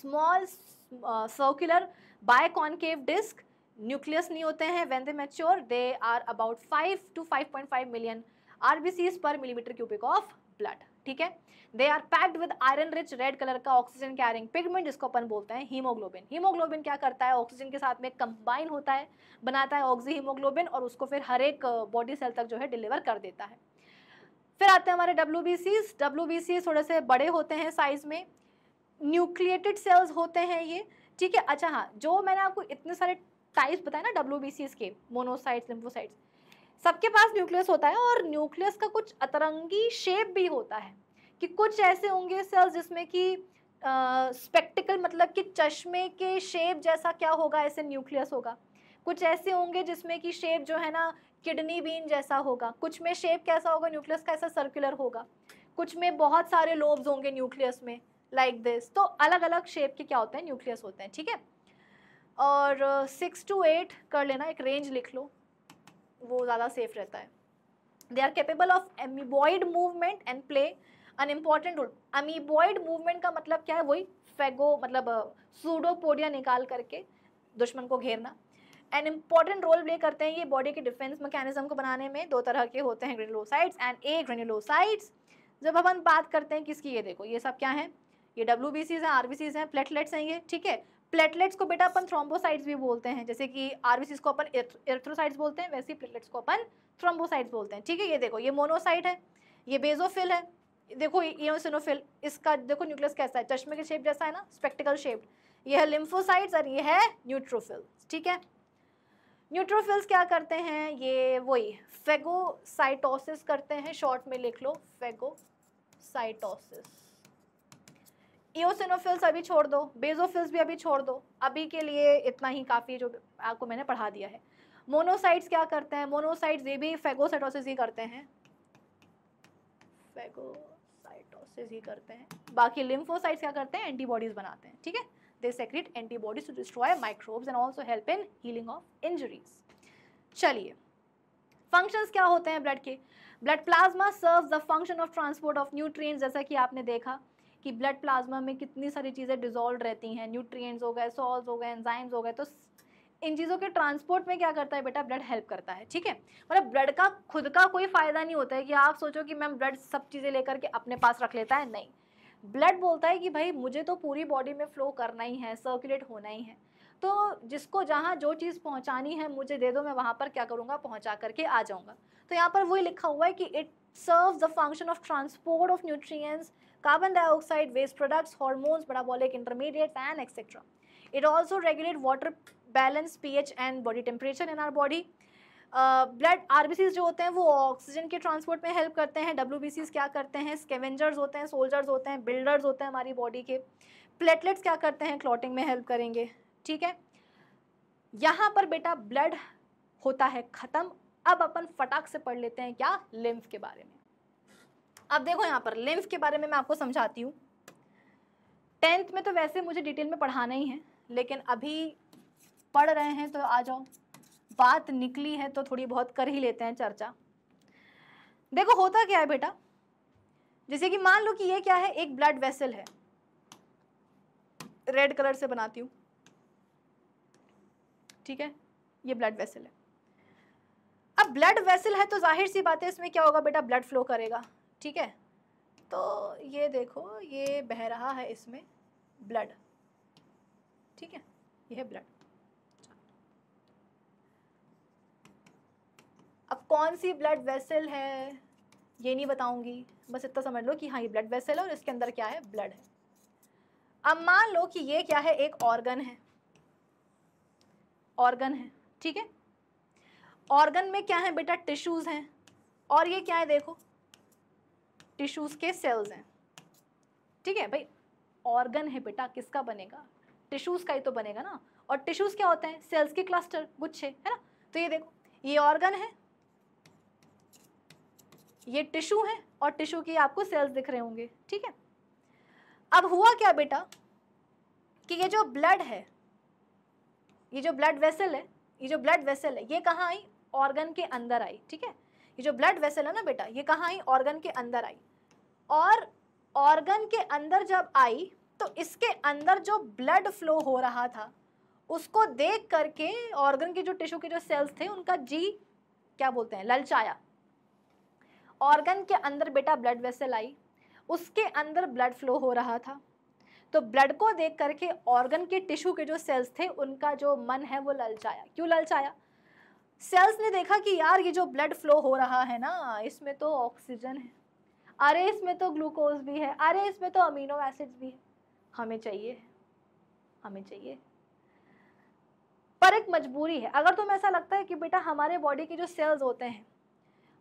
small circular biconcave disc nucleus नहीं होते हैं when they mature they are about five to five point five million R B Cs पर मिलीमीटर क्यूबिक ऑफ ब्लड ठीक है they are packed with iron rich red colour का oxygen carrying pigment जिसको अपन बोलते हैं हीमोग्लोबिन हीमोग्लोबिन क्या करता है ऑक्सीजन के साथ में कंबाइन होता है बनाता है ऑक्सी हीमोग्लोबिन और उसको फिर हर एक बॉडी सेल तक जो है डिलीवर कर देता है फिर आते हैं हमारे W B C W B C थोड़े से बड़े होते हैं साइज में न्यूक्लिएटेड सेल्स होते हैं ये ठीक है अच्छा हाँ जो मैंने आपको इतने सारे टाइप्स बताए ना डब्ल्यू बी सी के मोनोसाइट्स लिम्फोसाइट्स सबके पास न्यूक्लियस होता है और न्यूक्लियस का कुछ अतरंगी शेप भी होता है कि कुछ ऐसे होंगे सेल्स जिसमें कि स्पेक्टिकल uh, मतलब कि चश्मे के शेप जैसा क्या होगा ऐसे न्यूक्लियस होगा कुछ ऐसे होंगे जिसमें कि शेप जो है ना किडनी बीन जैसा होगा कुछ में शेप कैसा होगा न्यूक्लियस का ऐसा सर्कुलर होगा कुछ में बहुत सारे लोब्स होंगे न्यूक्लियस में लाइक like दिस तो अलग अलग शेप के क्या होते हैं न्यूक्लियस होते हैं ठीक है और सिक्स टू एट कर लेना एक रेंज लिख लो वो ज़्यादा सेफ रहता है they are capable of amoeboid movement and play an important role amoeboid movement का मतलब क्या है वही फेगो मतलब सूडोपोडिया निकाल करके दुश्मन को घेरना एन इम्पॉर्टेंट रोल प्ले करते हैं ये बॉडी के डिफेंस मैकेनिज्म को बनाने में दो तरह के होते हैं ग्रेनुलोसाइट्स एंड ए ग्रेनुलोसाइट्स जब हम बात करते हैं किसकी ये देखो ये सब क्या है ये डब्ल्यू बी सीज हैं आर बी सीज हैं प्लेटलेट्स हैं ये ठीक है प्लेटलेट्स को बेटा अपन थ्रोम्बोसाइड्स भी बोलते हैं जैसे कि आरबीसीज को अपन एर्थ्रोसाइड्स बोलते हैं वैसे ही प्लेटलेट्स को अपन थ्रोम्बोसाइड्स बोलते हैं ठीक है ये देखो ये मोनोसाइट है ये बेजोफिल है देखो इनोसिनोफिल इसका देखो न्यूक्लियस कैसा है चश्मे के शेप जैसा है ना स्पेक्टिकल शेप्ड ये है लिम्फोसाइड्स और ये है न्यूट्रोफिल ठीक है न्यूट्रोफिल्स क्या करते हैं ये वही फेगोसाइटोसिस करते हैं शॉर्ट में लिख लो फेगोसाइटोसिस इओसिनोफिल्स अभी छोड़ दो बेजोफिल्स भी अभी छोड़ दो अभी के लिए इतना ही काफ़ी जो आपको मैंने पढ़ा दिया है मोनोसाइट्स क्या करते हैं मोनोसाइट्स ये भी फेगोसाइटोसिस ही करते हैं फेगोसाइटोसिस ही करते हैं बाकी लिम्फोसाइट्स क्या करते हैं एंटीबॉडीज़ बनाते हैं ठीक है they secrete antibodies to destroy microbes and also help in healing of injuries चलिए फंक्शंस क्या होते हैं ब्लड के blood plasma serve the function of transport of nutrients जैसा कि आपने देखा कि ब्लड प्लाज्मा में कितनी सारी चीज़ें डिजोल्व रहती हैं न्यूट्रिएंट्स हो गए सॉल्स हो गए एंजाइम्स हो गए तो इन चीज़ों के ट्रांसपोर्ट में क्या करता है बेटा ब्लड हेल्प करता है ठीक है मतलब ब्लड का खुद का कोई फ़ायदा नहीं होता है कि आप सोचो कि मैम ब्लड सब चीज़ें लेकर के अपने पास रख लेता है नहीं ब्लड बोलता है कि भाई मुझे तो पूरी बॉडी में फ्लो करना ही है सर्कुलेट होना ही है तो जिसको जहाँ जो चीज़ पहुँचानी है मुझे दे दो मैं वहाँ पर क्या करूँगा पहुँचा करके आ जाऊँगा तो यहाँ पर वही लिखा हुआ है कि it serve the function of transport of nutrients carbon dioxide, waste products, hormones, metabolic intermediates and etc. It also regulates water balance, pH and body temperature in our body. Blood uh, आर जो होते हैं वो oxygen के transport में help करते हैं W B क्या करते हैं स्केवेंजर्स होते हैं सोल्जर्स होते हैं बिल्डर्स होते हैं हमारी बॉडी के प्लेटलेट्स क्या करते हैं क्लॉटिंग में हेल्प करेंगे ठीक है यहाँ पर बेटा ब्लड होता है ख़त्म अब अपन फटाक से पढ़ लेते हैं क्या लिम्फ के बारे में अब देखो यहाँ पर लिम्फ के बारे में मैं आपको समझाती हूँ टेंथ में तो वैसे मुझे डिटेल में पढ़ाना ही है लेकिन अभी पढ़ रहे हैं तो आ जाओ बात निकली है तो थोड़ी बहुत कर ही लेते हैं चर्चा देखो होता क्या है बेटा जैसे कि मान लो कि ये क्या है एक ब्लड वेसल है रेड कलर से बनाती हूँ ठीक है ये ब्लड वेसल है अब ब्लड वेसल है तो जाहिर सी बात है इसमें क्या होगा बेटा ब्लड फ्लो करेगा ठीक है तो ये देखो ये बह रहा है इसमें ब्लड ठीक है ये है ब्लड अब कौन सी ब्लड वेसल है ये नहीं बताऊंगी बस इतना समझ लो कि हाँ ये ब्लड वेसल है और इसके अंदर क्या है ब्लड है अब मान लो कि ये क्या है एक ऑर्गन है ऑर्गन है ठीक है ऑर्गन में क्या है बेटा टिश्यूज़ हैं और ये क्या है देखो टिश्यूज़ के सेल्स हैं ठीक है भाई ऑर्गन है बेटा किसका बनेगा टिश्यूज़ का ही तो बनेगा ना और टिश्यूज़ क्या होते हैं सेल्स के क्लस्टर गुच्छे है ना तो ये देखो ये ऑर्गन है ये टिश्यू है और टिश्यू की आपको सेल्स दिख रहे होंगे ठीक है अब हुआ क्या बेटा कि ये जो ब्लड है ये जो ब्लड वेसल है ये जो ब्लड वेसल है ये कहाँ आई ऑर्गन के अंदर आई ठीक है ये जो ब्लड वेसल है ना बेटा ये कहाँ आई ऑर्गन के अंदर आई और ऑर्गन के अंदर जब आई तो इसके अंदर जो ब्लड फ्लो हो रहा था उसको देख करके ऑर्गन के जो टिश्यू के जो सेल्स थे उनका जी क्या बोलते हैं ललचाया ऑर्गन के अंदर बेटा ब्लड वेसल आई उसके अंदर ब्लड फ्लो हो रहा था तो ब्लड को देख करके ऑर्गन के टिश्यू के जो सेल्स थे उनका जो मन है वो ललचाया क्यों ललचाया सेल्स ने देखा कि यार ये जो ब्लड फ्लो हो रहा है ना इसमें तो ऑक्सीजन है अरे इसमें तो ग्लूकोज भी है अरे इसमें तो अमीनो एसिड्स भी है हमें चाहिए हमें चाहिए पर एक मजबूरी है अगर तुम्हें ऐसा लगता है कि बेटा हमारे बॉडी के जो सेल्स होते हैं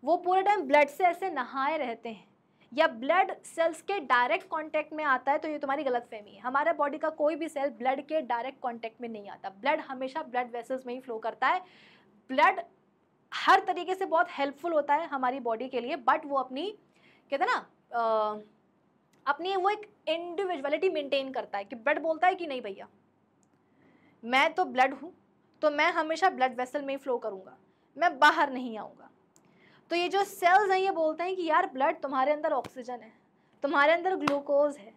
वो पूरे टाइम ब्लड से ऐसे नहाए रहते हैं या ब्लड सेल्स के डायरेक्ट कांटेक्ट में आता है तो ये तुम्हारी गलत फहमी है हमारे बॉडी का कोई भी सेल ब्लड के डायरेक्ट कांटेक्ट में नहीं आता ब्लड हमेशा ब्लड वेसल्स में ही फ्लो करता है ब्लड हर तरीके से बहुत हेल्पफुल होता है हमारी बॉडी के लिए बट वो अपनी कहते हैं ना अपनी वो एक इंडिविजुअलिटी मेंटेन करता है कि ब्लड बोलता है कि नहीं भैया मैं तो ब्लड हूँ तो मैं हमेशा ब्लड वेसल में ही फ्लो करूँगा मैं बाहर नहीं आऊँगा तो ये जो सेल्स हैं ये बोलते हैं कि यार ब्लड तुम्हारे अंदर ऑक्सीजन है तुम्हारे अंदर ग्लूकोज है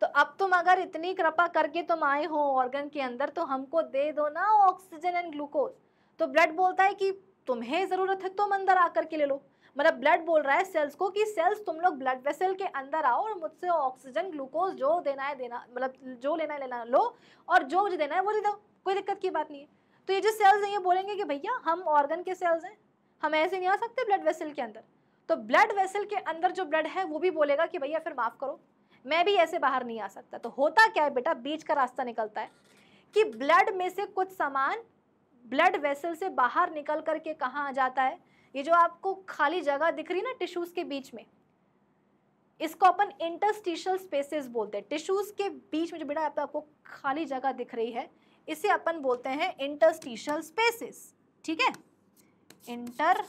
तो अब तुम अगर इतनी कृपा करके तुम आए हो ऑर्गन के अंदर तो हमको दे दो ना ऑक्सीजन एंड ग्लूकोज तो ब्लड बोलता है कि तुम्हें ज़रूरत है तुम अंदर आकर के ले लो मतलब ब्लड बोल रहा है सेल्स को कि सेल्स तुम लोग ब्लड वेसल के अंदर आओ और मुझसे ऑक्सीजन ग्लूकोज जो देना है देना मतलब जो लेना है लेना लो और जो मुझे देना है वो दे दो कोई दिक्कत की बात नहीं है तो ये जो सेल्स हैं ये बोलेंगे कि भैया हम ऑर्गन के सेल्स हैं हम ऐसे नहीं आ सकते ब्लड वेसल के अंदर तो ब्लड वेसल के अंदर जो ब्लड है वो भी बोलेगा कि भैया फिर माफ़ करो मैं भी ऐसे बाहर नहीं आ सकता तो होता क्या है बेटा बीच का रास्ता निकलता है कि ब्लड में से कुछ सामान ब्लड वेसल से बाहर निकल कर के कहाँ आ जाता है ये जो आपको खाली जगह दिख रही है ना टिश्यूज के बीच में इसको अपन इंटरस्टिशियल स्पेसेस बोलते हैं टिश्यूज के बीच में जो बेटा आपको खाली जगह दिख रही है इसे अपन बोलते हैं इंटरस्टिशियल स्पेसेस ठीक है इंटर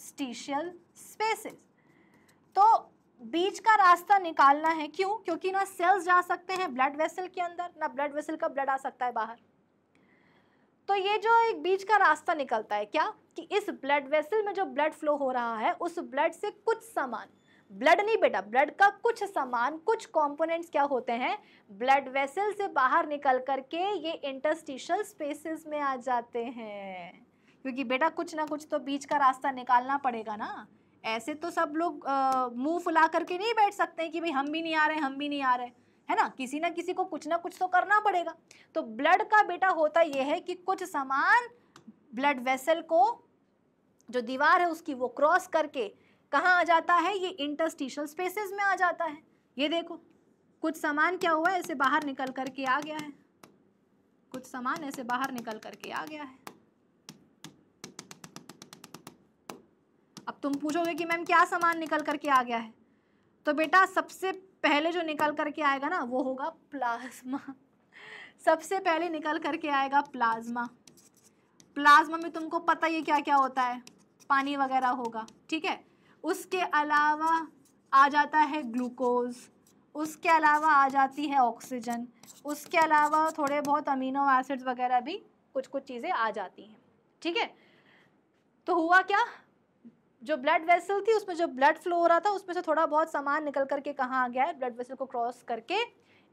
स्टिशियल स्पेसेस तो बीच का रास्ता निकालना है क्यों क्योंकि ना सेल्स जा सकते हैं ब्लड वेसल के अंदर ना ब्लड वेसल का ब्लड आ सकता है बाहर तो ये जो एक बीच का रास्ता निकलता है क्या कि इस ब्लड वेसल में जो ब्लड फ्लो हो रहा है उस ब्लड से कुछ सामान ब्लड नहीं बेटा ब्लड का कुछ सामान कुछ कंपोनेंट्स क्या होते हैं ब्लड वेसल से बाहर निकल करके ये इंटरस्टिशल स्पेसेस में आ जाते हैं क्योंकि बेटा कुछ ना कुछ तो बीच का रास्ता निकालना पड़ेगा ना ऐसे तो सब लोग मुंह फुला करके नहीं बैठ सकते कि भाई हम भी नहीं आ रहे हम भी नहीं आ रहे है ना किसी ना किसी को कुछ ना कुछ तो करना पड़ेगा तो ब्लड का बेटा होता यह है कि कुछ सामान ब्लड वेसल को जो दीवार है उसकी वो क्रॉस करके कहाँ आ जाता है ये इंटरस्टिशियल स्पेसेस में आ जाता है ये देखो कुछ सामान क्या हुआ है ऐसे बाहर निकल करके आ गया है कुछ सामान ऐसे बाहर निकल करके आ गया है अब तुम पूछोगे कि मैम क्या सामान निकल करके आ गया है तो बेटा सबसे पहले जो निकल करके आएगा ना वो होगा प्लाज्मा सबसे पहले निकल करके आएगा प्लाज्मा प्लाज्मा में तुमको पता ही क्या क्या होता है पानी वगैरह होगा ठीक है उसके अलावा आ जाता है ग्लूकोज उसके अलावा आ जाती है ऑक्सीजन उसके अलावा थोड़े बहुत अमीनो एसिड्स वगैरह भी कुछ कुछ चीज़ें आ जाती हैं ठीक है तो हुआ क्या जो ब्लड वेसल थी उसमें जो ब्लड फ्लो हो रहा था उसमें से थोड़ा बहुत सामान निकल करके कहाँ आ गया है ब्लड वेसल को क्रॉस करके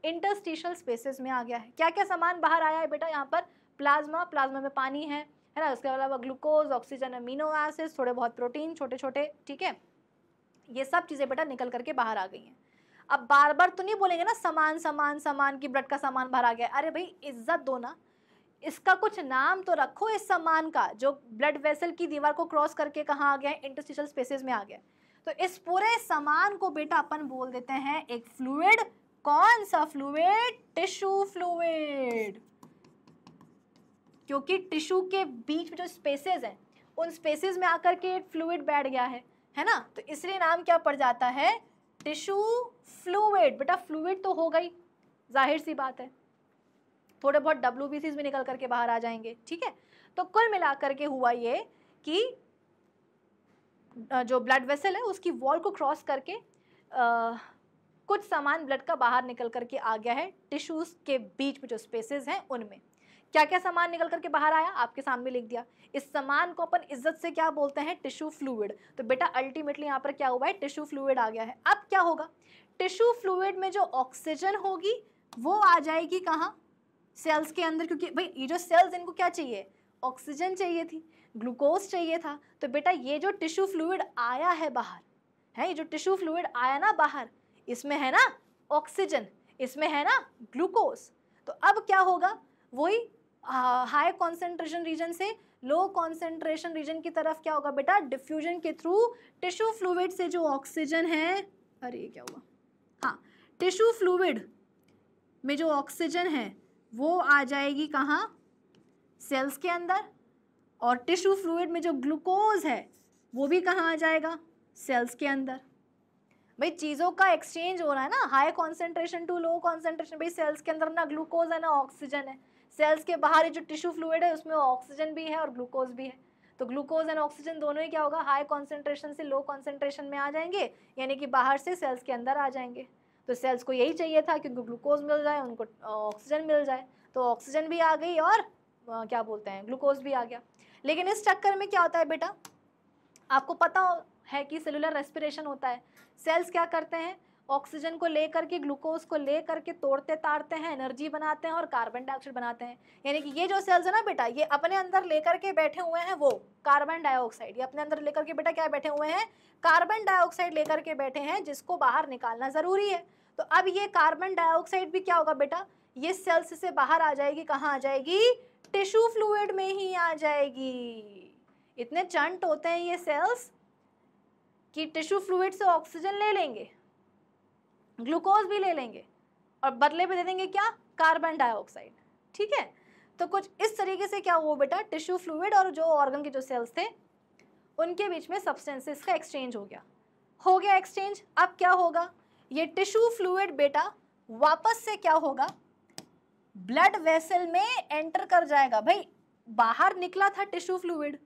इंटरस्टिशियल स्पेसेस में आ गया है क्या क्या सामान बाहर आया है बेटा यहाँ पर प्लाज्मा प्लाज्मा में पानी है है ना उसके अलावा ग्लूकोज ऑक्सीजन अमीनो एसिड थोड़े बहुत प्रोटीन छोटे छोटे ठीक है ये सब चीज़ें बेटा निकल करके बाहर आ गई हैं अब बार बार तो नहीं बोलेंगे ना समान समान समान की ब्लड का सामान बाहर आ गया अरे भाई इज्जत दो ना इसका कुछ नाम तो रखो इस सामान का जो ब्लड वेसल की दीवार को क्रॉस करके कहाँ आ गया इंटरस्टिशियल स्पेसिस में आ गया तो इस पूरे सामान को बेटा अपन बोल देते हैं एक फ्लूड कौन सा फ्लूड टिश्यू फ्लूड क्योंकि टिश्यू के बीच में जो स्पेसेस हैं उन स्पेसेस में आकर के फ्लूड बैठ गया है है ना तो इसलिए नाम क्या पड़ जाता है टिश्यू फ्लूड बेटा फ्लूड तो हो गई जाहिर सी बात है थोड़े बहुत डब्ल्यू भी निकल करके बाहर आ जाएंगे ठीक है तो कुल मिलाकर के हुआ ये कि जो ब्लड वेसल है उसकी वॉल को क्रॉस करके आ, कुछ सामान ब्लड का बाहर निकल करके आ गया है टिश्यूज़ के बीच में जो स्पेसेस हैं उनमें क्या क्या सामान निकल करके बाहर आया आपके सामने लिख दिया इस सामान को अपन इज्जत से क्या बोलते हैं टिश्यू फ्लूड तो बेटा अल्टीमेटली यहाँ पर क्या हुआ है टिश्यू फ्लूड आ गया है अब क्या होगा टिश्यू फ्लूड में जो ऑक्सीजन होगी वो आ जाएगी कहाँ सेल्स के अंदर क्योंकि भाई ये जो सेल्स इनको क्या चाहिए ऑक्सीजन चाहिए थी ग्लूकोज चाहिए था तो बेटा ये जो टिश्यू फ्लूड आया है बाहर है ये जो टिश्यू फ्लूड आया ना बाहर इसमें है ना ऑक्सीजन इसमें है ना ग्लूकोज तो अब क्या होगा वही हाई कॉन्सेंट्रेशन रीजन से लो कॉन्सेंट्रेशन रीजन की तरफ क्या होगा बेटा डिफ्यूजन के थ्रू टिश्यू फ्लूड से जो ऑक्सीजन है अरे ये क्या हुआ हाँ टिश्यू फ्लूड में जो ऑक्सीजन है वो आ जाएगी कहाँ सेल्स के अंदर और टिश्यू फ्लूड में जो ग्लूकोज है वो भी कहाँ आ जाएगा सेल्स के अंदर भाई चीज़ों का एक्सचेंज हो रहा है ना high concentration to low concentration भाई सेल्स के अंदर ना ग्लूकोज है ना ऑक्सीजन है सेल्स के बाहर जो टिश्यू फ्लूड है उसमें ऑक्सीजन भी है और ग्लूकोज भी है तो ग्लूकोज एंड ऑक्सीजन दोनों ही क्या होगा हाई कॉन्सेंट्रेशन से लो कॉन्सेंट्रेशन में आ जाएंगे यानी कि बाहर से सेल्स के अंदर आ जाएंगे तो सेल्स को यही चाहिए था कि उनको ग्लूकोज मिल जाए उनको ऑक्सीजन मिल जाए तो ऑक्सीजन भी आ गई और आ, क्या बोलते हैं ग्लूकोज भी आ गया लेकिन इस चक्कर में क्या होता है बेटा आपको पता है कि सेलुलर रेस्पिरेशन होता है सेल्स क्या करते हैं ऑक्सीजन को लेकर के ग्लूकोज को लेकर के तोड़ते ताड़ते हैं एनर्जी बनाते हैं और कार्बन डाइऑक्साइड बनाते हैं यानी कि ये जो सेल्स है ना बेटा ये अपने अंदर लेकर के बैठे हुए हैं वो कार्बन डाइऑक्साइड ये अपने अंदर लेकर के बेटा क्या बैठे हुए हैं कार्बन डाइऑक्साइड लेकर के बैठे हैं जिसको बाहर निकालना ज़रूरी है तो अब ये कार्बन डाइऑक्साइड भी क्या होगा बेटा ये सेल्स से बाहर आ जाएगी कहाँ आ जाएगी टिश्यू फ्लूड में ही आ जाएगी इतने चंट होते हैं ये सेल्स कि टिश्यू फ्लूड से ऑक्सीजन ले लेंगे ग्लूकोज भी ले लेंगे और बदले में दे देंगे क्या कार्बन डाइऑक्साइड ठीक है तो कुछ इस तरीके से क्या हुआ बेटा टिश्यू फ्लूड और जो ऑर्गन के जो सेल्स थे उनके बीच में सब्सटेंसेस का एक्सचेंज हो गया हो गया एक्सचेंज अब क्या होगा ये टिश्यू फ्लूड बेटा वापस से क्या होगा ब्लड वेसल में एंटर कर जाएगा भाई बाहर निकला था टिश्यू फ्लूड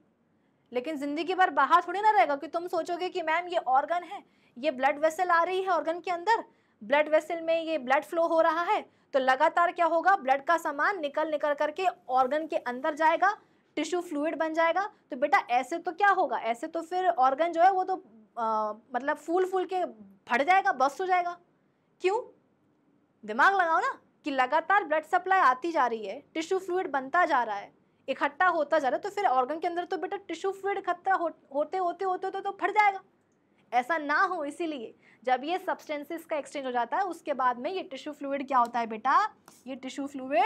लेकिन ज़िंदगी भर बाहर थोड़ी ना रहेगा कि तुम सोचोगे कि मैम ये ऑर्गन है ये ब्लड वेसल आ रही है ऑर्गन के अंदर ब्लड वेसल में ये ब्लड फ्लो हो रहा है तो लगातार क्या होगा ब्लड का सामान निकल निकल करके ऑर्गन के अंदर जाएगा टिश्यू फ्लूड बन जाएगा तो बेटा ऐसे तो क्या होगा ऐसे तो फिर ऑर्गन जो है वो तो आ, मतलब फूल फूल के फट जाएगा बस्त हो जाएगा क्यों दिमाग लगाओ ना कि लगातार ब्लड सप्लाई आती जा रही है टिश्यू फ्लूड बनता जा रहा है इकट्ठा होता जा रहा है तो फिर ऑर्गन के अंदर तो बेटा टिश्यू फ्लूड इकट्ठा हो, होते होते होते होते तो फट जाएगा ऐसा ना हो इसीलिए जब ये सब्सटेंसेस का एक्सचेंज हो जाता है उसके बाद में ये टिश्यू फ्लूड क्या होता है बेटा ये टिश्यू फ्लूड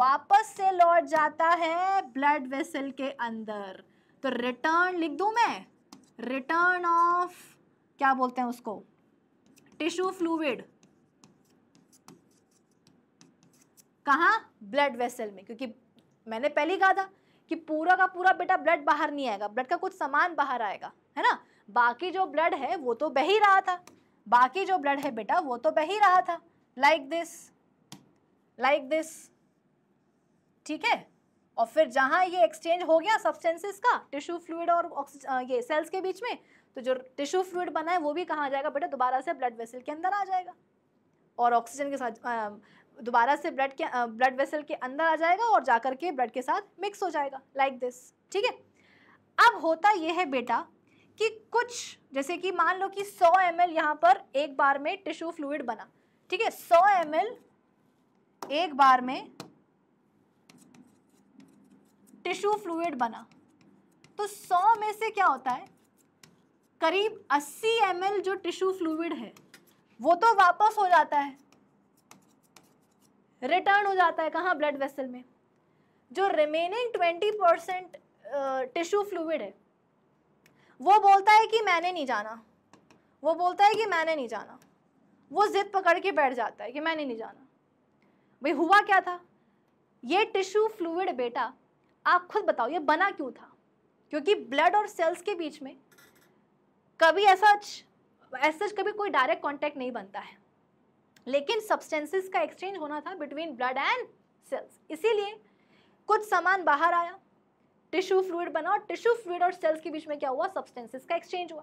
वापस से लौट जाता है ब्लड वेसल के अंदर तो रिटर्न लिख दू मैं रिटर्न ऑफ क्या बोलते हैं उसको टिश्यू फ्लूड कहा ब्लड वेसल में क्योंकि मैंने पहले ही कहा था कि पूरा का पूरा बेटा ब्लड बाहर नहीं आएगा ब्लड का कुछ सामान बाहर आएगा है ना बाकी जो ब्लड है वो तो बह ही रहा था बाकी जो ब्लड है बेटा वो तो बह ही रहा था लाइक दिस लाइक दिस ठीक है और फिर जहाँ ये एक्सचेंज हो गया सब्सटेंसेस का टिश्यू फ्लूड और ये सेल्स के बीच में तो जो टिश्यू फ्लूड बना है वो भी कहाँ आ जाएगा बेटा दोबारा से ब्लड वेसल के अंदर आ जाएगा और ऑक्सीजन के साथ दोबारा से ब्लड के ब्लड वेसल के अंदर आ जाएगा और जाकर के ब्लड के साथ मिक्स हो जाएगा लाइक दिस ठीक है अब होता यह है बेटा कि कुछ जैसे कि मान लो कि 100 एम एल यहाँ पर एक बार में टिश्यू फ्लूड बना ठीक है 100 एम एक बार में टिश्यू फ्लूड बना तो 100 में से क्या होता है करीब 80 एम जो टिश्यू फ्लूड है वो तो वापस हो जाता है रिटर्न हो जाता है कहाँ ब्लड वेसल में जो रिमेनिंग 20 परसेंट टिश्यू फ्लूड है वो बोलता है कि मैंने नहीं जाना वो बोलता है कि मैंने नहीं जाना वो ज़िद पकड़ के बैठ जाता है कि मैंने नहीं जाना भाई हुआ क्या था ये टिश्यू फ्लूड बेटा आप खुद बताओ ये बना क्यों था क्योंकि ब्लड और सेल्स के बीच में कभी ऐसा ऐसा कभी कोई डायरेक्ट कांटेक्ट नहीं बनता है लेकिन सब्सटेंसेस का एक्सचेंज होना था बिटवीन ब्लड एंड सेल्स इसीलिए कुछ सामान बाहर आया टिश्यू फ्लूड बना और टिश्यू फ्लूड और सेल्स के बीच में क्या हुआ सब्सटेंसेस का एक्सचेंज हुआ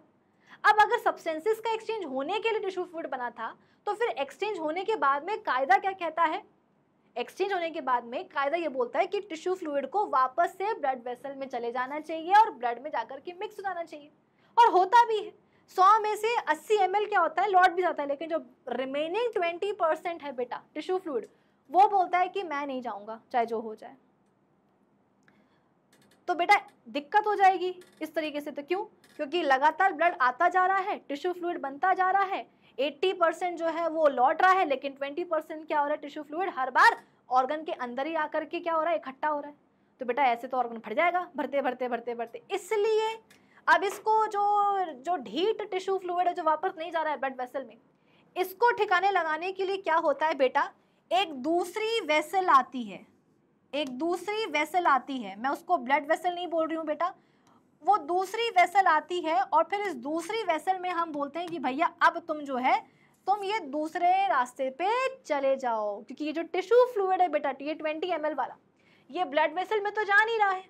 अब अगर सब्सटेंसेस का एक्सचेंज होने के लिए टिश्यू फ्लूड बना था तो फिर एक्सचेंज होने के बाद में कायदा क्या कहता है एक्सचेंज होने के बाद में कायदा ये बोलता है कि टिश्यू फ्लूड को वापस से ब्लड वेसल में चले जाना चाहिए और ब्लड में जाकर के मिक्स हो जाना चाहिए और होता भी है सौ में से अस्सी एम क्या होता है लौट भी जाता है लेकिन जो रिमेनिंग ट्वेंटी परसेंट है बेटा टिश्यू फ्लूड वो बोलता है कि मैं नहीं जाऊँगा चाहे जो हो जाए तो बेटा दिक्कत हो जाएगी इस तरीके से तो क्यों क्योंकि लगातार ब्लड आता जा रहा है टिश्यू फ्लूड बनता जा रहा है 80 परसेंट जो है वो लौट रहा है लेकिन 20 परसेंट क्या हो रहा है टिश्यू फ्लूड हर बार ऑर्गन के अंदर ही आकर के क्या हो रहा है इकट्ठा हो रहा है तो बेटा ऐसे तो ऑर्गन फट जाएगा भरते भरते भरते भरते इसलिए अब इसको जो जो ढीट टिश्यू फ्लूड है जो वापस नहीं जा रहा है ब्लड वेसल में इसको ठिकाने लगाने के लिए क्या होता है बेटा एक दूसरी वेसल आती है एक दूसरी वेसल आती है मैं उसको ब्लड वेसल नहीं बोल रही हूँ बेटा वो दूसरी वेसल आती है और फिर इस दूसरी वेसल में हम बोलते हैं कि भैया अब तुम जो है तुम ये दूसरे रास्ते पे चले जाओ क्योंकि ये जो टिश्यू फ्लूड है बेटा ये ट्वेंटी एम वाला ये ब्लड वेसल में तो जा नहीं रहा है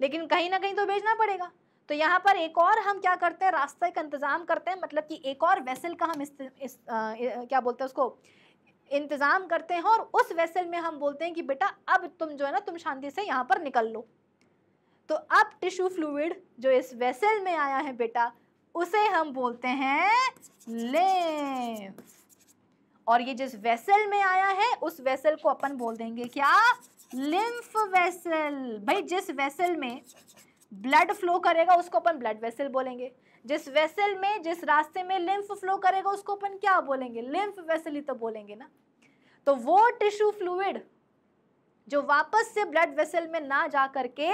लेकिन कहीं ना कहीं तो भेजना पड़ेगा तो यहाँ पर एक और हम क्या करते हैं रास्ते का इंतज़ाम करते हैं मतलब कि एक और वेसल का हम इस, इस आ, क्या बोलते हैं उसको इंतज़ाम करते हैं और उस वेसल में हम बोलते हैं कि बेटा अब तुम जो है ना तुम शांति से यहाँ पर निकल लो तो अब टिश्यू फ्लूड जो इस वेसल में आया है बेटा उसे हम बोलते हैं और ये जिस वेसल में आया है उस वेसल को अपन बोल देंगे क्या लिम्फ वेसल भाई जिस वेसल में ब्लड फ्लो करेगा उसको अपन ब्लड वेसल बोलेंगे जिस वेसल में जिस रास्ते में लिम्फ फ्लो करेगा उसको अपन क्या बोलेंगे लिम्फ वेसल ही तो बोलेंगे ना तो वो टिश्यू फ्लूड जो वापस से ब्लड वेसल में ना जा करके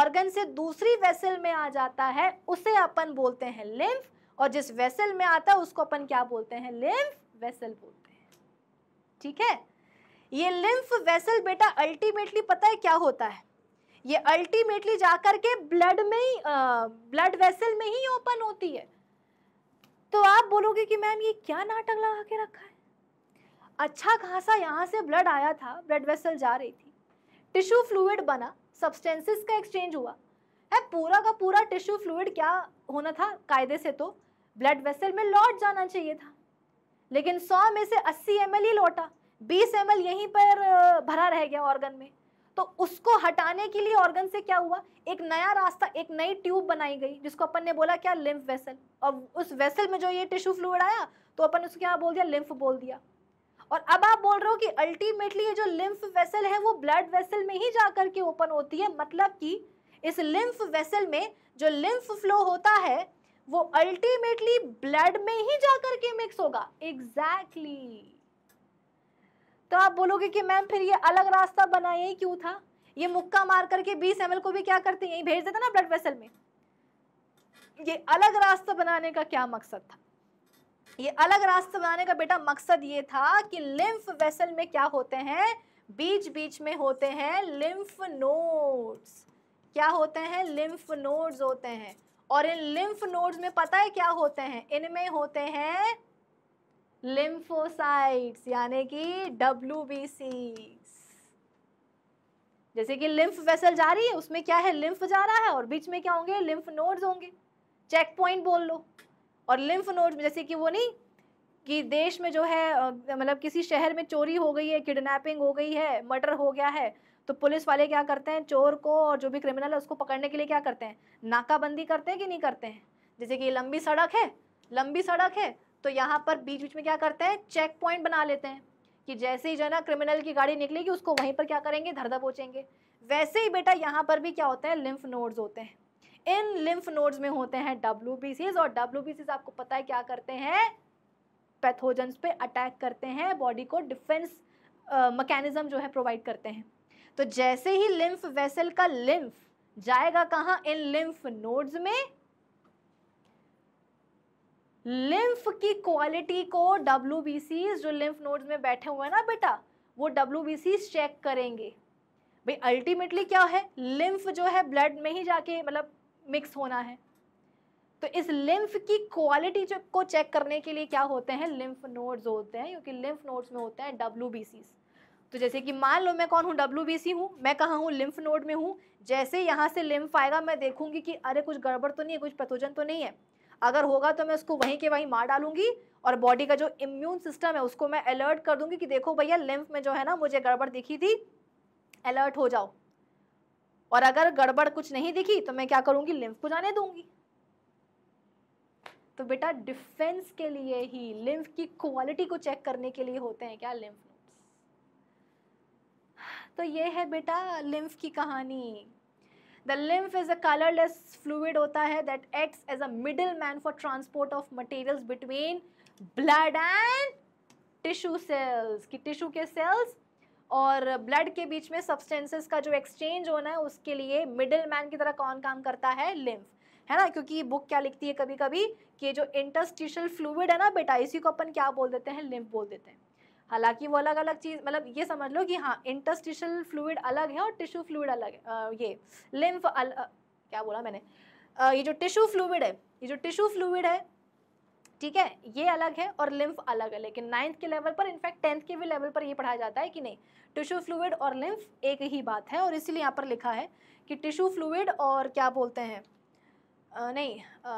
ऑर्गन से दूसरी वेसल में आ जाता है उसे अपन बोलते हैं लिम्फ और जिस वेसल में आता है उसको अपन क्या बोलते हैं लिम्फ वेसल बोलते हैं ठीक है ये लिम्फ वेसल बेटा अल्टीमेटली पता है क्या होता है ये अल्टीमेटली जाकर के ब्लड में ही ब्लड वेसल में ही ओपन होती है तो आप बोलोगे कि मैम ये क्या नाटक लगा के रखा है अच्छा खासा यहाँ से ब्लड आया था ब्लड वेसल जा रही थी टिश्यू फ्लूड बना सब्सटेंसेस का एक्सचेंज हुआ है पूरा का पूरा टिश्यू फ्लूड क्या होना था कायदे से तो ब्लड वेसल में लौट जाना चाहिए था लेकिन 100 में से 80 एम ही लौटा 20 एम यहीं पर भरा रह गया ऑर्गन में तो उसको हटाने के लिए ऑर्गन से क्या हुआ एक नया रास्ता एक नई ट्यूब बनाई गई जिसको अपन ने बोला क्या लिम्फ वेसल और उस वेसल में जो ये टिश्यू फ्लूड आया तो अपन उसको क्या बोल दिया लिम्फ बोल दिया और अब आप बोल रहे हो कि अल्टीमेटली ये जो लिम्फ वेसल है वो ब्लड वेसल में ही जा करके ओपन होती है मतलब कि इस लिम्फ वेसल में जो लिम्फ फ्लो होता है वो अल्टीमेटली ब्लड में ही जा करके मिक्स होगा एग्जैक्टली exactly. तो आप बोलोगे कि मैम फिर ये अलग रास्ता बना यही क्यों था ये मुक्का मार करके बीस एम को भी क्या करते यही भेज देते ना ब्लड वेसल में ये अलग रास्ता बनाने का क्या मकसद था ये अलग रास्ता बनाने का बेटा मकसद ये था कि लिम्फ वेसल में क्या होते हैं बीच बीच में होते हैं लिम्फ नोड्स क्या होते हैं लिम्फ नोड्स होते हैं और इन लिम्फ नोड्स में पता है क्या होते हैं इनमें होते हैं लिम्फोसाइट्स यानी कि डब्ल्यू बी सी जैसे कि लिम्फ वेसल जा रही है उसमें क्या है लिम्फ जा रहा है और बीच में क्या होंगे लिम्फ नोड्स होंगे चेक पॉइंट बोल लो और लिम्फ नोड्स जैसे कि वो नहीं कि देश में जो है मतलब किसी शहर में चोरी हो गई है किडनैपिंग हो गई है मर्डर हो गया है तो पुलिस वाले क्या करते हैं चोर को और जो भी क्रिमिनल है उसको पकड़ने के लिए क्या करते हैं नाकाबंदी करते हैं कि नहीं करते हैं जैसे कि लंबी सड़क है लंबी सड़क है तो यहाँ पर बीच बीच में क्या करते हैं चेक पॉइंट बना लेते हैं कि जैसे ही जो है ना क्रिमिनल की गाड़ी निकलेगी उसको वहीं पर क्या करेंगे धरदा पहुँचेंगे वैसे ही बेटा यहाँ पर भी क्या होता है लिम्फ नोड्स होते हैं इन लिम्फ नोड्स में होते हैं डब्ल्यू और डब्ल्यू आपको पता है क्या करते हैं पैथोजन्स पे अटैक करते हैं बॉडी को डिफेंस मकैनिज़्म जो है प्रोवाइड करते हैं तो जैसे ही लिम्फ वेसल का लिम्फ जाएगा कहाँ इन लिम्फ नोड्स में लिम्फ की क्वालिटी को डब्ल्यू जो लिम्फ नोड्स में बैठे हुए हैं ना बेटा वो डब्ल्यू चेक करेंगे भाई अल्टीमेटली क्या है लिम्फ जो है ब्लड में ही जाके मतलब मिक्स होना है तो इस लिम्फ की क्वालिटी को चेक करने के लिए क्या होते हैं लिम्फ नोड्स होते हैं क्योंकि लिम्फ नोड्स में होते हैं डब्ल्यू तो जैसे कि मान लो मैं कौन हूँ डब्ल्यू बी सी हूँ मैं कहाँ हूँ लिम्फ नोड में हूँ जैसे यहाँ से लिम्फ आएगा मैं देखूंगी कि अरे कुछ गड़बड़ तो नहीं है कुछ पैथोजन तो नहीं है अगर होगा तो मैं उसको वहीं के वहीं मार डालूंगी और बॉडी का जो इम्यून सिस्टम है उसको मैं अलर्ट कर दूंगी कि देखो भैया लिम्फ में जो है ना मुझे गड़बड़ दिखी थी अलर्ट हो जाओ और अगर गड़बड़ कुछ नहीं दिखी तो मैं क्या करूंगी लिम्फ को जाने दूंगी तो बेटा डिफेंस के लिए ही लिम्फ की क्वालिटी को चेक करने के लिए होते हैं क्या लिम्फ तो ये है बेटा लिम्फ की कहानी the lymph is a colourless fluid होता है that acts as a middle man for transport of materials between blood and tissue cells की टिश्यू के सेल्स और ब्लड के बीच में सब्सटेंसेस का जो एक्सचेंज होना है उसके लिए मिडिल मैन की तरह कौन काम करता है लिम्फ है ना क्योंकि बुक क्या लिखती है कभी कभी कि जो इंटरस्टिशियल फ्लूड है ना बेटा इसी को अपन क्या बोल देते हैं लिम्फ बोल देते हैं हालांकि वो अलग अलग चीज़ मतलब ये समझ लो कि हाँ इंटस्टिशल फ्लूड अलग है और टिश्यू फ्लूड अलग है ये लिम्फ क्या बोला मैंने ये जो टिश्यू फ्लूड है ये जो टिश्यू फ्लूड है ठीक है ये अलग है और लिम्फ अलग है लेकिन नाइन्थ के लेवल पर इनफैक्ट टेंथ के भी लेवल पर ये पढ़ाया जाता है कि नहीं टिश्यू फ्लूड और लिम्फ एक ही बात है और इसीलिए यहाँ पर लिखा है कि टिश्यू फ्लूड और क्या बोलते हैं नहीं आ,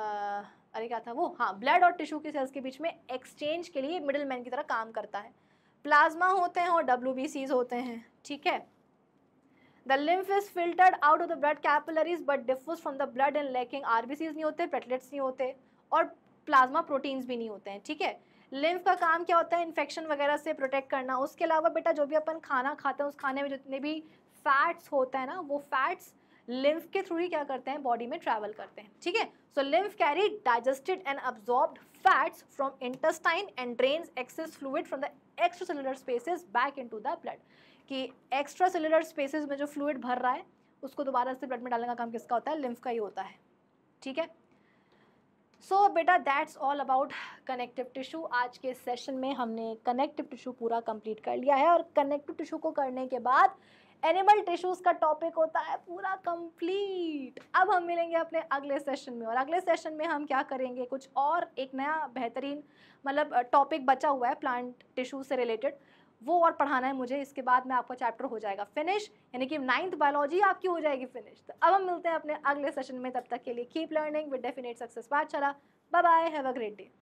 अरे क्या था वो हाँ ब्लड और टिश्यू के सेल्स के बीच में एक्सचेंज के लिए मिडिल मैन की तरह काम करता है प्लाज्मा होते हैं और डब्ल्यू होते हैं ठीक है the lymph is filtered out of the blood capillaries but differs from the blood and lacking R नहीं होते प्लेटलेट्स नहीं होते और प्लाज्मा प्रोटीन्स भी नहीं होते हैं ठीक है लिम्फ का काम क्या होता है इन्फेक्शन वगैरह से प्रोटेक्ट करना उसके अलावा बेटा जो भी अपन खाना खाते हैं उस खाने में जितने भी फैट्स होते हैं ना वो फैट्स लिम्फ के थ्रू ही क्या करते हैं बॉडी में ट्रैवल करते हैं ठीक है so lymph carry digested and absorbed fats from intestine and drains excess fluid from the extra cellular spaces back in to the blood कि एक्स्ट्रा सेलुलर स्पेसिस में जो फ्लूड भर रहा है उसको दोबारा से ब्लड में डालने का काम किसका होता है लिम्फ का ही होता है ठीक है सो so, बेटा that's all about connective tissue आज के सेशन में हमने कनेक्टिव टिशू पूरा कंप्लीट कर लिया है और कनेक्टिव टिशू को करने के बाद एनिमल टिश्यूज का टॉपिक होता है पूरा कंप्लीट अब हम मिलेंगे अपने अगले सेशन में और अगले सेशन में हम क्या करेंगे कुछ और एक नया बेहतरीन मतलब टॉपिक बचा हुआ है प्लांट टिश्यू से रिलेटेड वो और पढ़ाना है मुझे इसके बाद में आपका चैप्टर हो जाएगा फिनिश यानी कि नाइन्थ बायोलॉजी आपकी हो जाएगी फिनिश तो अब हम मिलते हैं अपने अगले सेशन में तब तक के लिए keep learning with definite success bye bye have a great day